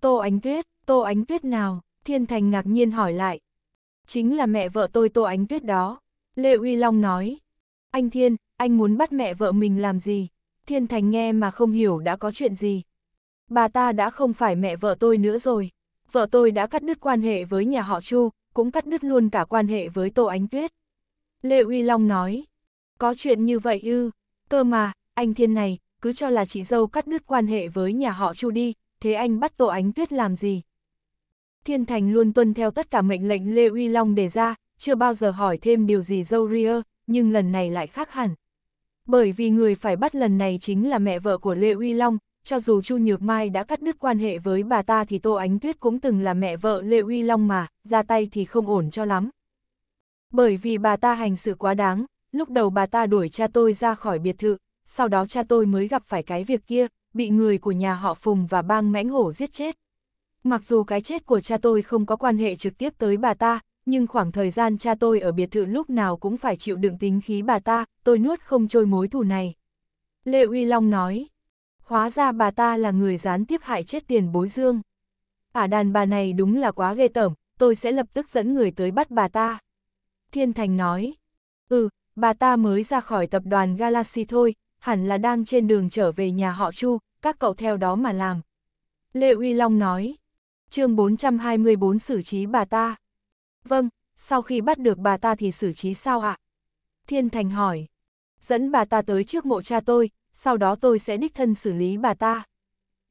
Tô Ánh Tuyết, Tô Ánh Tuyết nào? Thiên Thành ngạc nhiên hỏi lại. Chính là mẹ vợ tôi Tô Ánh Tuyết đó. Lê Uy Long nói. Anh Thiên, anh muốn bắt mẹ vợ mình làm gì? Thiên Thành nghe mà không hiểu đã có chuyện gì. Bà ta đã không phải mẹ vợ tôi nữa rồi. Vợ tôi đã cắt đứt quan hệ với nhà họ Chu, cũng cắt đứt luôn cả quan hệ với Tô Ánh Tuyết. Lê Uy Long nói. Có chuyện như vậy ư, cơ mà, anh thiên này, cứ cho là chị dâu cắt đứt quan hệ với nhà họ Chu đi, thế anh bắt tổ ánh tuyết làm gì? Thiên Thành luôn tuân theo tất cả mệnh lệnh Lê Uy Long đề ra, chưa bao giờ hỏi thêm điều gì dâu Ria, nhưng lần này lại khác hẳn. Bởi vì người phải bắt lần này chính là mẹ vợ của Lê Uy Long, cho dù Chu Nhược Mai đã cắt đứt quan hệ với bà ta thì Tô Ánh Tuyết cũng từng là mẹ vợ Lê Uy Long mà, ra tay thì không ổn cho lắm. Bởi vì bà ta hành sự quá đáng, lúc đầu bà ta đuổi cha tôi ra khỏi biệt thự, sau đó cha tôi mới gặp phải cái việc kia, bị người của nhà họ Phùng và bang mãnh hổ giết chết. Mặc dù cái chết của cha tôi không có quan hệ trực tiếp tới bà ta, nhưng khoảng thời gian cha tôi ở biệt thự lúc nào cũng phải chịu đựng tính khí bà ta, tôi nuốt không trôi mối thù này. Lệ Uy Long nói, hóa ra bà ta là người gián tiếp hại chết tiền bối dương. Ả à, đàn bà này đúng là quá ghê tởm, tôi sẽ lập tức dẫn người tới bắt bà ta. Thiên Thành nói, ừ, bà ta mới ra khỏi tập đoàn Galaxy thôi, hẳn là đang trên đường trở về nhà họ Chu, các cậu theo đó mà làm. Lê Uy Long nói, chương 424 xử trí bà ta. Vâng, sau khi bắt được bà ta thì xử trí sao ạ? Thiên Thành hỏi, dẫn bà ta tới trước mộ cha tôi, sau đó tôi sẽ đích thân xử lý bà ta.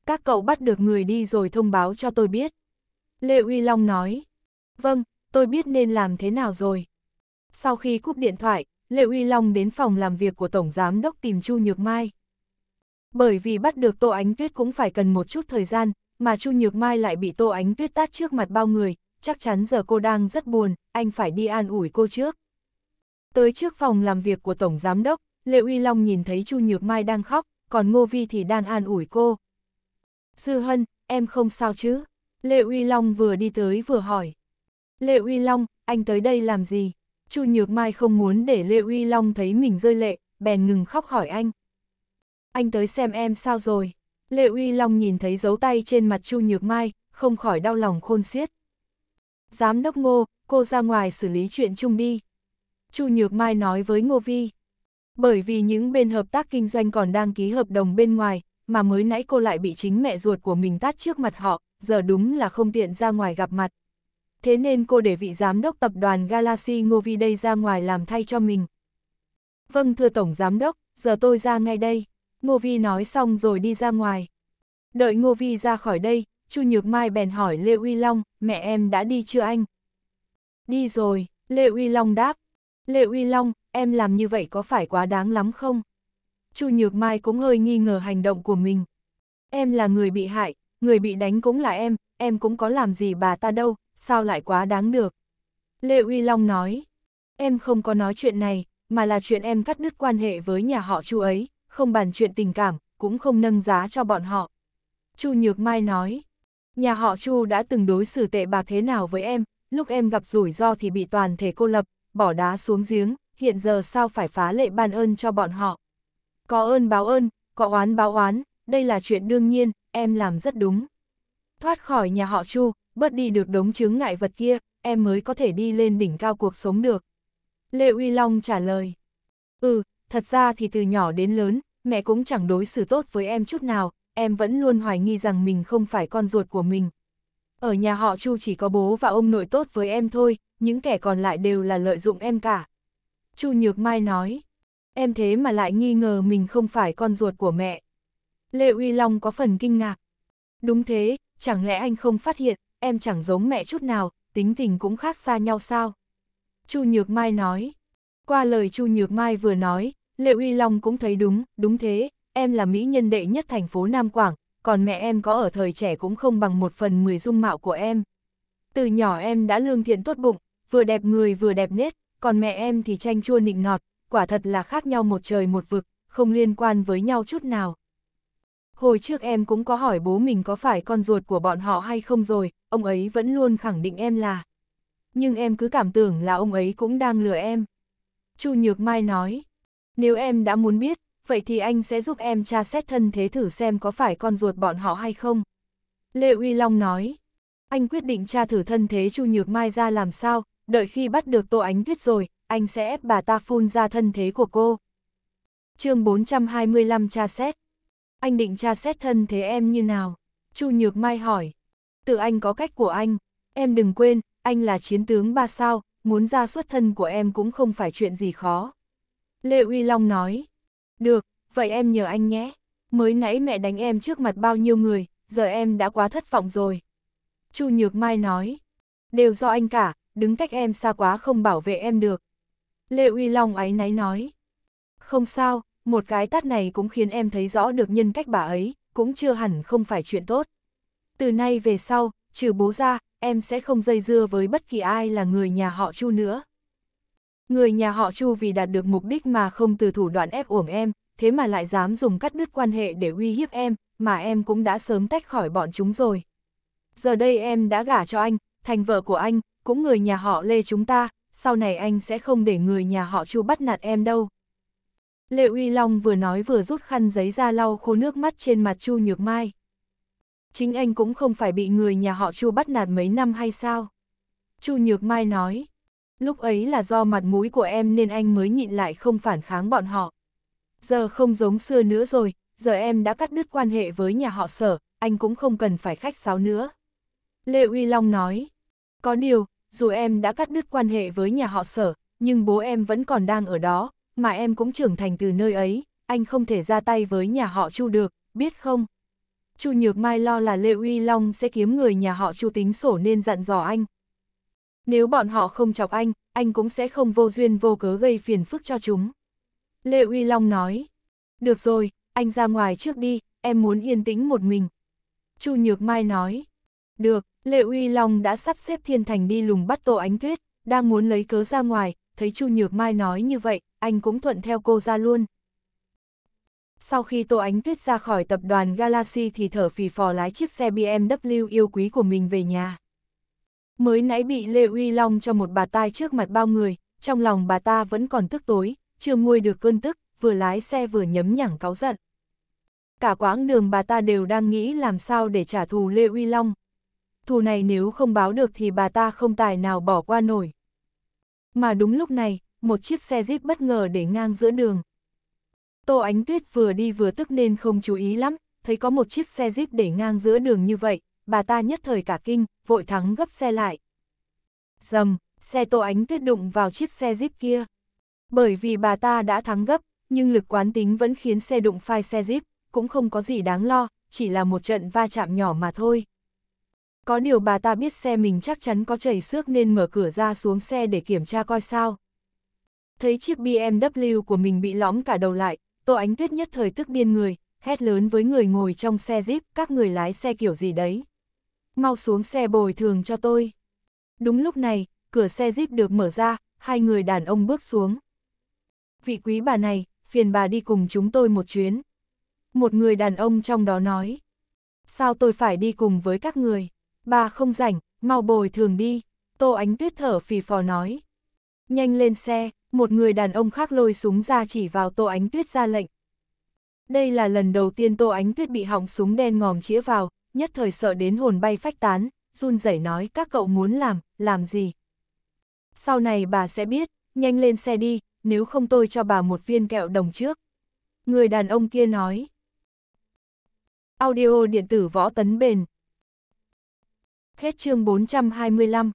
Các cậu bắt được người đi rồi thông báo cho tôi biết. Lê Uy Long nói, vâng, tôi biết nên làm thế nào rồi. Sau khi cúp điện thoại, Lệ Uy Long đến phòng làm việc của Tổng Giám Đốc tìm Chu Nhược Mai. Bởi vì bắt được Tô Ánh Tuyết cũng phải cần một chút thời gian, mà Chu Nhược Mai lại bị Tô Ánh Tuyết tát trước mặt bao người, chắc chắn giờ cô đang rất buồn, anh phải đi an ủi cô trước. Tới trước phòng làm việc của Tổng Giám Đốc, Lệ Uy Long nhìn thấy Chu Nhược Mai đang khóc, còn Ngô Vi thì đang an ủi cô. Sư Hân, em không sao chứ? Lệ Uy Long vừa đi tới vừa hỏi. Lệ Uy Long, anh tới đây làm gì? Chu Nhược Mai không muốn để Lê Uy Long thấy mình rơi lệ, bèn ngừng khóc hỏi anh. Anh tới xem em sao rồi? Lê Uy Long nhìn thấy dấu tay trên mặt Chu Nhược Mai, không khỏi đau lòng khôn xiết. Giám đốc Ngô, cô ra ngoài xử lý chuyện chung đi. Chu Nhược Mai nói với Ngô Vi. Bởi vì những bên hợp tác kinh doanh còn đang ký hợp đồng bên ngoài, mà mới nãy cô lại bị chính mẹ ruột của mình tát trước mặt họ, giờ đúng là không tiện ra ngoài gặp mặt thế nên cô để vị giám đốc tập đoàn Galaxy Ngovi đây ra ngoài làm thay cho mình. Vâng thưa Tổng Giám đốc, giờ tôi ra ngay đây. Ngô Vi nói xong rồi đi ra ngoài. Đợi Ngô Vi ra khỏi đây, Chu Nhược Mai bèn hỏi Lê Uy Long, mẹ em đã đi chưa anh? Đi rồi, Lê Uy Long đáp. Lê Uy Long, em làm như vậy có phải quá đáng lắm không? Chu Nhược Mai cũng hơi nghi ngờ hành động của mình. Em là người bị hại, người bị đánh cũng là em, em cũng có làm gì bà ta đâu, sao lại quá đáng được? Lê Uy Long nói, em không có nói chuyện này, mà là chuyện em cắt đứt quan hệ với nhà họ chu ấy, không bàn chuyện tình cảm, cũng không nâng giá cho bọn họ. Chu Nhược Mai nói, nhà họ Chu đã từng đối xử tệ bạc thế nào với em, lúc em gặp rủi ro thì bị toàn thể cô lập, bỏ đá xuống giếng, hiện giờ sao phải phá lệ ban ơn cho bọn họ. Có ơn báo ơn, có oán báo oán, đây là chuyện đương nhiên, em làm rất đúng. Thoát khỏi nhà họ Chu, bớt đi được đống chứng ngại vật kia, em mới có thể đi lên đỉnh cao cuộc sống được. Lê Uy Long trả lời. Ừ, thật ra thì từ nhỏ đến lớn, mẹ cũng chẳng đối xử tốt với em chút nào, em vẫn luôn hoài nghi rằng mình không phải con ruột của mình. Ở nhà họ Chu chỉ có bố và ông nội tốt với em thôi, những kẻ còn lại đều là lợi dụng em cả. Chu Nhược Mai nói, em thế mà lại nghi ngờ mình không phải con ruột của mẹ. Lê Uy Long có phần kinh ngạc. Đúng thế, chẳng lẽ anh không phát hiện, em chẳng giống mẹ chút nào, tính tình cũng khác xa nhau sao. Chu Nhược Mai nói, qua lời Chu Nhược Mai vừa nói, Lệ Uy Long cũng thấy đúng, đúng thế, em là mỹ nhân đệ nhất thành phố Nam Quảng, còn mẹ em có ở thời trẻ cũng không bằng một phần mười dung mạo của em. Từ nhỏ em đã lương thiện tốt bụng, vừa đẹp người vừa đẹp nết, còn mẹ em thì tranh chua nịnh nọt, quả thật là khác nhau một trời một vực, không liên quan với nhau chút nào. Hồi trước em cũng có hỏi bố mình có phải con ruột của bọn họ hay không rồi, ông ấy vẫn luôn khẳng định em là. Nhưng em cứ cảm tưởng là ông ấy cũng đang lừa em. Chu Nhược Mai nói, nếu em đã muốn biết, vậy thì anh sẽ giúp em tra xét thân thế thử xem có phải con ruột bọn họ hay không. Lê Uy Long nói, anh quyết định tra thử thân thế Chu Nhược Mai ra làm sao, đợi khi bắt được Tô Ánh Tuyết rồi, anh sẽ ép bà ta phun ra thân thế của cô. chương 425 tra xét anh định tra xét thân thế em như nào? Chu Nhược Mai hỏi. Tự anh có cách của anh, em đừng quên, anh là chiến tướng ba sao, muốn ra xuất thân của em cũng không phải chuyện gì khó. Lê Uy Long nói. Được, vậy em nhờ anh nhé. Mới nãy mẹ đánh em trước mặt bao nhiêu người, giờ em đã quá thất vọng rồi. Chu Nhược Mai nói. Đều do anh cả, đứng cách em xa quá không bảo vệ em được. Lê Uy Long áy náy nói. Không sao, một cái tát này cũng khiến em thấy rõ được nhân cách bà ấy, cũng chưa hẳn không phải chuyện tốt. Từ nay về sau, trừ bố ra, em sẽ không dây dưa với bất kỳ ai là người nhà họ Chu nữa. Người nhà họ Chu vì đạt được mục đích mà không từ thủ đoạn ép uổng em, thế mà lại dám dùng cắt đứt quan hệ để uy hiếp em, mà em cũng đã sớm tách khỏi bọn chúng rồi. Giờ đây em đã gả cho anh, thành vợ của anh, cũng người nhà họ Lê chúng ta, sau này anh sẽ không để người nhà họ Chu bắt nạt em đâu. Lệ Uy Long vừa nói vừa rút khăn giấy ra lau khô nước mắt trên mặt Chu Nhược Mai. Chính anh cũng không phải bị người nhà họ Chu bắt nạt mấy năm hay sao? Chu Nhược Mai nói, lúc ấy là do mặt mũi của em nên anh mới nhịn lại không phản kháng bọn họ. Giờ không giống xưa nữa rồi, giờ em đã cắt đứt quan hệ với nhà họ sở, anh cũng không cần phải khách sáo nữa. Lê Uy Long nói, có điều, dù em đã cắt đứt quan hệ với nhà họ sở, nhưng bố em vẫn còn đang ở đó, mà em cũng trưởng thành từ nơi ấy, anh không thể ra tay với nhà họ Chu được, biết không? Chu Nhược Mai lo là Lê Uy Long sẽ kiếm người nhà họ Chu tính sổ nên dặn dò anh. Nếu bọn họ không chọc anh, anh cũng sẽ không vô duyên vô cớ gây phiền phức cho chúng. Lê Uy Long nói, được rồi, anh ra ngoài trước đi, em muốn yên tĩnh một mình. Chu Nhược Mai nói, được, lê Uy Long đã sắp xếp Thiên Thành đi lùng bắt tổ Ánh Tuyết, đang muốn lấy cớ ra ngoài, thấy Chu Nhược Mai nói như vậy, anh cũng thuận theo cô ra luôn. Sau khi Tô Ánh Tuyết ra khỏi tập đoàn Galaxy thì thở phì phò lái chiếc xe BMW yêu quý của mình về nhà. Mới nãy bị Lê Uy Long cho một bà tai trước mặt bao người, trong lòng bà ta vẫn còn tức tối, chưa nguôi được cơn tức, vừa lái xe vừa nhấm nhẳng cáu giận. Cả quãng đường bà ta đều đang nghĩ làm sao để trả thù Lê Uy Long. Thù này nếu không báo được thì bà ta không tài nào bỏ qua nổi. Mà đúng lúc này, một chiếc xe jeep bất ngờ để ngang giữa đường. Tô Ánh Tuyết vừa đi vừa tức nên không chú ý lắm, thấy có một chiếc xe jeep để ngang giữa đường như vậy, bà ta nhất thời cả kinh, vội thắng gấp xe lại. Dầm, xe Tô Ánh Tuyết đụng vào chiếc xe jeep kia. Bởi vì bà ta đã thắng gấp, nhưng lực quán tính vẫn khiến xe đụng phai xe jeep, cũng không có gì đáng lo, chỉ là một trận va chạm nhỏ mà thôi. Có điều bà ta biết xe mình chắc chắn có chảy xước nên mở cửa ra xuống xe để kiểm tra coi sao. Thấy chiếc BMW của mình bị lõm cả đầu lại, Tô Ánh Tuyết nhất thời tức điên người, hét lớn với người ngồi trong xe Jeep, các người lái xe kiểu gì đấy. Mau xuống xe bồi thường cho tôi. Đúng lúc này, cửa xe Jeep được mở ra, hai người đàn ông bước xuống. Vị quý bà này, phiền bà đi cùng chúng tôi một chuyến. Một người đàn ông trong đó nói. Sao tôi phải đi cùng với các người? Bà không rảnh, mau bồi thường đi, Tô Ánh Tuyết thở phì phò nói. Nhanh lên xe, một người đàn ông khác lôi súng ra chỉ vào Tô Ánh Tuyết ra lệnh. Đây là lần đầu tiên Tô Ánh Tuyết bị họng súng đen ngòm chĩa vào, nhất thời sợ đến hồn bay phách tán, run rẩy nói các cậu muốn làm, làm gì. Sau này bà sẽ biết, nhanh lên xe đi, nếu không tôi cho bà một viên kẹo đồng trước. Người đàn ông kia nói. Audio điện tử võ tấn bền Hết chương 425